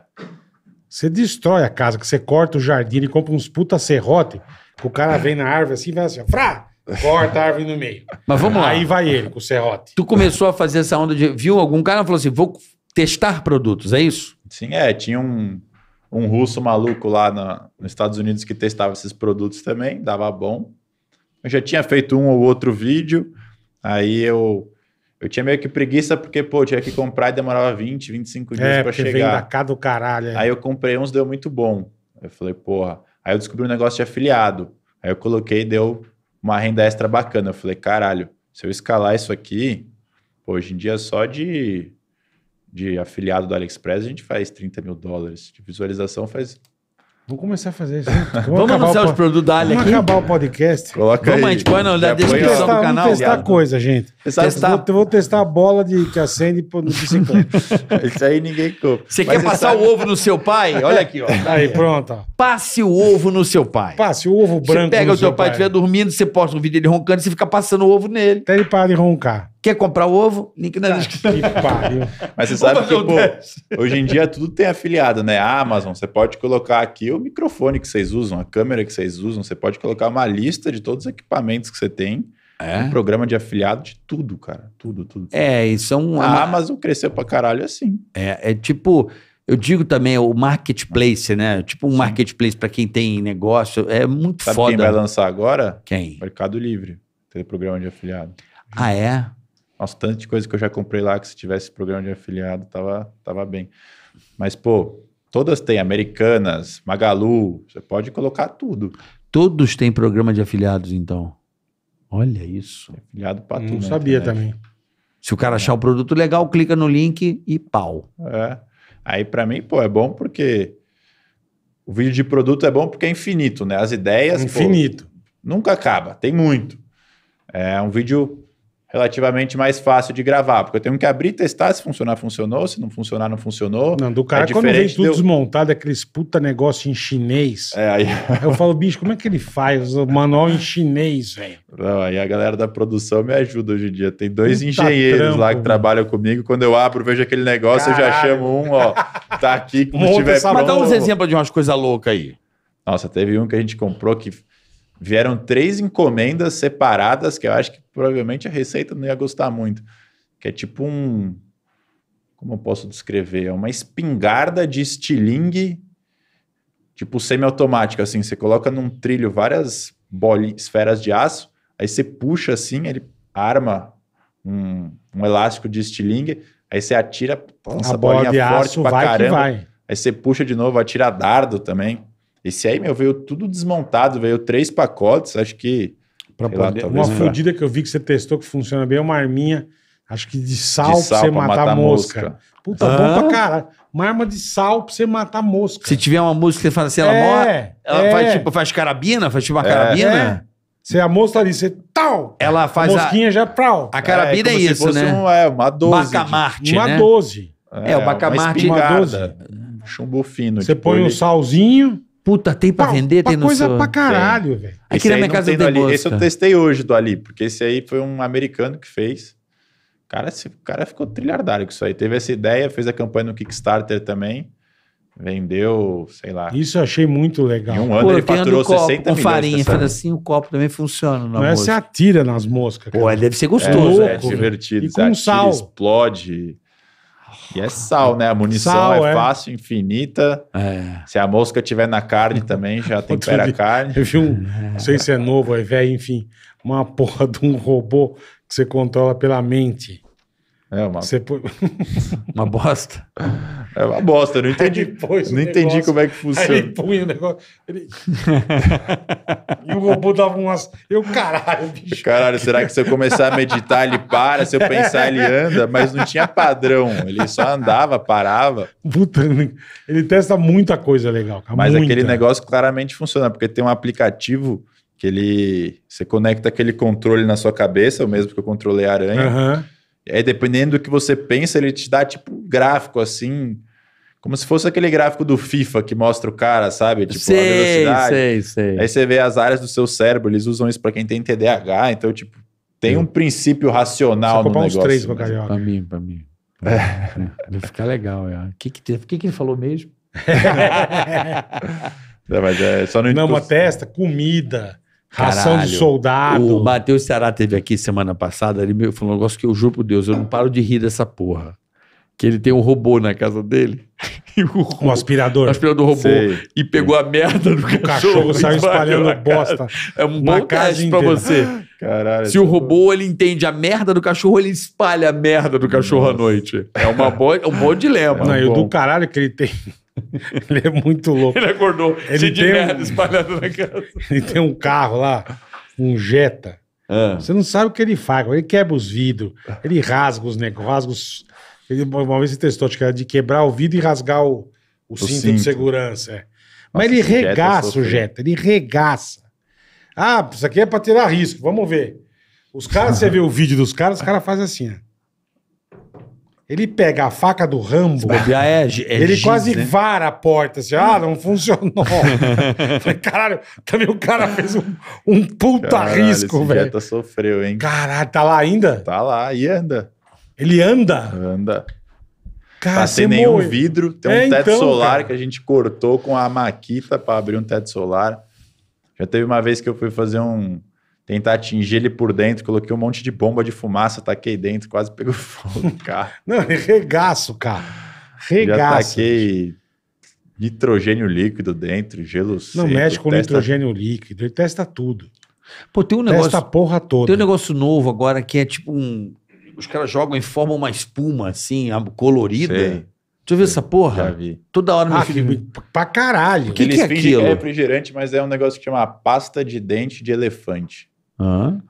Você destrói a casa, que você corta o jardim, e compra uns puta serrote, que o cara vem na árvore assim e vai assim, frá! Corta a árvore no meio. Mas vamos lá. Aí vai ele com o serrote. Tu começou a fazer essa onda de. Viu algum cara e falou assim: vou testar produtos, é isso? Sim, é. Tinha um, um russo maluco lá na, nos Estados Unidos que testava esses produtos também, dava bom. Eu já tinha feito um ou outro vídeo, aí eu. Eu tinha meio que preguiça porque, pô, tinha que comprar e demorava 20, 25 dias é, pra chegar. Vem da casa do caralho. Aí eu comprei uns, deu muito bom. Eu falei, porra. Aí eu descobri um negócio de afiliado. Aí eu coloquei, deu uma renda extra bacana. Eu falei, caralho, se eu escalar isso aqui, hoje em dia só de, de afiliado do AliExpress a gente faz 30 mil dólares. De visualização faz Vou começar a fazer isso. *laughs* Vamos anunciar os produtos da Ali Vamos aqui. acabar o podcast. Coloca Vamos, aí. a gente põe na descrição do canal. Vamos testar coisa, gente. Pessoal vou, vou, testar a bola de que acende no bicicleta. *laughs* Isso aí ninguém compra. Você Mas quer passar o ovo no seu pai? Olha aqui, ó. *laughs* Aí, pronto. Passe o ovo no seu pai. Passe o ovo branco. Você pega o seu pai estiver dormindo, você posta um vídeo dele roncando e você fica passando o ovo nele. Até ele parar de roncar. Quer comprar o ovo? Link na descrição. Que tá- pariu. *laughs* Mas você sabe que, pô, hoje em dia tudo tem afiliado, né? A Amazon, você pode colocar aqui o microfone que vocês usam, a câmera que vocês usam, você pode colocar uma lista de todos os equipamentos que você tem. É? Um programa de afiliado de tudo, cara. Tudo, tudo. tudo. É, e são. É a, é a Amazon cresceu pra caralho assim. É, é tipo. Eu digo também o marketplace, né? Tipo um marketplace para quem tem negócio. É muito Sabe foda. Quem vai lançar agora? Quem? Mercado Livre. Tem programa de afiliado. Ah, é? Nossa, tanto de coisa que eu já comprei lá que se tivesse programa de afiliado, tava, tava bem. Mas, pô, todas têm, Americanas, Magalu, você pode colocar tudo. Todos têm programa de afiliados, então? Olha isso. É filiado para tudo. Não né, sabia também. Se o cara achar o produto legal, clica no link e pau. É. Aí para mim, pô, é bom porque o vídeo de produto é bom porque é infinito, né? As ideias, infinito, pô, nunca acaba, tem muito. É um vídeo relativamente mais fácil de gravar, porque eu tenho que abrir, testar se funcionar, funcionou, se não funcionar, não funcionou. Não, do cara é quando vem tudo desmontado, aqueles puta negócio em chinês. É, aí... eu falo, bicho, como é que ele faz o manual em chinês, velho? Aí a galera da produção me ajuda hoje em dia. Tem dois puta engenheiros trampo, lá que mano. trabalham comigo, quando eu abro, vejo aquele negócio, Caralho. eu já chamo um, ó, tá aqui, quando tiver pronto. Mas dá uns exemplos de umas coisas loucas aí. Nossa, teve um que a gente comprou que vieram três encomendas separadas, que eu acho que provavelmente a receita não ia gostar muito. Que é tipo um. Como eu posso descrever? É uma espingarda de estilingue, tipo semiautomática, assim. Você coloca num trilho várias esferas de aço, aí você puxa assim, ele arma um, um elástico de estilingue, aí você atira, nossa, a bolinha de forte aço, pra vai caramba. vai. Aí você puxa de novo, atira dardo também. Esse aí, meu, veio tudo desmontado, veio três pacotes, acho que Pra poder, lá, uma fodida que eu vi que você testou que funciona bem é uma arminha, acho que de sal, de sal pra você matar, matar mosca. mosca. Puta, ah. bom Uma arma de sal pra você matar mosca. Se tiver uma mosca que fala assim, ela é, morre. Ela é. faz tipo, faz carabina? Faz tipo uma é. carabina? É. Você a mosca ali, você tal. Ela faz a mosquinha a... já prau. A carabina é, é isso, né? Um, é, uma 12. Bacamarte, Uma né? 12. É, o é, bacamarte. Uma 12. Chumbo fino. Você põe um salzinho... Puta, tem pra, vender, pra tem no coisa seu... pra caralho, velho. Aqui na minha casa tem Ali. Esse eu testei hoje do Ali, porque esse aí foi um americano que fez. Cara, esse cara ficou trilhardário com isso aí. Teve essa ideia, fez a campanha no Kickstarter também. Vendeu, sei lá. Isso eu achei muito legal. Em um ano Pô, ele faturou copo, 60 com farinha, fazendo assim, o copo também funciona. Não é, você atira nas moscas. Cara. Pô, é, deve ser é, gostoso. É, louco, é divertido. E com sal. Explode. E é sal, né? A munição sal, é, é, fácil, infinita. É. Se a mosca tiver na carne também, já tempera a carne. Eu vi um, é. não sei se é novo, é velho, enfim, uma *laughs* porra de um robô que você controla pela mente. É uma... Você *laughs* uma bosta. É uma bosta, eu não entendi. não entendi negócio, como é que funciona. ele punha o negócio. Ele... *laughs* e o robô dava umas. Eu, caralho, bicho. Caralho, será que se eu começar a meditar, ele para? Se eu pensar, ele anda, mas não tinha padrão. Ele só andava, parava. Puta, ele testa muita coisa legal, cara. Mas muita. aquele negócio claramente funciona, porque tem um aplicativo que ele. Você conecta aquele controle na sua cabeça, o mesmo que eu controlei a aranha. Uhum é dependendo do que você pensa, ele te dá tipo um gráfico assim, como se fosse aquele gráfico do FIFA que mostra o cara, sabe? Tipo, sei, a velocidade. Sei, sei. Aí você vê as áreas do seu cérebro, eles usam isso para quem tem TDAH, então, tipo, tem um princípio racional no negócio. Uns três pra, né? carioca. pra mim, pra mim. É. é vai ficar legal. É. O que que, te... que que ele falou mesmo? é, *laughs* mas é só Não, uma testa, comida, Ração de soldado. O Matheus Ceará teve aqui semana passada, ele me falou um negócio que eu juro por Deus, eu não paro de rir dessa porra. Que ele tem um robô na casa dele. *laughs* um aspirador. Um aspirador robô. Sei. E pegou a merda do cachorro. O cachorro saiu *laughs* espalhando bosta. É um bom caso pra você. Caralho. Se o robô ele entende a merda do cachorro, ele espalha a merda do cachorro Nossa. à noite. É uma boa, um bom dilema. Não, é e o do caralho que ele tem *laughs* Ele é muito louco. Ele acordou ele de merda um... na casa. *laughs* Ele tem um carro lá, um Jetta. Ah. Você não sabe o que ele faz. Ele quebra os vidros, ele rasga os negócios, Ele, uma vez ele testou acho que era de quebrar o vidro e rasgar o, o, o cinto, cinto, de segurança. É. Mas ele é regaça o Jetta, ele regaça. Ah, isso aqui é para tirar risco, vamos ver. Os caras, você vê o vídeo dos caras, os caras fazem assim, né? Ele pega a faca do Rambo. é, é ele giz, quase né? vara a porta, assim, ah, não funcionou. *laughs* Falei, caralho, também o cara fez um, um puta caralho, risco, velho. O sofreu, hein? Caralho, tá lá ainda? Tá lá e anda. Ele anda? Anda. Cara, tá sem nenhum morre. vidro, tem é, um teto então, solar cara. que a gente cortou com a maquita para abrir um teto solar. Já teve uma vez que eu fui fazer um, tentar atingir ele por dentro, coloquei um monte de bomba de fumaça, taquei dentro, quase pegou *laughs* fogo no carro. Não, regaço, cara. Regaço. Já taquei nitrogênio líquido dentro, gelo Não seco, mexe com testa... nitrogênio líquido, ele testa tudo. Pô, tem um negócio. Testa a porra toda. Tem um negócio novo agora que é tipo um. Os caras jogam em forma uma espuma, assim, colorida. Sei. eu ver essa porra? Já vi. Toda hora ah, meu filho. pra caralho. O que, é que, é aquilo? é refrigerante, mas é um negócio que chama pasta de dente de elefante.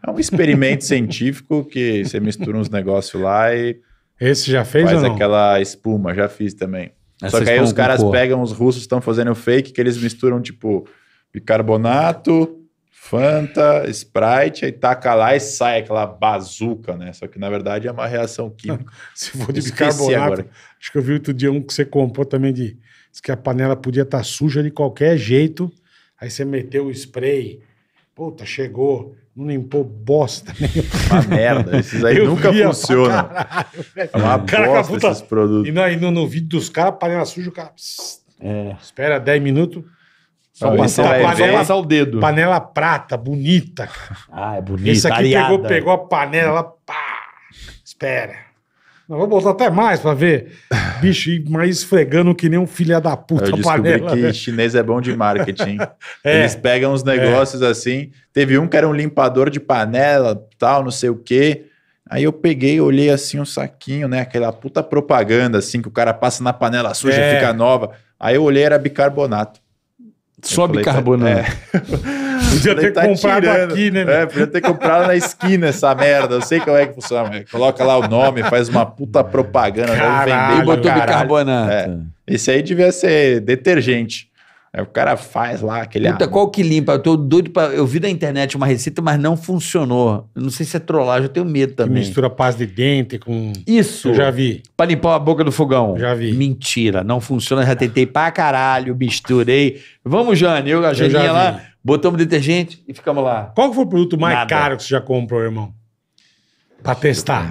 É um experimento *laughs* científico que você mistura uns negócios lá e. Esse já fez faz ou não? aquela espuma, já fiz também. Essa Só que aí os caras pegam, os russos estão fazendo fake, que eles misturam tipo bicarbonato, Fanta, Sprite, aí taca lá e sai aquela bazuca, né? Só que na verdade é uma reação química. *laughs* Se for de bicarbonato, agora. acho que eu vi outro dia um que você comprou também de. Diz que a panela podia estar tá suja de qualquer jeito. Aí você meteu o spray. Puta, chegou. Não limpou bosta *laughs* nenhuma. Uma merda. Esses aí nunca funcionam. é uma cara bosta puta... esses produtos. E no, no, no vídeo dos caras, panela suja, o cara... Psst, é. Espera 10 minutos... Só então, passar, panela, só passar o dedo. Panela prata, bonita. Ah, é bonita. Esse aqui pegou, pegou a panela lá, pá. Espera. Nós vamos botar até mais pra ver. Bicho, mais esfregando que nem um filho da puta Eu descobri panela, que né? chinês é bom de marketing. *laughs* é, Eles pegam uns é. negócios é. assim. Teve um que era um limpador de panela, tal, não sei o quê. Aí eu peguei, olhei assim um saquinho, né? Aquela puta propaganda, assim, que o cara passa na panela suja, é. fica nova. Aí eu olhei, era bicarbonato. Só tá, bicarbonato. É. *laughs* Podia ter tá comprado tirando. aqui, né? É, podia ter comprado na esquina essa merda. Eu sei como é que funciona. Mas coloca lá o nome, faz uma puta propaganda. Caralho, vender, e botou bicarbonato. É. Esse aí devia ser detergente. Aí é, o cara faz lá aquele. Puta, água. qual que limpa? Eu tô doido pra. Eu vi na internet uma receita, mas não funcionou. Eu não sei se é trollagem, eu tenho medo também. Que mistura paz de dente com. Isso! Eu já vi. Pra limpar a boca do fogão. Já vi. Mentira, não funciona. Já tentei pra caralho, misturei. Vamos, Jane, eu, a Janinha lá. Vi. Botamos detergente e ficamos lá. Qual foi o produto mais Nada. caro que você já comprou, irmão? Pra testar.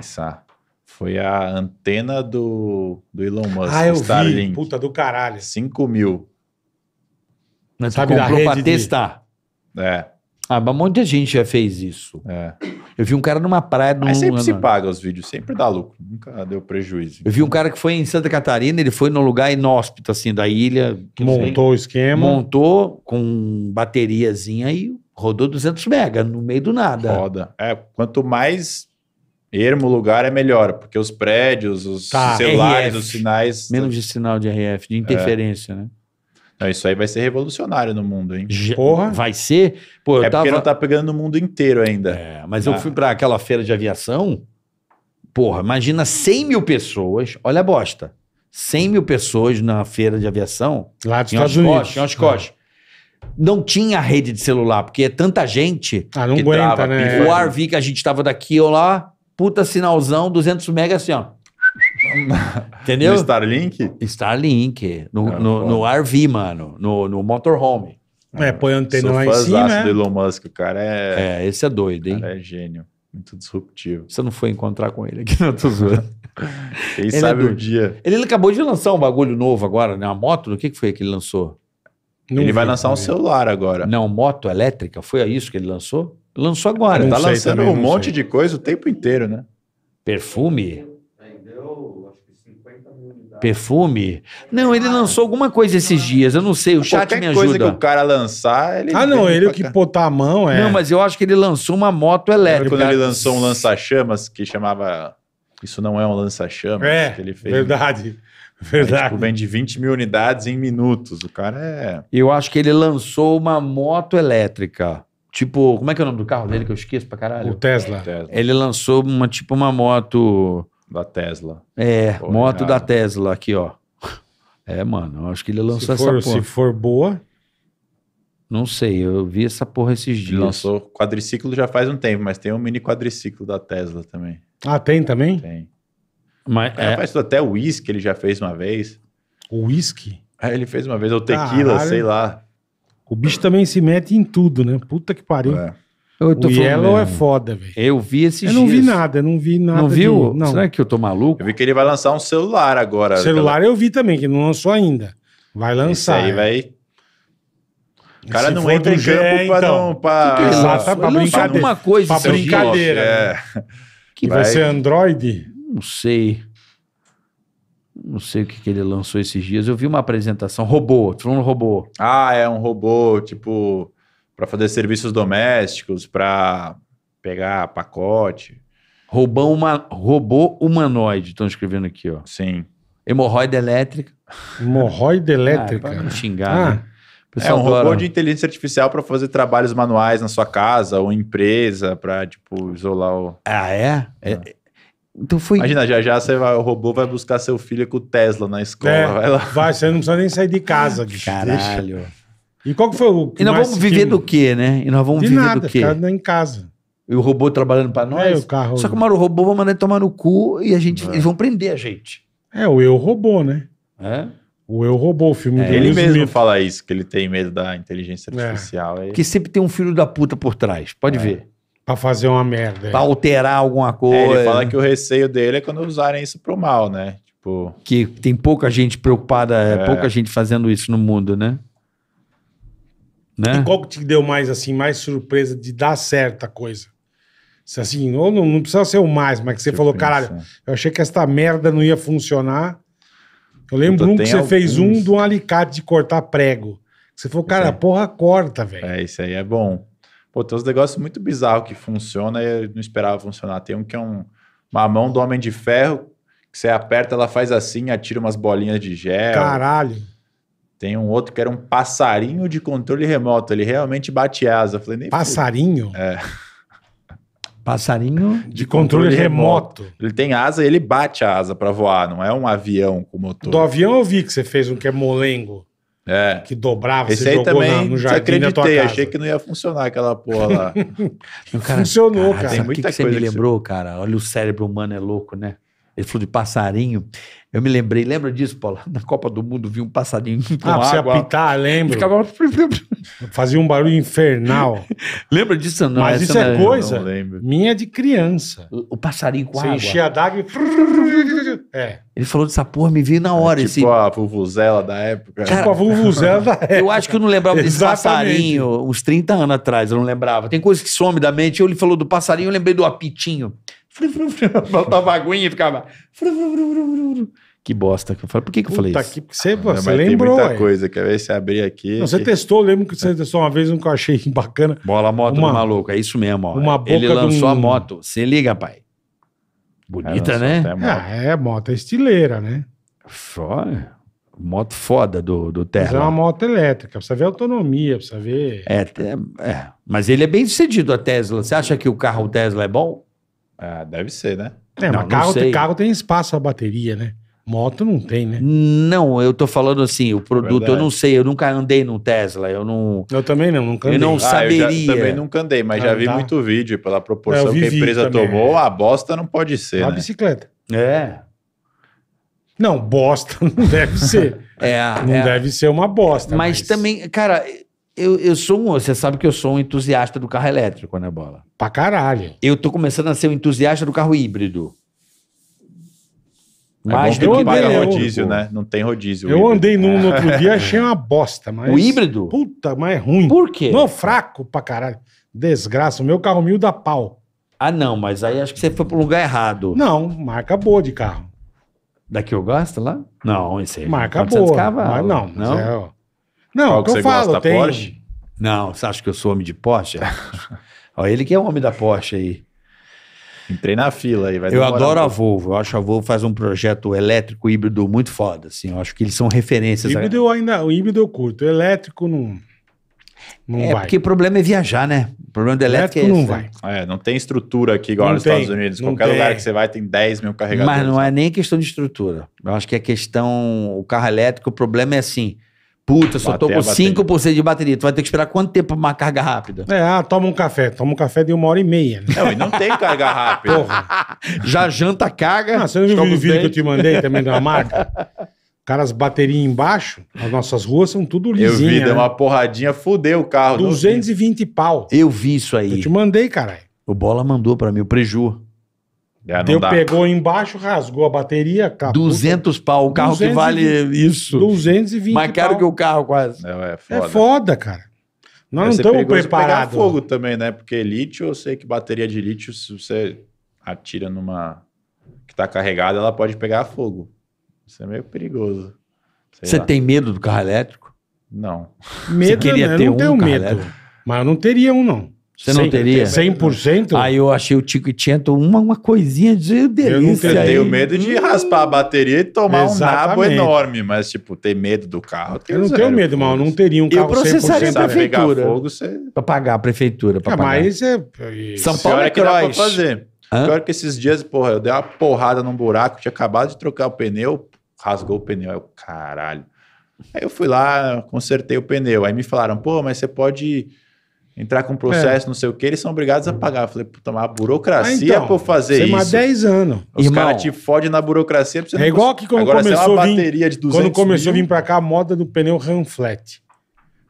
Foi a antena do, do Elon Musk. Ah, eu Starlink. vi. Puta do caralho. 5 mil. Mas comprou da pra de... testar. É. Ah, mas um monte de gente já fez isso. É. Eu vi um cara numa praia. Num, Mas sempre se paga os vídeos, sempre dá lucro, nunca deu prejuízo. Eu vi um cara que foi em Santa Catarina, ele foi num lugar inóspito, assim, da ilha. Montou sei, o esquema. Montou com bateriazinha e rodou 200 mega no meio do nada. Roda. É, quanto mais ermo o lugar é melhor, porque os prédios, os tá, celulares, RF, os sinais. Menos de sinal de RF, de é. interferência, é. né? Não, isso aí vai ser revolucionário no mundo, hein? Porra. Vai ser? Pô, eu é tava... porque não tá pegando no mundo inteiro ainda. É, mas ah. eu fui para aquela feira de aviação. Porra, imagina 100 mil pessoas. Olha a bosta. 100 mil pessoas na feira de aviação. Lá dos Estados Unidos. Em Oshkosh. Ah. Não tinha rede de celular, porque é tanta gente. Ah, não aguenta, trava, né? O vi que a gente tava daqui ou lá, puta sinalzão, 200 megas, assim, ó. *laughs* Entendeu? No Starlink? Starlink. No, ah, no, no RV, mano. No, no motorhome. É, ah, põe antena Sou lá em cima. Né? do é. Elon Musk, o cara é. É, esse é doido, hein? O cara é gênio. Muito disruptivo. Você não foi encontrar com ele aqui, na Tuzura? *laughs* Quem ele é sabe é o dia. Ele, acabou de lançar um bagulho novo agora, né? Uma moto, o que, foi que ele lançou? Não ele vai lançar um celular agora. Não, moto elétrica? Foi isso que ele lançou? Lançou agora. Ele tá lançando também, um monte sei. de coisa o tempo inteiro, né? Perfume? Perfume? Não, ele ah, lançou alguma coisa esses dias, eu não sei, o chat Qualquer me ajuda. coisa que o cara lançar, ele... Ah, não, ele que botar a mão é... Não, mas eu acho que ele lançou uma moto elétrica. Quando ele lançou um lança-chamas que chamava... Isso não é um lança-chamas é, que ele fez. verdade. *laughs* Verdade. É, tipo, vende 20 mil unidades em minutos. O cara é... Eu acho que ele lançou uma moto elétrica. Tipo, como é que é o nome do carro dele que eu esqueço pra caralho? O Tesla. Ele lançou uma, tipo, uma moto da Tesla. É, Pô, moto cara. da Tesla aqui, ó. É, mano, acho que ele lançou for, essa porra. Se for boa. Não sei, eu vi essa porra esses dias. Ele lançou quadriciclo já faz um tempo, mas tem um mini quadriciclo da Tesla também. Ah, tem também? Tem. Mas é... é- faz até o uísque ele já fez uma vez. O uísque? É, ele fez uma vez, ou tequila, Caralho. sei lá. O bicho também se mete em tudo, né? Puta que pariu. É. Eu tô o é foda, velho. Eu vi esses dias. Eu não dias. vi nada, não vi nada. Não viu? De... Não. Será que eu tô maluco? Eu vi que ele vai lançar um celular agora. Celular eu vi também, que não lançou ainda. Vai lançar. Isso aí é. vai... O cara não entra em campo pra então. não... Pra... é tá pra brincadeira. Uma coisa, pra brincadeira. É. Né? Que vai... ser Android? Não sei não sei o que, que ele lançou esses dias. Eu vi uma apresentação, robô, tu um robô. Ah, é um robô, tipo para fazer serviços domésticos, para pegar pacote. Robô, uma, robô humanoide, estão escrevendo aqui, ó. Sim. Hemorroida elétrica. Hemorroida ah, elétrica? Ah, é xingar, ah. né? é um adora. robô de inteligência artificial para fazer trabalhos manuais na sua casa ou empresa, para tipo isolar o. Ah, é? é. é. Então foi. Imagina, já já você vai, o robô vai buscar seu filho com o Tesla na escola. É, vai lá. Vai, você não precisa nem sair de casa. Caralho. Deixa. E qual que foi o que E nós vamos viver que... do quê, né? E nós vamos de viver nada, do quê? Ficar em casa. E o robô trabalhando para é, nós. É, o carro... Só que o hora o robô vai mandar tomar no cu e a gente, é. eles vão prender a gente. É, o eu robô, né? É. O eu robô, o filme é, do Ele mesmo Smith. fala isso, que ele tem medo da inteligência é. artificial. É. Que sempre tem um filho da puta por trás, pode é. ver. Pra fazer uma merda. Pra alterar alguma coisa. ele fala que o receio dele é quando usarem isso pro mal, né? Tipo... Que tem pouca gente preocupada, pouca gente fazendo isso no mundo, né? Né? E qual que te deu mais, assim, mais surpresa de dar certa coisa? Se, assim, ou não, não precisa ser o mais, mas que você falou, caralho, eu achei que esta merda não ia funcionar. Eu lembro um que você alguns... fez um de um alicate de cortar prego. Você falou, cara, porra, corta, velho. É, isso aí é bom. Pô, tem uns negócios muito bizarros que funciona e eu não esperava funcionar. Tem um que é um, uma mão do Homem de Ferro, que você aperta, ela faz assim, atira umas bolinhas de gel. Caralho. Tem um outro que era um passarinho de controle remoto. Ele realmente bate asa. falei, nem passarinho? É. Passarinho de, de controle, controle remoto. remoto. Ele tem asa e ele bate a asa para voar, não é um avião com motor. Do avião eu vi que você fez um que é molengo. É. Que dobrava, Esse você aí também, na, no jardim acreditei, da tua casa. achei que não ia funcionar aquela porra lá. *laughs* cara, Funcionou, cara. cara. Tem muita que, que você me lembrou, você... cara? Olha, o cérebro humano é louco, né? Ele falou de passarinho. Eu me lembrei, lembra disso, Paulo? *laughs* Na Copa do Mundo vi um passarinho *laughs* com ah, água. Ah, você apitar, lembro. Ficava... *laughs* Fazia um barulho infernal. lembra disso? Não, Mas isso é coisa minha de criança. O, o passarinho com você água. Você enchia a e... É. Ele falou dessa porra, me veio na hora. É tipo esse... a vuvuzela da época. Cara, tipo a vuvuzela da época. Tipo eu acho que eu não lembrava desse passarinho uns 30 anos atrás, eu não lembrava. Tem coisa que some da mente. Ele falou do passarinho, eu lembrei do apitinho. Faltava *laughs* aguinha e ficava. Que bosta. Que eu falei. Por que, que eu falei Puta, isso? Que, você, ah, você lembrou. Tem muita aí. coisa. Quer ver se abrir aqui. Não, você testou. Lembro que você testou uma vez um que eu achei *laughs* bacana. Bola moto uma, maluco. É isso mesmo. Ó. Uma boca Ele lançou um... a moto. Se liga, pai. Bonita, né? Moto. Ah, é, moto é estileira, né? Foda. Moto foda do, do Terra. Mas é uma moto elétrica. Precisa ver autonomia, precisa ver. É, é, é, mas ele é bem sucedido, a Tesla. Você acha que o carro Tesla é bom? Ah, deve ser, né? É, não, mas carro, tem, carro tem espaço a bateria, né? Moto não tem, né? Não, eu tô falando assim, o produto, Verdade. eu não sei, eu nunca andei num Tesla, eu não... Eu também não, nunca andei. Eu não ah, saberia. Eu já, também nunca andei, mas ah, já vi tá. muito vídeo, pela proporção é, que a empresa também, tomou, a bosta não pode ser, A né? bicicleta. É. Não, bosta *laughs* não deve ser. é, não é. deve ser uma bosta. Mas, mas... também, cara, eu, eu sou um. Você sabe que eu sou um entusiasta do carro elétrico, né, Bola? Pra caralho. Eu tô começando a ser um entusiasta do carro híbrido. É mais do que paga rodízio, né? Não tem rodízio. Eu híbrido. andei num no é. outro dia, achei uma bosta, mas. O híbrido? Puta, mas é ruim. Por quê? Não, fraco pra caralho. Desgraça, o meu carro mil dá pau. Ah, não, mas aí acho que você foi pro lugar errado. Não, marca boa de carro. Daqui eu gosto lá? Não, esse aí. É marca boa. Cavalos, mas não, não. é, ó, não, Qual é que você falo, gosta? Tem... Porsche? Não, você acha que eu sou homem de Porsche? Olha, *laughs* ele que é homem da Porsche aí. Entrei na fila aí, vai Eu adoro um a Volvo, eu acho a Volvo faz um projeto elétrico híbrido muito foda, assim, eu acho que eles são referências. Né? Híbrido eu ainda, o híbrido eu curto, o elétrico não não é, vai. porque o problema é viajar, né? O problema do elétrico, é elétrico é esse, não né? vai. É, não tem estrutura aqui igual não nos tem, Estados Unidos. Qualquer tem. lugar que você vai tem 10 mil carregadores. Mas não é nem questão de estrutura. Eu acho que é questão... O carro elétrico, o problema é assim... Puta, só tô com 5% de bateria. Tu vai ter que esperar quanto tempo pra uma carga rápida? É, ah, toma um café. Toma um café de uma hora e meia. Né? Não, e não tem carga rápida. Porra. *laughs* Já janta, carga. Ah, você não viu o vídeo que eu te mandei também da *laughs* marca? Cara, as baterias embaixo, as nossas ruas são tudo lisinha. Eu vi, né? deu uma porradinha, fudeu o carro. 220 pau. Eu vi isso aí. Eu te mandei, caralho. O Bola mandou pra mim, o Preju. É, Deu, dá. pegou embaixo, rasgou a bateria, 200 pau, o carro 220, que vale isso. 220 Mais caro pau. que o carro quase. É, é, foda. é foda, cara. Nós não estamos preparados. pegar fogo também, né? Porque lítio, eu sei que bateria de lítio, se você atira numa que está carregada, ela pode pegar fogo. Isso é meio perigoso. Sei você lá. tem medo do carro elétrico? Não. Medo, você queria né? ter eu não um tenho medo. Elétrico? Mas eu não teria um, não. Você não teria? 100%? Aí eu achei o Tico e Tiento uma, uma coisinha de delícia. Eu, nunca dei tenho medo de raspar a bateria e tomar Exatamente. um nabo enorme, mas, tipo, ter medo do carro. Eu, eu não tenho medo, mas eu não teria um carro Eu processaria a prefeitura. Fogo, você... Pra pagar a prefeitura. Pra é, pagar. mas é... São Paulo é, é que dá pra fazer. Hã? Pior que esses dias, porra, eu dei uma porrada num buraco, tinha acabado de trocar o pneu, rasgou o pneu. eu, caralho. Aí eu fui lá, consertei o pneu. Aí me falaram, pô, mas você pode entrar com processo, é. não sei o que, eles são obrigados a pagar. Eu falei, puta, mas a burocracia ah, então, por fazer é isso. Tem mais 10 anos. Os caras te fodem na burocracia. Você é igual que quando Agora, é começou a bateria vim, de 200 Quando começou a vir pra cá a moda do pneu Ramflat.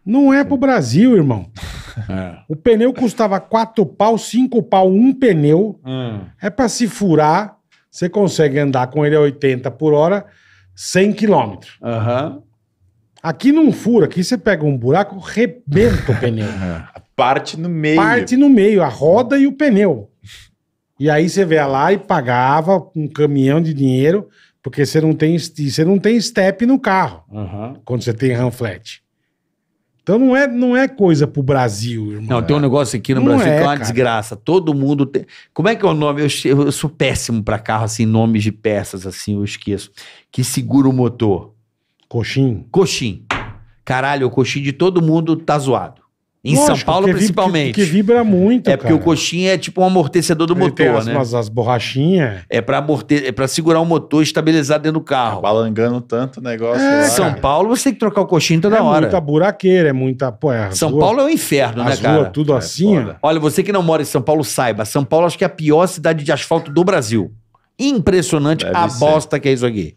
Não é pro Brasil, irmão. *laughs* É. O pneu custava 4 pau, 5 pau, um pneu. Hum. É pra se furar. Você consegue andar com ele a 80 por hora, 100 quilômetros. Aham. Uhum. Aqui não fura, aqui você pega um buraco, rebenta o pneu. *laughs* É. Parte no meio. Parte no meio, a roda e o pneu. E aí você vê lá e pagava um caminhão de dinheiro, porque você não tem, você não tem step no carro uhum. quando você tem ram-flat. Então não é, não é coisa pro Brasil, irmão. Não, tem um é. negócio aqui no não Brasil é, que é uma cara. desgraça. Todo mundo tem. Como é que é o nome? Eu, eu sou péssimo para carro, assim, nomes de peças, assim, eu esqueço. Que segura o motor. Coxim. Coxim. Caralho, o coxim de todo mundo tá zoado. Em Lógico, São Paulo, que principalmente. Porque vibra muito. É cara. porque o coxim é tipo um amortecedor do Ele motor, tem as, né? As, as borrachinhas. É pra, amorte... é pra segurar o motor estabilizado dentro do carro. Tá balangando tanto o negócio. É, né? São Paulo você tem que trocar o coxim toda é hora. É muita buraqueira, é muita. Pô, é São rua, Paulo é um inferno, né, cara? Rua, tudo é, assim. Foda. É. Olha, você que não mora em São Paulo, saiba. São Paulo acho que é a pior cidade de asfalto do Brasil. Impressionante Deve a ser. bosta que é isso aqui.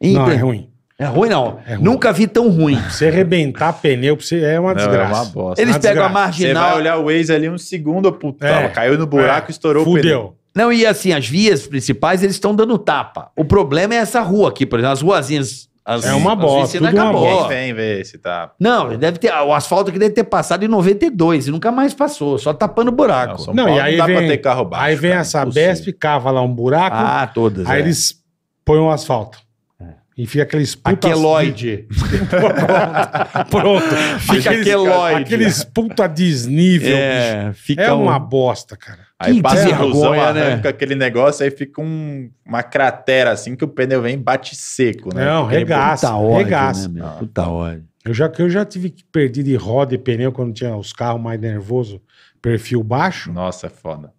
Impre... Não, é ruim. É ruim, não. É ruim. Nunca vi tão ruim. Você arrebentar pneu você é uma não, desgraça. É uma bosta. Eles uma pegam desgraça. a marginal. Você vai olhar o Waze ali um segundo, puta, é, caiu no buraco, é. estourou Fudeu. o pneu. Não, e assim, as vias principais, eles estão dando tapa. O problema é essa rua aqui, por exemplo, as ruazinhas. As, é uma bosta, tudo acabou. uma bosta. vem ver se tá... Não, deve ter, o asfalto que deve ter passado em 92 e nunca mais passou, só tapando buraco. Não, não e aí não dá vem, pra ter carro baixo. Aí vem cara, essa impossível. BESP, cava lá um buraco. Ah, todas, Aí é. eles põem o asfalto enfia aqueles putas... Aqueloide. *laughs* pronto, pronto. Fica aqueles, aqueloide. Aqueles puta desnível, é, bicho. Fica é um... uma bosta, cara. Aí que passa vergonha, né? Fica aquele negócio, aí fica um, uma cratera assim que o pneu vem bate seco, né? Não, aquele regaça, puta ódio, né, regaça. Né, Puta ódio. Eu já, eu já tive que perder de roda e pneu quando tinha os carros mais nervosos, perfil baixo. Nossa, é foda.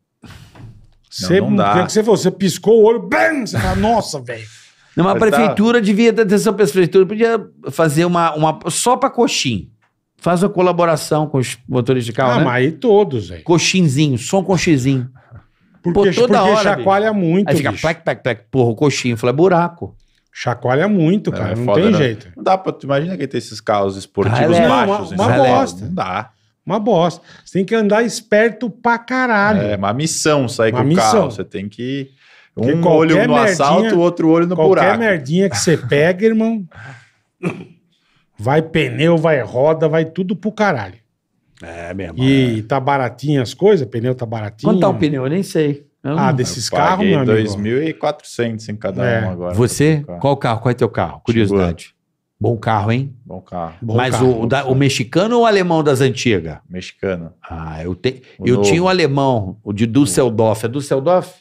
Não, não dá. Que você, falou, você piscou o olho, bam, você fala, nossa, velho. Numa Mas tá. prefeitura tá... devia ter atenção para prefeitura, podia fazer uma, uma só para coxim. Faz uma colaboração com os motores de carro, ah, né? mas aí todos, velho. Coxinzinho, um coxizinho. Porque, Pô, toda porque hora, chacoalha bicho. muito, Aí fica plec, plec, plec, porra, o coxinho, fala, é buraco. Chacoalha muito, é, cara, é, não foda, tem não. Né? jeito. Não dá pra, imagina que tem esses carros esportivos ah, é, baixos. Não, uma, uma né? bosta. Não dá. Uma bosta. Você tem que andar esperto pra caralho. É, uma missão sair uma com o carro, você tem que um olho no merdinha, assalto, outro olho no qualquer buraco. Qualquer merdinha que você pega, irmão, vai pneu, vai roda, vai tudo pro caralho. É mesmo. E é. tá baratinho as coisas, pneu tá baratinho. Quanto tá o pneu? Eu nem sei. Ah, não. Ah, desses carros, meu amigo. 2.400 em cada é. um agora. Você, qual carro? Qual é teu carro? Curiosidade. Bom carro, hein? Bom carro. Mas Bom carro, o, da, o, mexicano ou o alemão das antigas? Mexicano. Ah, eu, te, o eu tinha um alemão, o de Dusseldorf. É Dusseldorf?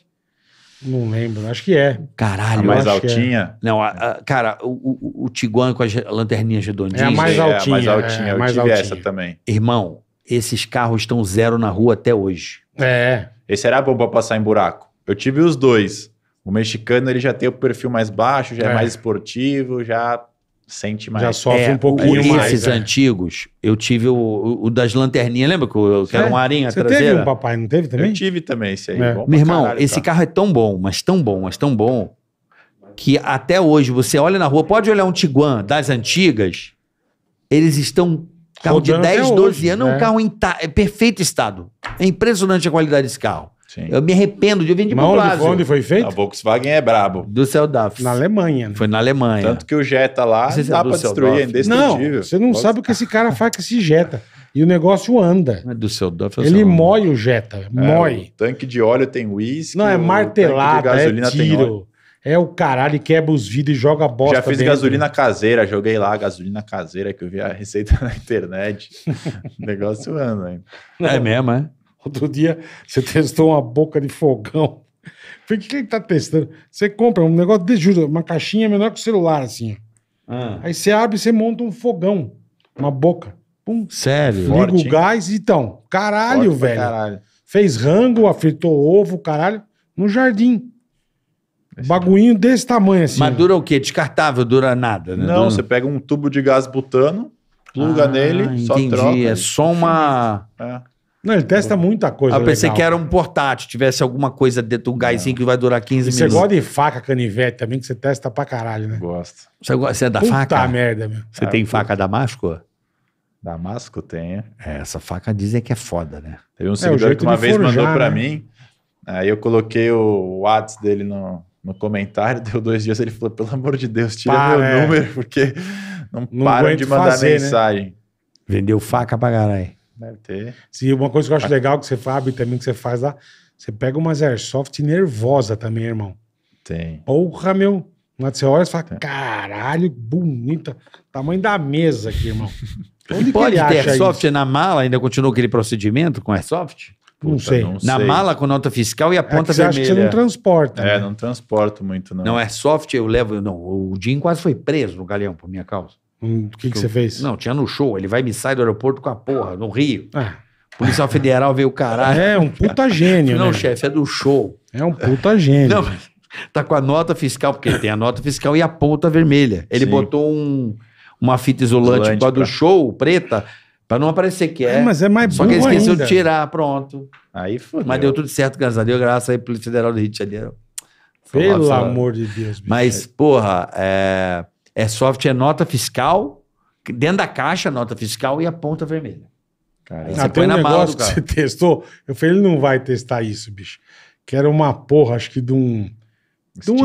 Não lembro, acho que é. Caralho, a mais é. altinha? É. Não, a, a, cara, o, o, o Tiguan com as lanterninhas redondinhas. É, é a mais altinha. É, a mais altinha. É, Eu mais tive altinha. essa também. Irmão, esses carros estão zero na rua até hoje. É. Esse era bom pra passar em buraco. Eu tive os dois. O mexicano ele já tem o perfil mais baixo, já é, é mais esportivo, já sente mais. Já sofre é, um pouquinho mais. Esses né? antigos, eu tive o, o, das lanterninhas, lembra que, eu, que era é, um arinha Você traseira? teve um papai, não teve também? Eu tive também, isso aí. É. Meu irmão, caralho, esse tá. carro é tão bom, mas tão bom, mas tão bom, que até hoje você olha na rua, pode olhar um Tiguan das antigas, eles estão... Carro Rodando de 10, 12 hoje, anos, é um né? carro em ta, é perfeito estado. É impressionante a qualidade desse carro. Sim. Eu me arrependo de eu vir de Mas onde, Blasio. onde foi feito? A Volkswagen é brabo. Do Düsseldorf. Na Alemanha. Né? Foi na Alemanha. Tanto que o Jetta lá não é dá pra destruir, é indestrutível. Não, você não sabe o que esse cara faz com esse Jetta. E o negócio anda. É do seu Duff, é Ele mói o Jetta, é, mói. tanque de óleo tem whisky. Não, é martelado é tiro. É o caralho, quebra os vidros e joga bosta. Já fiz dentro. gasolina caseira, joguei lá gasolina caseira que eu vi a receita *laughs* na internet. o negócio anda. Hein? É mesmo, é? Outro dia você *laughs* testou uma boca de fogão. Falei, o que, ele tá testando? Você compra um negócio de juro, uma caixinha menor que o celular, assim. Ah. Aí você abre e você monta um fogão, uma boca. Pum. Sério? Liga Forte, o gás e então. Caralho, Forte velho. Caralho. Fez rango, afritou ovo, caralho, no jardim. Baguinho desse tamanho, assim. Mas dura o quê? Descartável, dura nada, né? Não, dura... você pega um tubo de gás butano, pluga ah, nele, entendi. só troca. É só uma. É. Não, ele testa muita coisa. eu pensei legal. que era um portátil, tivesse alguma coisa dentro, um gásinho que vai durar 15 e minutos. Você gosta de faca, canivete também, que você testa pra caralho, né? Gosto. Você, gosta, você é da Puta faca? Puta merda, meu. Você ah, tem faca Damasco? Damasco tem. É, essa faca dizem que é foda, né? Teve um é, seguidor é, que uma vez forjar, mandou pra né? mim, aí eu coloquei o WhatsApp dele no, no comentário, *laughs* deu dois dias, ele falou, pelo amor de Deus, tira meu é. número, porque não, não param de mandar fazer, né? mensagem. Né? Vendeu faca pra caralho. Deve né? ter. Se uma coisa que eu acho legal que você sabe também que você faz lá, você pega umas airsoft nervosa também, irmão. Tem. Porra, meu. Quando você olha e fala, caralho, bonita. Tamanho da mesa aqui, irmão. *laughs* Onde pode ter airsoft isso? na mala? Ainda continua aquele procedimento com airsoft? Puta, não sei. Não na sei. mala com nota fiscal e a é ponta é você vermelha. Acha que você não transporta. É, né? não transporto muito, não. Não, airsoft eu levo. Não, o Jim quase foi preso no galeão por minha causa. Hum, o que, que você fez? Não, tinha no show. Ele vai me sair do aeroporto com a porra, no Rio. É. Policial Federal veio o caralho. é um puta gênio, não, né? chefe, é do show. É um puta gênio. Não, tá com a nota fiscal, porque ele tem a nota fiscal e a ponta vermelha. Ele Sim. botou um- uma fita isolante Isolante igual do show, preta, pra não aparecer que é. É, mas é mais Só que ele esqueceu ainda. de tirar, pronto. Aí foi. Mas deu tudo certo, graças a Deus, graças aí Polícia Federal do Rio de Janeiro. Pelo amor de Deus, bicho. Mas, porra, é, é soft é nota fiscal, dentro da caixa, nota fiscal e a ponta vermelha. Cara, ah, tem um que você *laughs* testou. Eu falei, ele não vai testar isso, bicho. Que era uma porra, acho que de um. De um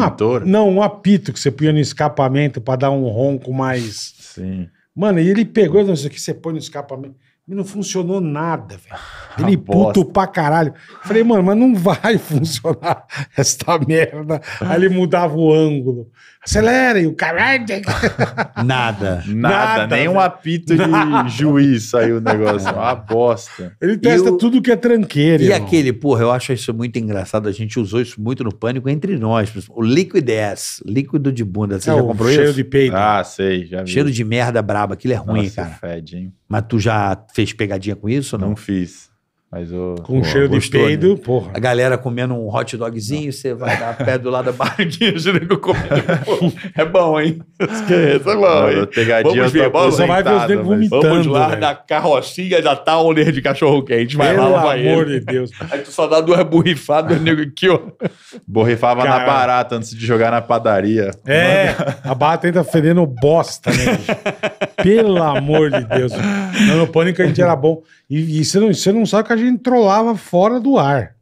não, um apito que você punha no escapamento para dar um ronco mais. Sim. Mano, e ele pegou, não sei o que você põe no escapamento. E não funcionou nada, velho. *laughs* Ele puto pra caralho. Falei, mano, mas não *laughs* vai funcionar esta merda. Aí ele mudava o ângulo acelera, e o caralho. *laughs* Nada. Nada, Nada nem um né? apito de juiz saiu o negócio. É. uma bosta. Ele testa tudo que é tranqueira. E irmão. aquele, porra, eu acho isso muito engraçado. A gente usou isso muito no pânico entre nós. O Liquid S, líquido de bunda. Você é, já comprou cheiro isso? Cheiro de peito. Ah, sei, já vi. Cheiro de merda braba. Aquilo é ruim, Nossa, cara. Fede, hein? Mas tu já fez pegadinha com isso ou não? Não fiz. Mas o, Com o, cheiro de peido, né? porra. A galera comendo um hot dogzinho, você vai dar pé do lado da *laughs* barriguinha, nego comendo. é bom, hein? Esqueça, é bom, hein? Pegadinha Vamos ver, vai ver os negros vomitando. Vamos lá velho. carrocinha da Towner tá de cachorro-quente. Vai Pelo lá vai. Pelo amor de Deus. *laughs* Aí tu só dá duas borrifadas, nego aqui, ó. Borrifava Caramba. na barata antes de jogar na padaria. É, a barata ainda fedendo bosta, né? Pelo amor de Deus. No, no pânico a gente era bom. E, e você, não, você não sabe que a gente trollava fora do ar.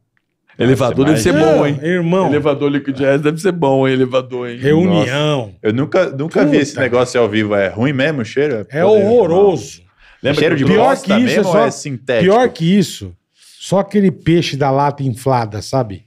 Elevador deve ser bom, hein? Irmão. Elevador Liquid Jazz deve ser bom, hein? Elevador, hein? Reunião. Nossa. Eu nunca, nunca vi esse negócio ao vivo. É ruim mesmo o cheiro? É, é horroroso. Lembra cheiro de pior que isso é mesmo, é, só, é sintético? Pior que isso, só aquele peixe da lata inflada, sabe?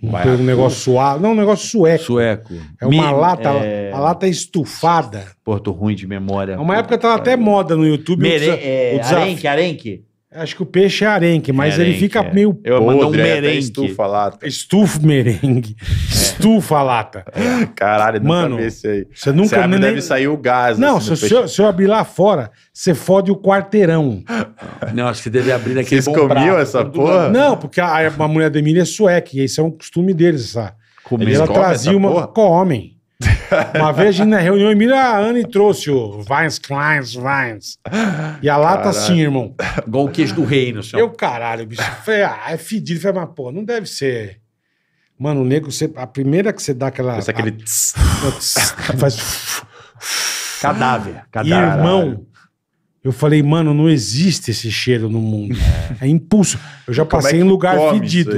Um, Vai, um negócio suado. Não, um negócio sueco. Sueco. É uma lata, é... a lata é estufada. Porto ruim de memória. É uma época tava até moda no YouTube. Mere... O, desaf... o desaf... Arenque, arenque. Acho que o peixe é arenque, mas ele fica é. meio Eu podre, um merengue. estufa lata. Estufa merengue. *laughs* É. Estufa lata. É. Caralho, Mano, vi aí. Você nunca... Você nem... deve sair o gás. Não, assim, se, eu, se, eu, abrir lá fora, você fode o quarteirão. *laughs* Não, acho que deve abrir naquele Vocês comiam prato, essa porra? Não, porque a, a mulher da Emília é sueca, e esse é um costume deles, sabe? Ela trazia uma... Porra? Comem. Uma vez a gente na reunião em Mira, a Anne trouxe o Vines, Kleins, Vines. E a lata assim, irmão. Igual o queijo do reino, senhor. Assim, eu, caralho, bicho. Falei, ah, é fedido. Falei, mas, pô, não deve ser. Mano, o nego, você, a primeira que você dá aquela. Faz aquele. A, tss, tss, faz. *laughs* Cadáver. Cadáver. Irmão. Eu falei, mano, não existe esse cheiro no mundo. É, é impulso. Eu já Como é passei é em lugar fedido.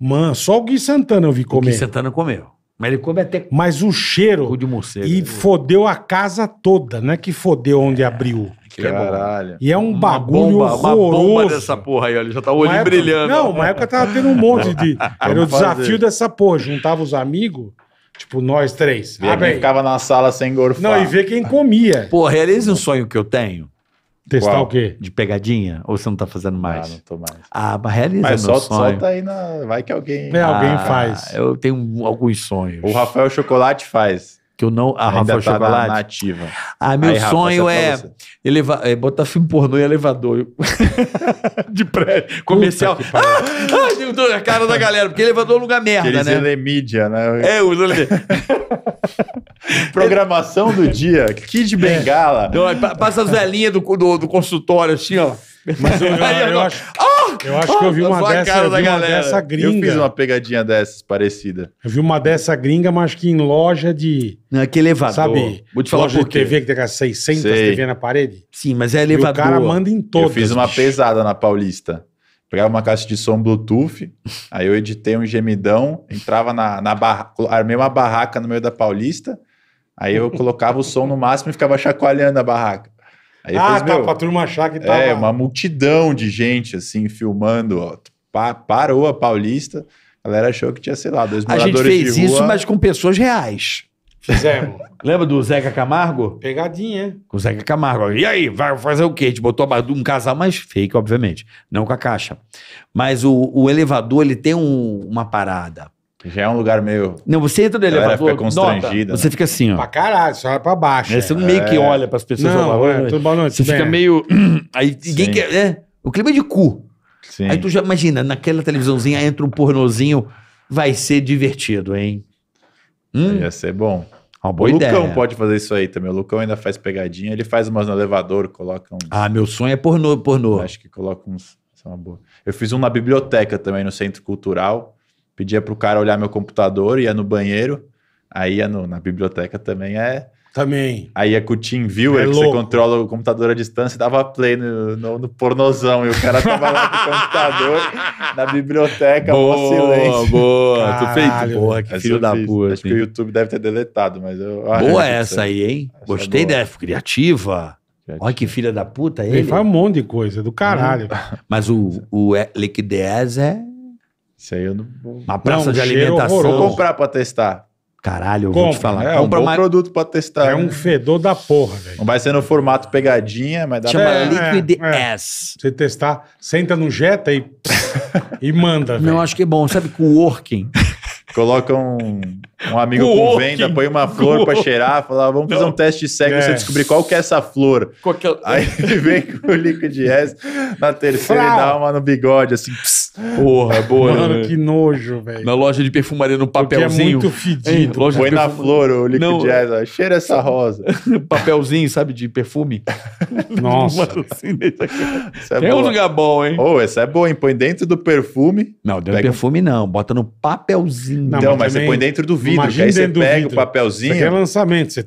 Mano, só o Gui Santana eu vi comer. O Gui Santana comeu. Mas ele come até Mas o cheiro. cu de morcego. E né? fodeu a casa toda, né? Que fodeu onde é, abriu. Que é Caralho. E é um Uma bagulho bomba, horroroso. Uma bomba dessa porra aí, olha. Já tá o olho época- brilhando. Não, uma época tava tendo um *laughs* monte de. Era o desafio dessa porra. Juntava os amigos, tipo nós três. E Ah, bem. ficava na sala sem gorfar. Não, e ver quem comia. Pô, realize um sonho que eu tenho. Testar Qual? o quê? De pegadinha? Ou você não tá fazendo ah, mais? Ah, não tô mais. Ah, mas realiza mas meu solta, sonho. solta tá aí, na... vai que alguém... É, alguém ah, faz. Eu tenho alguns sonhos. O Rafael Chocolate faz. Que eu não... A ah, Ainda Rafael tá Chocolate? Na ativa. Ah, meu aí, sonho Rafa, é, é eleva... É botar filme pornô em elevador. *laughs* de prédio. Comercial. Ah, *laughs* ah, a cara da galera. Porque elevador é um lugar merda, Aqueles né? Elemídia, né? É, o... *laughs* *laughs* Programação do dia. Kid é. Bengala. Não, passa as velhinhas do, do, do consultório, assim, ó. Mas eu, eu, eu, eu acho, eu acho que eu vi uma dessa, uma dessa gringa. Eu fiz uma pegadinha dessas, parecida. Eu vi uma dessa gringa, mas que em loja de... Não, é que é elevador. Sabe? Vou te falar loja por de TV que tem aquelas 600 Sei. TV na parede. Sim, mas é elevador. E o cara manda em todas. Eu fiz uma bicho. pesada na Paulista. Pegava uma caixa de som Bluetooth, aí eu editei um gemidão, entrava na, na barra armei uma barraca no meio da Paulista Aí eu colocava o som no máximo e ficava chacoalhando a barraca. Aí ah, depois, tá, meu, pra turma achar que tá. É, uma multidão de gente, assim, filmando, ó. Pa parou a Paulista, a galera achou que tinha, sei lá, dois moradores de rua. A gente fez isso, mas com pessoas reais. Fizemos. *laughs* Lembra do Zeca Camargo? Pegadinha. Com o Zeca Camargo. E aí, vai fazer o quê? A gente botou um casal mais fake, obviamente. Não com a caixa. Mas o, o elevador, ele tem um, uma parada. Já é um lugar meio. Não, você entra no elevador. Fica constrangida. Nota, você né? fica assim, ó. Pra caralho, você olha pra baixo. Né? Você é. meio que é. olha pras pessoas. Não, é, tudo bom, não, você bem. fica meio. *clears throat* Aí ninguém quer. É, o clima é de cu. Sim. Aí tu já imagina, naquela televisãozinha entra um pornozinho. Vai ser divertido, hein? Hum. Ia ser bom. Uma boa o ideia. Lucão pode fazer isso aí também. O Lucão ainda faz pegadinha. Ele faz umas no elevador, coloca uns. Ah, meu sonho é pornô, pornô. Acho que coloca uns. Isso é uma boa. Eu fiz um na biblioteca também, no Centro Cultural pedia para o cara olhar meu computador, ia no banheiro, aí ia no, na biblioteca também é. Também. Aí ia com o TeamViewer, é que você controla o computador à distância, dava play no, no, no pornozão. E o cara tava lá com o computador, na biblioteca, boa, silêncio. Boa, boa, tu fez, Boa, que filho da puta. Acho que o YouTube deve ter deletado, mas eu... Ah, boa essa é aí, hein? Essa Gostei é dessa, criativa. Olha que filha da puta ele. Ele faz um monte de coisa, do caralho. Hum. Mas o, o Liquidez é isso aí eu não vou. Uma praça não, de alimentação. Vou comprar pra testar. Caralho, eu vou te falar. É Compra um produto pra testar. É um né? fedor da porra, velho. Não vai ser no formato pegadinha, mas dá Chama pra... É, Liquid é, é. S. Você testar, senta no Jetta e, *laughs* e manda, velho. Não, acho que é bom. Sabe, com o working. Coloca um um amigo com venda põe uma *laughs* flor para pra cheirar, fala, ah, vamos fazer Não. um teste sério cego é. você descobrir qual que é essa flor. É Aí ele vem com o líquido de res, na terceira Frau. dá uma no bigode, assim. Pss. Porra, boa. Né, Mano, né? que nojo, velho. Na loja de perfumaria, no é papelzinho. Porque é muito fedido. loja põe na flor o líquido Não. de é. res, cheira essa *laughs* rosa. papelzinho, sabe, de perfume. *laughs* Nossa. Mano, assim, é Tem boa. um lugar bom, hein? Ô, oh, essa é boa, hein? Põe dentro do perfume. Não, dentro do perfume não. Bota no papelzinho. Não, então, mas, também... você põe dentro do vinho vidro, Imagina aí você pega vidro. o papelzinho. Isso aqui é lançamento. Você...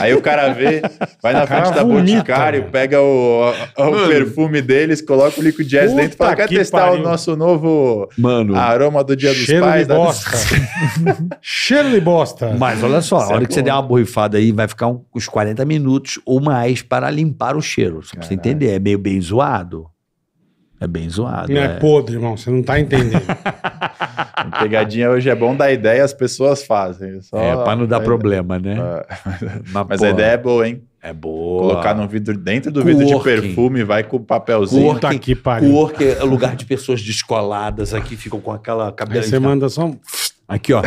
Aí o cara vê, vai na frente da vomita, Boticário, mano. pega o, o, o perfume deles, coloca o Liquid Jazz Puta dentro para quer testar pariu. o nosso novo mano, aroma do Dia Cheiro dos Pais. De bosta. *laughs* Cheiro de bosta. Mas olha só, a é hora é que você der uma borrifada aí, vai ficar uns 40 minutos ou mais para limpar o cheiro. Só pra você entender, é meio bem zoado. É bem zoado. Não é, é podre, irmão. Você não tá entendendo. *laughs* pegadinha hoje é bom dar ideia, as pessoas fazem. Só é, para não dar problema, né? *laughs* Mas, Mas a ideia é boa, hein? É boa. Colocar no vidro, dentro do vidro de perfume, vai com o papelzinho. Corking, aqui, pariu. Corking é lugar de pessoas descoladas aqui, ficam com aquela cabeça. Você manda só um... Aqui, ó.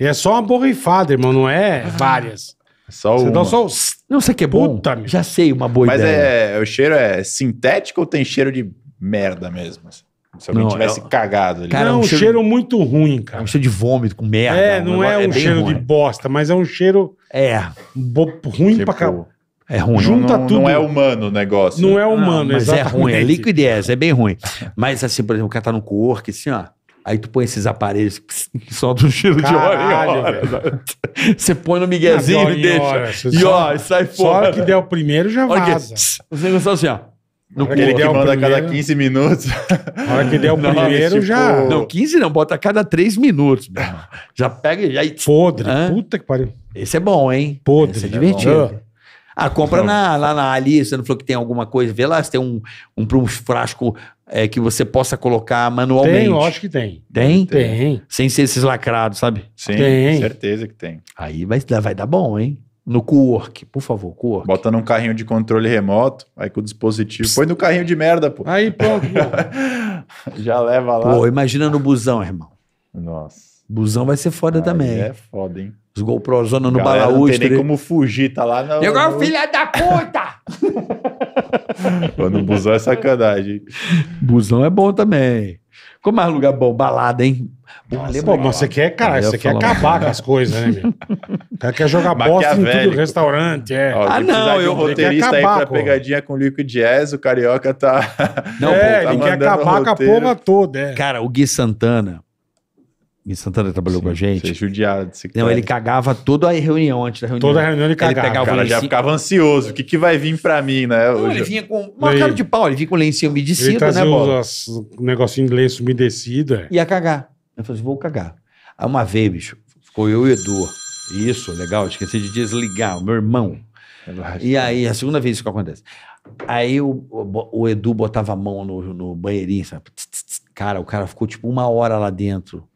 E é só uma borrifada, irmão, não é várias. É só você dá Só... Não, sei que é bom. meu. Já sei, uma boa Mas ideia. Mas é, o cheiro é sintético ou tem cheiro de merda mesmo? Assim? Se alguém não, tivesse eu... É cagado ali. Cara, não, é um, um cheiro... cheiro... muito ruim, cara. É um cheiro de vômito, com merda. É, não é, é um cheiro ruim. de bosta, mas é um cheiro. É. Bo... Ruim tipo... pra caralho. É ruim. Junta não, não, tudo. Não é humano o negócio. Não é humano, não, mas exatamente. é ruim. É liquidez, é bem ruim. Mas assim, por exemplo, o cara tá no co-work, assim, ó. Aí tu põe esses aparelhos que soltam um cheiro de hora em hora. *laughs* Você põe no miguezinho e deixa. Hora, e ó, só, sai fora. Só que der o primeiro já vaza. Você negócios assim, ó. No que ele que der manda primeiro... cada 15 minutos. Na hora que der o *laughs* não, primeiro, tipo... já. Não, 15 não, bota a cada 3 minutos. Já pega e já. Podre, Hã? puta que pariu. Esse é bom, hein? Podre. Esse é né? divertido. É ah, compra na, lá na Ali, você não falou que tem alguma coisa, vê lá se tem um, um, um frasco é, que você possa colocar manualmente. Tem, lógico que tem. Tem? Tem. Sem ser esses lacrados, sabe? Sim, tem. certeza que tem. Aí vai, vai dar bom, hein? No co-work, por favor, co-work. Bota num carrinho de controle remoto, aí com o dispositivo. Pss. Põe no carrinho de merda, pô. Aí, pronto. *laughs* Já leva lá. Pô, imagina no busão, irmão. Nossa. Busão vai ser foda aí também. É foda, hein? Os GoProzona no Galera, Balaústre. Não tem nem como fugir, tá lá na. Igual é no... filha da puta! Quando *laughs* busão é sacanagem. Busão é bom também. Ficou mais lugar bom, balada, hein? Nossa, Pô, mas você quer, cara, você quer acabar com as coisas, né, meu? O *laughs* cara quer jogar bosta em tudo, restaurante, é. ah, não, eu um roteirista acabar, aí pra pô. pegadinha com o Liquid Jazz, o Carioca tá... Não, é, pô, tá ele quer acabar com a porra toda, é. Cara, o Gui Santana, Gui Santana trabalhou Sim, com a gente. Você judiado Não, ele cagava toda a reunião antes da reunião. Toda a reunião ele cagava. Ele pegava cara, lencinho. já ficava ansioso. O que, que vai vir pra mim, né? Não, ele vinha com uma cara de pau. Ele vinha com lencinho umedecido, ele trazia né, Bola? Os, os negocinho de lenço umedecido. É. Ia cagar. Eu falei vou cagar. Aí uma vez, bicho, ficou eu e o Edu. Isso, legal. Esqueci de desligar. O meu irmão. É e aí, a segunda vez que acontece. Aí o, o, o Edu botava a mão no, no banheirinho, sabe? Cara, o cara ficou tipo uma hora lá dentro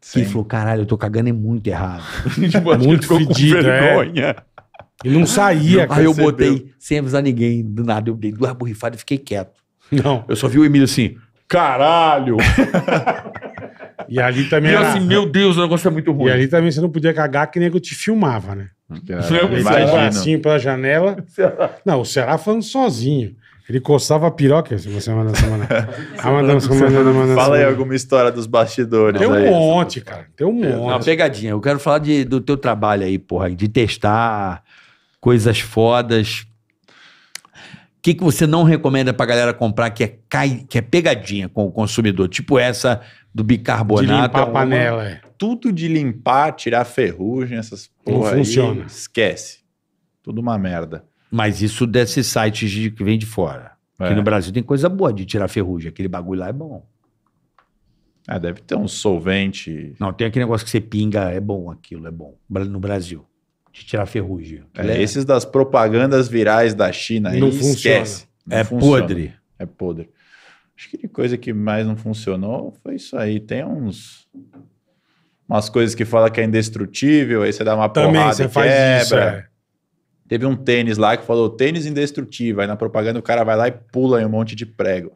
Sim. E falou: caralho, eu tô cagando é muito errado. *laughs* tipo, muito fedido, é. vergonha. É. E não saía, cara. Aí eu botei, sem avisar ninguém, do nada, eu dei duas borrifadas e fiquei quieto. Não. Eu só vi o Emílio assim, caralho! *laughs* e ali também. E era... assim, meu Deus, o negócio é muito ruim. E ali também você não podia cagar que nem eu te filmava, né? Você bracinho pela janela. *laughs* Não, o Será falando sozinho. Ele coçava a piroca se você mandar semana. *laughs* ah, mandando, Fala aí alguma história dos bastidores. Tem um aí. monte, cara. Tem um monte. Uma pegadinha. Eu quero falar de, do teu trabalho aí, porra, de testar coisas fodas. O que, que você não recomenda pra galera comprar que é, cai, que é pegadinha com o consumidor? Tipo essa do bicarbonato. De limpar a é panela, é. Tudo de limpar, tirar ferrugem, essas porra não funciona. Aí, esquece. Tudo uma merda. Mas isso desses sites de, que vem de fora. É. Aqui no é. Brasil tem coisa boa de tirar ferrugem. Aquele bagulho lá é bom. Ah, deve ter um solvente. Não, tem aquele negócio que você pinga, é bom aquilo, é bom. No Brasil. De tirar ferrugem. É, é, esses das propagandas virais da China não funciona. esquece. Não é funciona. podre. É podre. Acho que a coisa que mais não funcionou foi isso aí. Tem uns. Umas coisas que fala que é indestrutível, aí você dá uma Também, porrada você e faz quebra. Isso, é. Teve um tênis lá que falou tênis indestrutível. Aí na propaganda o cara vai lá e pula em um monte de prego.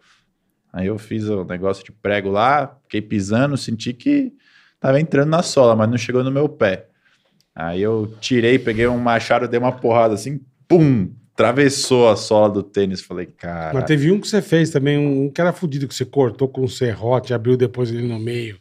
Aí eu fiz o um negócio de prego lá, fiquei pisando, senti que tava entrando na sola, mas não chegou no meu pé. Aí eu tirei, peguei um machado, dei uma porrada assim, pum! Travessou a sola do tênis. Falei, cara. Mas teve um que você fez também, um, que era fudido que você cortou com um serrote, abriu depois ele no meio.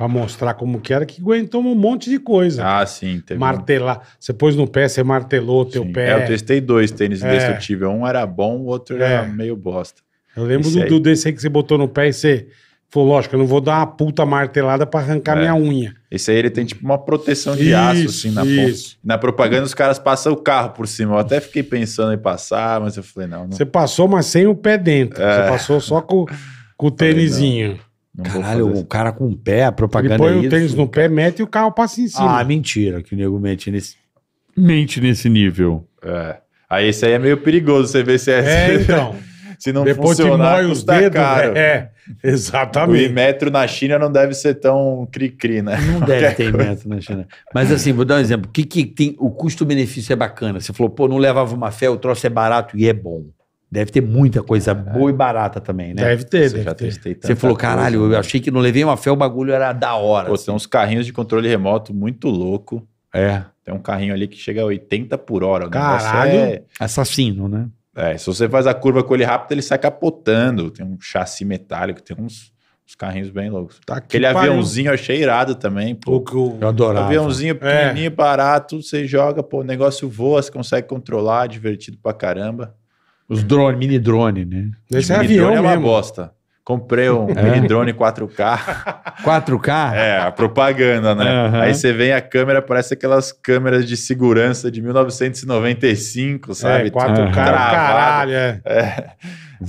Pra mostrar como que era, que aguentou um monte de coisa. Ah, sim. Teve Martelar. Um... Você pôs no pé, você martelou o teu sim. pé. É, eu testei dois tênis é. indestrutíveis. Um era bom, o outro é. era meio bosta. Eu lembro esse do, do, desse aí que você botou no pé e você falou, lógico, eu não vou dar uma puta martelada pra arrancar é. minha unha. Esse aí ele tem tipo uma proteção de isso, aço, assim, na isso. Na propaganda os caras passam o carro por cima. Eu até fiquei pensando em passar, mas eu falei, não. não... Você passou, mas sem o pé dentro. É. Você passou só com, com o tênisinho. Caralho, o cara com o pé, a propaganda Ele põe é o tênis no pé, mete e o carro passa em cima. Ah, mentira que o nego mente nesse... Mente nesse nível. É. Aí esse aí é meio perigoso, você vê se é... É, então... *laughs* se não Depois funcionar, te mói os dedos, caro. Né? É, exatamente. O metro na China não deve ser tão cri-cri, né? Não deve ter coisa. metro na China. Mas assim, vou dar um exemplo. O que, que tem? O custo-benefício é bacana. Você falou, pô, não levava uma fé, o troço é barato e é bom. Deve ter muita coisa é. boa e barata também, né? Deve ter, Você deve já ter. testei Você falou, coisa, caralho, eu né? achei que não levei uma fé, o bagulho era da hora. Pô, assim. tem uns carrinhos de controle remoto muito louco. É. Tem um carrinho ali que chega a 80 por hora. O caralho. É... Assassino, né? É, se você faz a curva com ele rápido, ele sai capotando. Tem um chassi metálico, tem uns, uns carrinhos bem loucos. Tá Aquele aviãozinho eu achei irado também. Pô. O que eu, eu adorava. Aviãozinho é. pequenininho, é. barato, você joga, pô, o negócio voa, você consegue controlar, divertido pra caramba. Os drones, mini drone, né? Esse é avião drone mesmo. é uma bosta. Comprei um é. mini drone 4K. 4K? É, a propaganda, né? Uhum. Aí você vem a câmera, parece aquelas câmeras de segurança de 1995, é, sabe? É, 4K, uhum. caralho. É. é.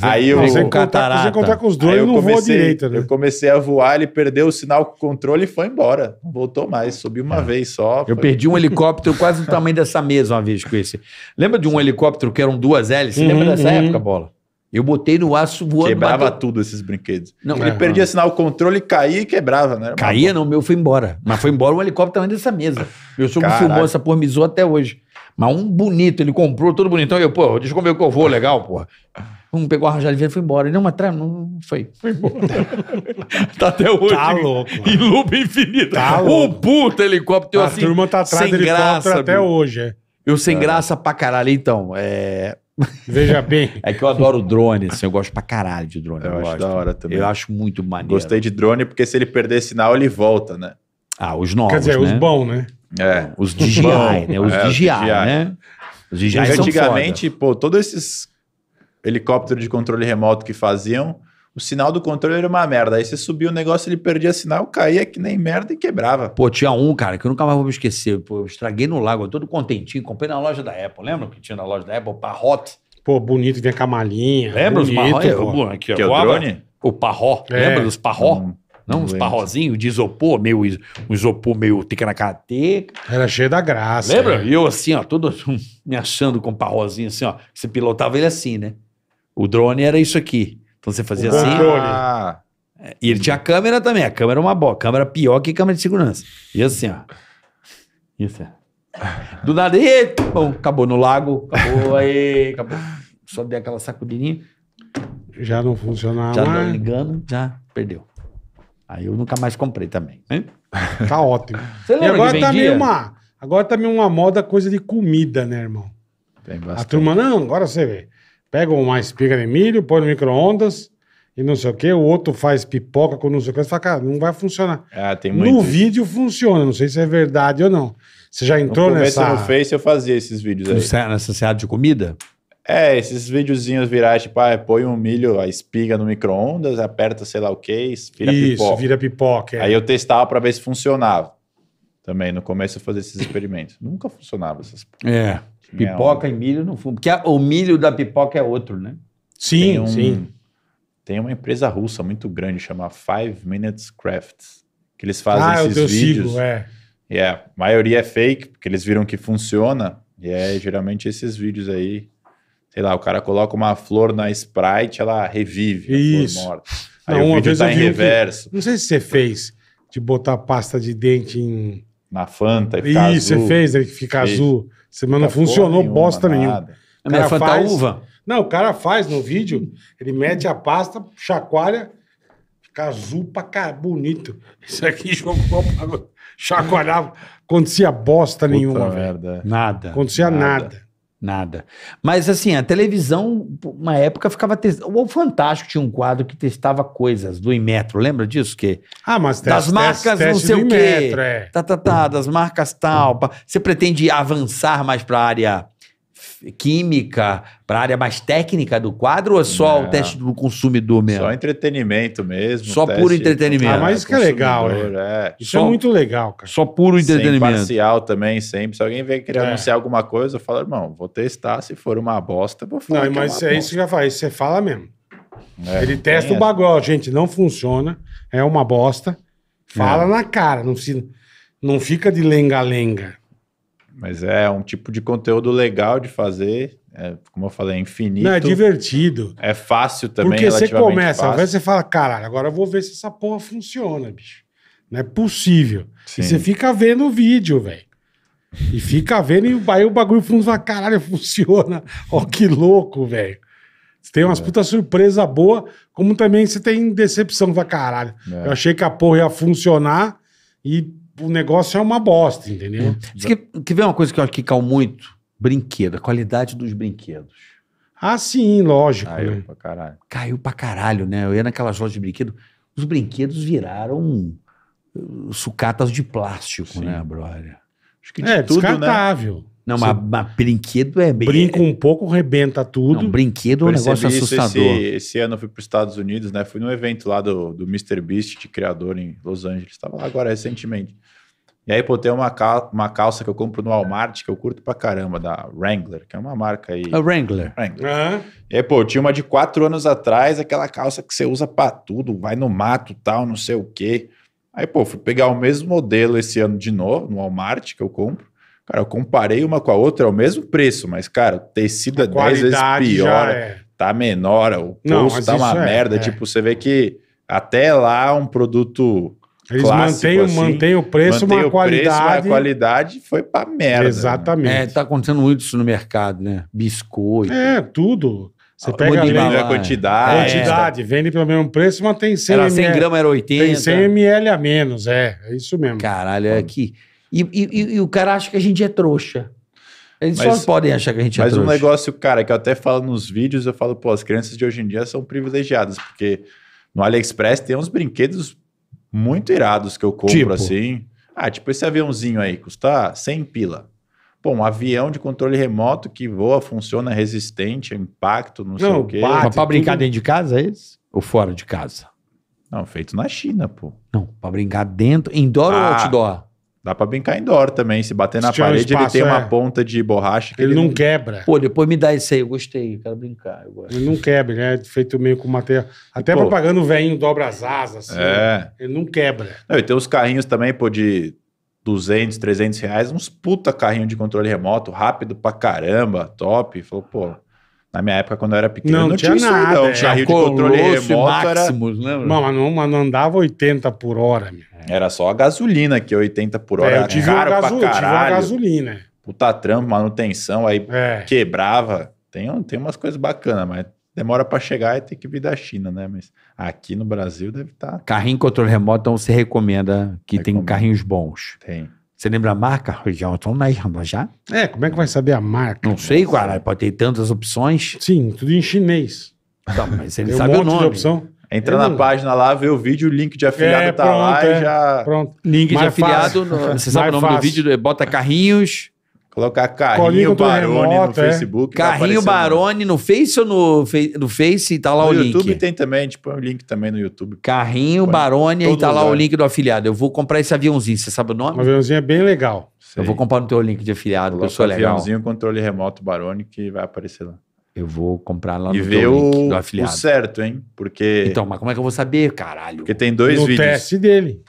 Aí eu, não, contar, sem contar com os eu não comecei, voa direita, né? Eu comecei a voar, ele perdeu o sinal de controle e foi embora. Não voltou mais, subiu uma é. vez só. Foi... Eu perdi um helicóptero quase do tamanho dessa mesa uma vez com esse. Lembra de um helicóptero que eram duas hélices? Uhum, Lembra dessa uhum. época, Bola? Eu botei no aço voando. Quebrava bateu. tudo esses brinquedos. Não, ele é, perdia, sinal, o controle, caía e quebrava, né? Caía não, meu foi embora. Mas foi embora um helicóptero também dessa mesa. Meu sogro filmou essa porra, misou até hoje. Mas um bonito, ele comprou todo bonitão. Eu, pô, deixa o que eu vou, legal, pô. Um pegou a rajada e foi embora. Ele, não, mas não foi. Foi embora. *laughs* tá até hoje. Tá louco. E lupa infinita. Tá um puta helicóptero a assim. A turma tá atrás sem do helicóptero graça, até meu. hoje, é. Eu sem é. graça pra caralho. Então, é... Veja bem. *laughs* É que eu adoro drone, assim, eu gosto pra caralho de drone. Eu, eu acho da hora também. Eu acho muito maneiro. Gostei de drone porque se ele perder sinal, ele volta, né? Ah, os novos, Quer dizer, né? os bons, né? É. Os DJI, né? Os é, DJI, né? Os DJI Antigamente, pô, todos esses helicópteros de controle remoto que faziam o sinal do controle era uma merda. Aí você subia o negócio, ele perdia sinal, caía que nem merda e quebrava. Pô, tinha um, cara, que eu nunca mais vou me esquecer. Pô, eu estraguei no lago, todo contentinho. Comprei na loja da Apple. Lembra que tinha na loja da Apple? Parrote. Pô, bonito, vinha com a malinha. Lembra bonito, os marró? Aqui, que ó, é o drone? O parró. É. Lembra dos parró? Hum. Não, uns parrozinhos de isopor, meio um isopor meio tica na cateca. Era cheio da graça. Lembra? É. E eu assim, ó, todo *laughs* me achando com um parrozinho assim, ó. Você pilotava ele assim, né? O drone era isso aqui. Então você fazia assim. Ah. E ele tinha a câmera também. A câmera é uma boa. Câmera pior que câmera de segurança. E assim, ó. Isso, é. *laughs* Do nada, e, bom, acabou no lago. Acabou, aí, acabou. Só dei aquela sacudidinha. Já não funcionava Já não ligando, já perdeu. Aí eu nunca mais comprei também. Hein? *laughs* Tá ótimo. Você E lembra agora que tá meio uma. Agora tá meio uma moda coisa de comida, né, irmão? Tem A turma, não, agora você vê. Pega uma espiga de milho, põe no micro-ondas e não sei o quê. O outro faz pipoca com não sei o quê. Você fala, cara, não vai funcionar. Ah, tem muito. No vídeo funciona, não sei se é verdade ou não. Você já entrou no nessa... No Face eu fazia esses vídeos aí. É nessa seada de comida? É, esses videozinhos virais, tipo, ah, põe um milho, a espiga no micro-ondas, aperta sei lá o que, vira Isso, pipoca. Isso, vira pipoca. É. Aí eu testava para ver se funcionava. Também, no começo eu fazia esses experimentos. Nunca funcionava essas... É. Pipoca e milho no fundo. Porque a, o milho da pipoca é outro, né? Sim, tem um, sim. Tem uma empresa russa muito grande chamada Five Minutes Crafts, que eles fazem ah, esses eu vídeos. Sigo, é. E é, yeah, a maioria é fake, porque eles viram que funciona. E é geralmente esses vídeos aí. Sei lá, o cara coloca uma flor na Sprite, ela revive Isso. a flor morta. Aí não, o vídeo tá em reverso. Que, não sei se você fez de botar pasta de dente em na Fanta e ficar Isso, azul. você fez, ele fica Fez. azul. Você não funcionou nenhuma, bosta nenhuma. nada. Mas cara Fanta faz- uva? Não, o cara faz no vídeo, ele mete a pasta, chacoalha, fica azul pra ficar bonito. Isso aqui *laughs* jogou chacoalhava, acontecia bosta Puta nenhuma, merda. Nada. Acontecia nada. nada. Nada. Mas assim, a televisão, uma época ficava testando. O Fantástico tinha um quadro que testava coisas do Inmetro, lembra disso? Que... Ah, mas teste, Das marcas teste, não sei o quê. Imetro, é. tá, tá, tá, das marcas tal. Você pretende avançar mais para a área química, para a área mais técnica do quadro, ou é só não. o teste do consumidor mesmo? Só entretenimento mesmo. Só puro entretenimento. Ah, mas isso que é legal, é. é. Isso é só, é muito legal, cara. Só puro entretenimento. Sem parcial também, sempre. Se alguém vem querer é. anunciar alguma coisa, eu falo, irmão, vou testar, se for uma bosta, vou falar. Não, é mas é, é isso que já faz, você fala mesmo. É, Ele testa o bagulho, gente, não funciona, é uma bosta. Fala na cara, não, se, não fica de lenga-lenga. Mas é um tipo de conteúdo legal de fazer. É, como eu falei, é infinito. Não, é divertido. É fácil também. Porque você começa, às vezes você fala, caralho, agora eu vou ver se essa porra funciona, bicho. Não é possível. Sim. E você fica vendo o vídeo, velho. E fica vendo e aí o bagulho funciona, caralho, funciona. *laughs* Ó, que louco, velho. Você tem umas é. puta surpresa boa, como também você tem decepção, vai caralho. É. Eu achei que a porra ia funcionar e o negócio é uma bosta, entendeu? Hum. Você Quer, quer ver uma coisa que eu acho que caiu muito? Brinquedo, a qualidade dos brinquedos. Ah, sim, lógico. Caiu né? pra caralho. Caiu pra caralho, né? Eu ia naquelas lojas de brinquedo, os brinquedos viraram sucatas de plástico, sim. né, brother? Acho que de é, tudo, né? descartável. Né? Não, mas, mas brinquedo é... Brinca um pouco, rebenta tudo. Não, brinquedo é um negócio assustador. Esse, esse, ano eu fui para os Estados Unidos, né? Fui num evento lá do, do Mr. Beast, de criador em Los Angeles. Estava lá agora recentemente. E aí, pô, tem uma, cal uma calça que eu compro no Walmart, que eu curto pra caramba, da Wrangler, que é uma marca aí. A Wrangler. Wrangler. Uhum. E aí, pô, tinha uma de quatro anos atrás, aquela calça que você usa pra tudo, vai no mato tal, não sei o quê. Aí, pô, fui pegar o mesmo modelo esse ano de novo, no Walmart, que eu compro. Cara, eu comparei uma com a outra, é o mesmo preço, mas, cara, o tecido é 10 vezes pior, é. tá menor, o posto tá uma é, merda. É. Tipo, você vê que até lá é um produto. Eles clássico, mantêm, assim, mantêm o preço, mantém mas a qualidade. Preço, a qualidade foi pra merda. Né? Exatamente. Né? É, tá acontecendo muito isso no mercado, né? Biscoito. É, tudo. Você ah, pega ali, a é. quantidade. Quantidade, vende pelo mesmo preço, mas tem 100 era 100 gramas era 80. Tem 100 ml a menos, é. É isso mesmo. Caralho, é que e, e, e o cara acha que a gente é trouxa. Eles mas, só podem achar que a gente mas é Mas um negócio, cara, que eu até falo nos vídeos, eu falo, pô, as crianças de hoje em dia são privilegiadas, porque no AliExpress tem uns brinquedos muito irados que eu compro tipo? assim. Ah, tipo esse aviãozinho aí, custa 100 pila. Pô, um avião de controle remoto que voa, funciona é resistente, é impacto, não, não sei o quê. Mas pra brincar tudo... dentro de casa, é isso? Ou fora de casa? Não, feito na China, pô. Não, pra brincar dentro, indoor ah, ou outdoor? Dá pra brincar indoor também. Se bater na um parede, espaço, ele tem uma é. ponta de borracha. que Ele não quebra. Pô, depois me dá isso aí, eu gostei, eu quero brincar. Eu gosto. Ele não quebra, né feito meio com material. Até Pô. propaganda o velhinho dobra as asas. assim, É. Ele não quebra. Não, e tem os carrinhos também, pô, de 200, 300 reais. Uns puta carrinho de controle remoto, rápido pra caramba, top. Falou, pô, na minha época, quando eu era pequeno, não, não tinha, tinha nada. Não. É. Tinha rio de controle remoto. Maximus, Né? Não, mas não, mas não andava 80 por hora. Meu. Era só a gasolina que 80 por é, hora. É, eu tive, caro gaso... pra caralho. tive uma gasolina. Puta trampo, manutenção, aí é. quebrava. Tem, tem umas coisas bacanas, mas demora para chegar e tem que vir da China, né? Mas aqui no Brasil deve estar. Tá... Carrinho controle remoto, então você recomenda que Recomendo. tem carrinhos bons. Tem. Você lembra a marca? Já estão na já? É, como é que vai saber a marca? Não sei, cara. Pode ter tantas opções. Sim, tudo em chinês. Tá, mas ele Tem sabe um monte o nome. de opção. Entra Eu é, na não- página lá, vê o vídeo, o link de é, afiliado É, tá pronto, lá é. e já. Pronto. Link de afiliado. no- você sabe Mais o nome do vídeo? É Bota carrinhos. Colocar Carrinho Barone remoto, no é. Facebook. Carrinho Barone no Face ou no, fe... no Face e tá lá no o YouTube link? No YouTube tem também, tipo, o é um link também no YouTube. Carrinho Põe Barone e tá lá o link do afiliado. Eu vou comprar esse aviãozinho, você sabe o nome? Um aviãozinho é bem legal. Sei. Eu vou comprar no teu link de afiliado, pessoal é legal. aviãozinho, controle remoto Barone que vai aparecer lá. Eu vou comprar lá no e ver o, do afiliado. o certo, hein? Porque... Então, mas como é que eu vou saber, caralho? Porque tem dois no vídeos. No teste dele.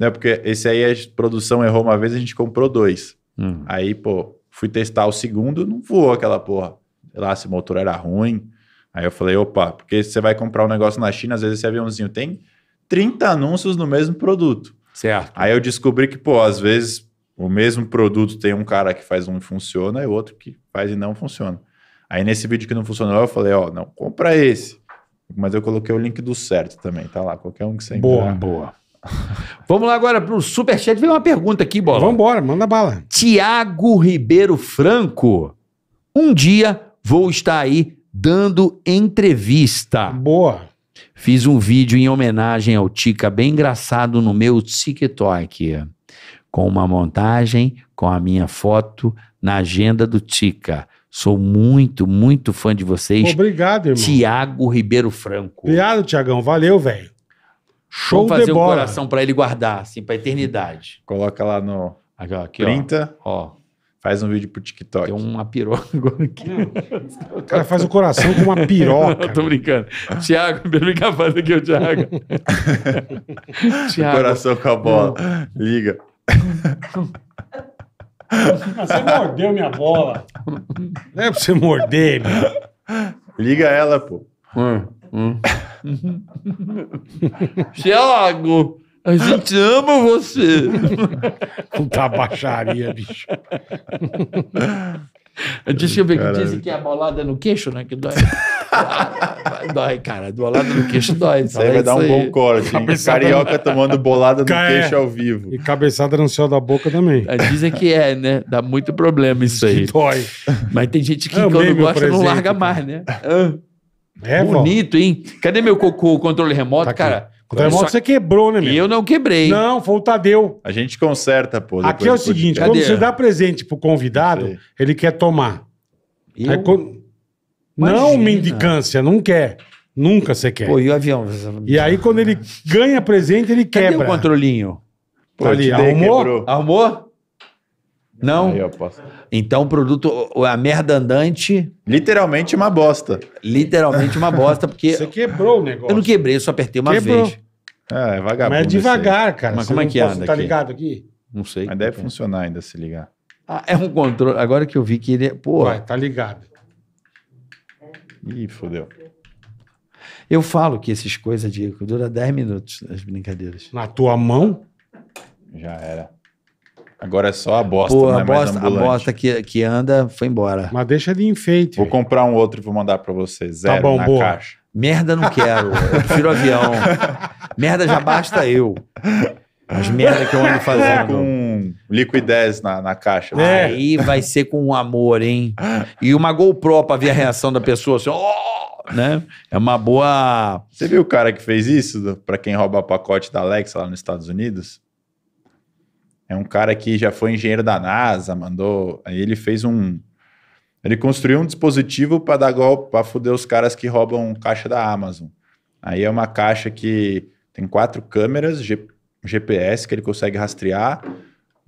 é Porque esse aí a é produção errou uma vez, a gente comprou dois. Hum. Aí, pô, fui testar o segundo, não voou aquela porra. Sei lá, se o motor era ruim. Aí eu falei, opa, porque você vai comprar um negócio na China, às vezes esse aviãozinho tem 30 anúncios no mesmo produto. Certo. Aí eu descobri que, pô, às vezes o mesmo produto tem um cara que faz um e funciona e outro que faz e não funciona. Aí nesse vídeo que não funcionou, eu falei, ó, não, compra esse. Mas eu coloquei o link do certo também, tá lá. Qualquer um que você entrar. Boa, boa. *laughs* Vamos lá agora pro Superchat. Vem uma pergunta aqui, Bola. Vamos embora, manda bala. Tiago Ribeiro Franco. Um dia vou estar aí dando entrevista. Boa. Fiz um vídeo em homenagem ao Tica, bem engraçado, no meu TikTok. Com uma montagem com a minha foto na agenda do Tica. Sou muito, muito fã de vocês. Obrigado, irmão. Tiago Ribeiro Franco. Obrigado, Tiagão. Valeu, velho. Show Vamos fazer de bola. um coração para ele guardar, assim, para eternidade. Coloca lá no aqui, ó, aqui, 30. Ó. ó. Faz um vídeo pro TikTok. Tem uma piroca agora aqui. *laughs* o cara faz o coração com uma piroca. Eu tô brincando. Tiago, *laughs* brinca faz aqui o Tiago. *laughs* Tiago. Coração com a bola. Liga. Ah, você mordeu minha bola. Não é pra você morder, meu. Liga ela, pô. Hum, hum. Uhum. *laughs* Tiago, a gente ama você. Puta *laughs* baixaria, bicho. *laughs* Deixa eu ver, dizem que é a bolada no queixo, né? Que dói. dói, cara. Bolada no queixo dói. Isso aí vai dar um bom corte. Carioca tomando bolada no é. queixo ao vivo. E cabeçada no céu da boca também. É, dizem que é, né? Dá muito problema isso aí. Que dói. Mas tem gente que eu quando gosta não larga mais, né? É, Bonito, hein? Cadê meu cocô, controle remoto, tá cara? Controle remoto só... você quebrou, né, meu? E eu não quebrei. Não, foi o Tadeu. A gente conserta, pô. Aqui é o seguinte, quando você dá presente pro convidado, ele quer tomar. Eu? Aí, quando... Não mendicância, não quer. Nunca você quer. Pô, e o avião? E aí, quando ele ganha presente, ele quebra. Cadê o controlinho? Tá pô, ali, arrumou? Quebrou. Arrumou? Não? Aí eu posso. Então o produto, a merda andante. Literalmente uma bosta. Literalmente uma bosta, porque. Você quebrou o negócio. Eu não quebrei, eu só apertei uma quebrou. vez. É, é vagabundo. Mas é devagar, cara. Mas Você como é que anda? Tá aqui? ligado aqui? Não sei. Mas deve é. funcionar ainda se ligar. Ah, é um controle. Agora que eu vi que ele é. Pô. Vai, tá ligado. Ih, fodeu. Eu falo que essas coisas, de dura 10 minutos as brincadeiras. Na tua mão? Já era. Agora é só a bosta, Pô, né? a bosta, a bosta que, que anda foi embora. Mas deixa de enfeite. Vou comprar um outro e vou mandar para você. Tá Zero tá bom, na boa. caixa. Merda não quero. Eu prefiro avião. *laughs* merda já basta eu. As merda que eu ando é fazendo. com liquidez na, na caixa. É. Aí vai ser com amor, hein? E uma GoPro pra ver a reação da pessoa assim, oh! né? É uma boa. Você viu o cara que fez isso para quem rouba pacote da Alexa lá nos Estados Unidos? É um cara que já foi engenheiro da NASA, mandou. Aí ele fez um. Ele construiu um dispositivo para dar golpe, para foder os caras que roubam caixa da Amazon. Aí é uma caixa que tem quatro câmeras, G, GPS que ele consegue rastrear.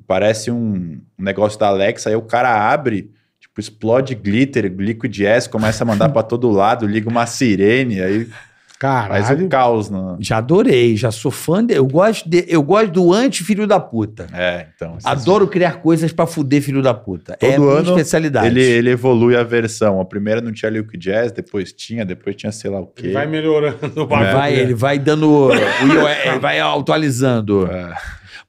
Parece um, negócio da Alexa. Aí o cara abre, tipo, explode glitter, liquid S, começa a mandar para todo lado, liga uma sirene, aí cara Faz um caos. né? Já adorei, já sou fã. De... Eu, gosto de... eu gosto do anti-filho da puta. É, então. Adoro criar coisas para fuder filho da puta. Todo é a minha ano especialidade. Ele, ele evolui a versão. A primeira não tinha Luke Jazz, depois tinha, depois tinha sei lá o quê. Ele vai melhorando o bagulho. Vai, ele vai dando. ele vai atualizando. É.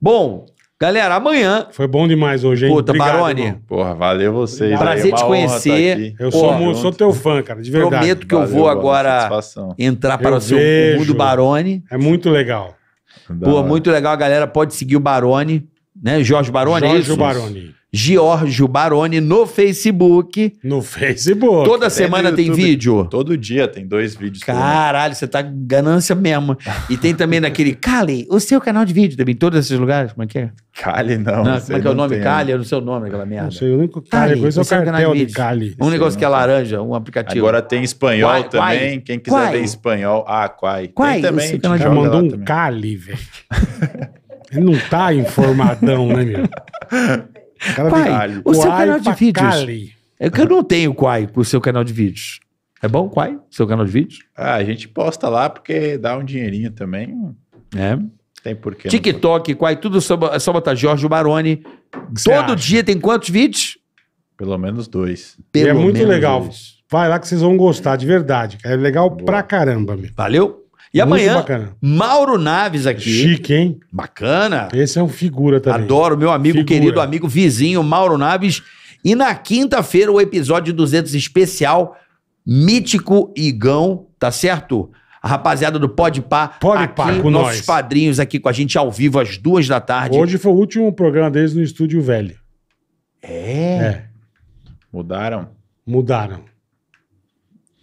Bom, Galera, amanhã. Foi bom demais hoje, hein? Puta, Obrigado, Barone. Irmão. Porra, valeu vocês. É prazer te conhecer. Tá eu sou, Porra, sou teu fã, cara, de verdade. Prometo que valeu, eu vou agora entrar para eu o seu vejo. mundo Barone. É muito legal. Pô, muito legal. A galera pode seguir o Barone, né? Jorge Barone, é Jorge é isso? Barone. Giorgio Baroni no Facebook. No Facebook. Toda semana tem vídeo. Todo dia tem dois vídeos. Caralho, você tá ganância mesmo. E tem também naquele Cali, *laughs* o seu canal de vídeo também, todos esses lugares, como é que é? Cali não. não como é que é o nome? Cali? é o seu nome aquela merda. Não sei, o único Cali, coisa é o cartel de, de Cali. Um negócio que é laranja, um aplicativo. Agora tem espanhol Quai, também, Quai. quem quiser Quai. ver espanhol, ah, Quai. Quai, tem também, o canal de mandou um Cali, velho. Ele não tá *laughs* informadão, né, meu? Cara Pai, o seu canal de vídeos. Cali. É que eu não tenho Quai com o seu canal de vídeos. É bom Quai, seu canal de vídeos? Ah, a gente posta lá porque dá um dinheirinho também. É. Tem porquê. TikTok, Quai, tudo sobre, sobre tá Jorge Baroni. Todo acha? dia tem quantos vídeos? Pelo menos dois. Pelo e é muito legal. Dois. Vai lá que vocês vão gostar, de verdade. É legal Boa. pra caramba, meu. Valeu. E amanhã, Mauro Naves aqui. Chique, hein? Bacana. Esse é um figura também. Adoro, meu amigo, figura. querido amigo, vizinho, Mauro Naves. E na quinta-feira, o episódio 200 especial, Mítico Igão, tá certo? A rapaziada do Pode Pá, Pode aqui, Pá com nossos nós. padrinhos aqui com a gente ao vivo às duas da tarde. Hoje foi o último programa deles no Estúdio Velho. É? É. Mudaram? Mudaram.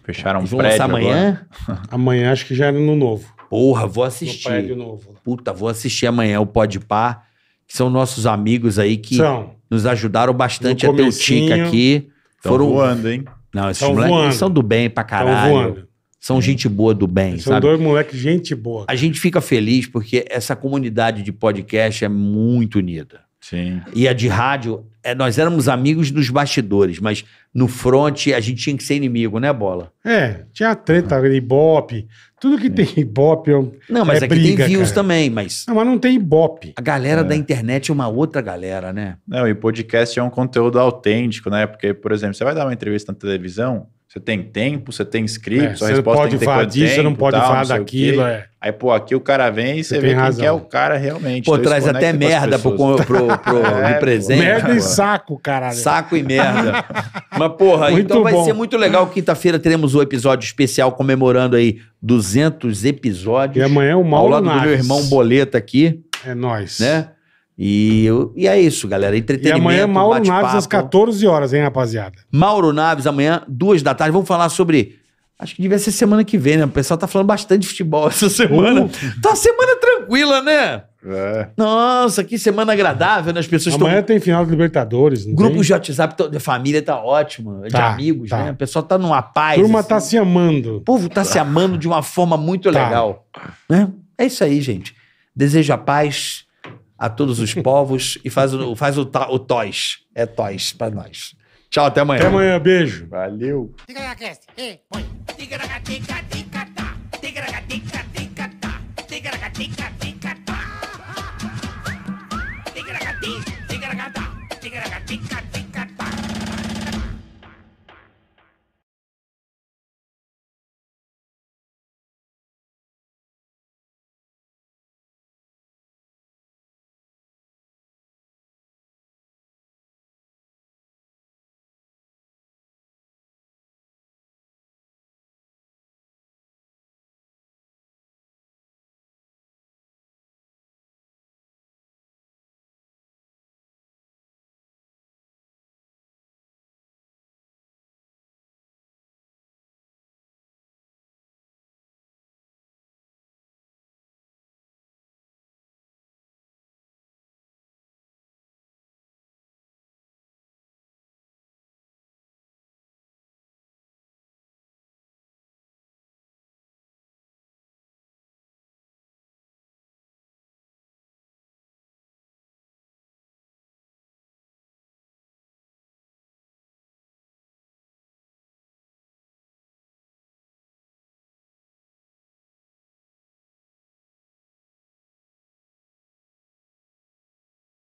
Fecharam um prédio lançar amanhã? *laughs* Amanhã acho que já é no novo. Porra, vou assistir. No prédio novo. Puta, vou assistir amanhã o Pode Par, que são nossos amigos aí que são. nos ajudaram bastante a ter o Tica aqui. estão foram voando, hein? Não, esses tão moleques voando. são do bem pra caralho. voando. São Sim. gente boa do bem, são sabe? São dois moleques gente boa. Cara. A gente fica feliz porque essa comunidade de podcast é muito unida. Sim. E a de rádio, é, nós éramos amigos dos bastidores, mas no front a gente tinha que ser inimigo, né, Bola? É, tinha treta, uhum. ibope, tudo que tem ibope é Não, mas é aqui é briga, tem views cara. também, mas... Não, mas não tem ibope. A galera é. da internet é uma outra galera, né? Não, e podcast é um conteúdo autêntico, né? Porque, por exemplo, você vai dar uma entrevista na televisão, você tem tempo, você tem script, é, sua resposta pode tem que ter disso, tempo, Você não pode tal, falar daquilo, é. Aí, pô, aqui o cara vem e você, você vê quem é o cara realmente. Pô, então, traz até merda pro, pro, *laughs* pro é, presente. Merda pô. e saco, caralho. Saco e merda. *laughs* Mas, porra, muito então vai ser muito legal. Quinta-feira teremos o um episódio especial comemorando aí 200 episódios. E amanhã o Mauro Ao lado Naves. do meu irmão Boleta aqui. É nóis. Né? E, eu, e é isso, galera. Entretenimento. E amanhã, Mauro Naves, às 14 horas, hein, rapaziada? Mauro Naves, amanhã, duas da tarde. Vamos falar sobre. Acho que devia ser semana que vem, né? O pessoal tá falando bastante de futebol essa uh. semana. Uh. Tá uma semana tranquila, né? É. Nossa, que semana agradável, né? As pessoas Amanhã tão... tem final de Libertadores. Grupos tem? de WhatsApp, de família tá ótimo, tá, de amigos, tá. né? O pessoal tá numa paz. Turma assim. tá se amando. O povo tá se amando de uma forma muito tá. legal. Né? É isso aí, gente. Desejo a paz a todos os *laughs* povos e faz o, faz o, o tos. É tos para nós. Tchau, até amanhã. Até amanhã, beijo. Valeu.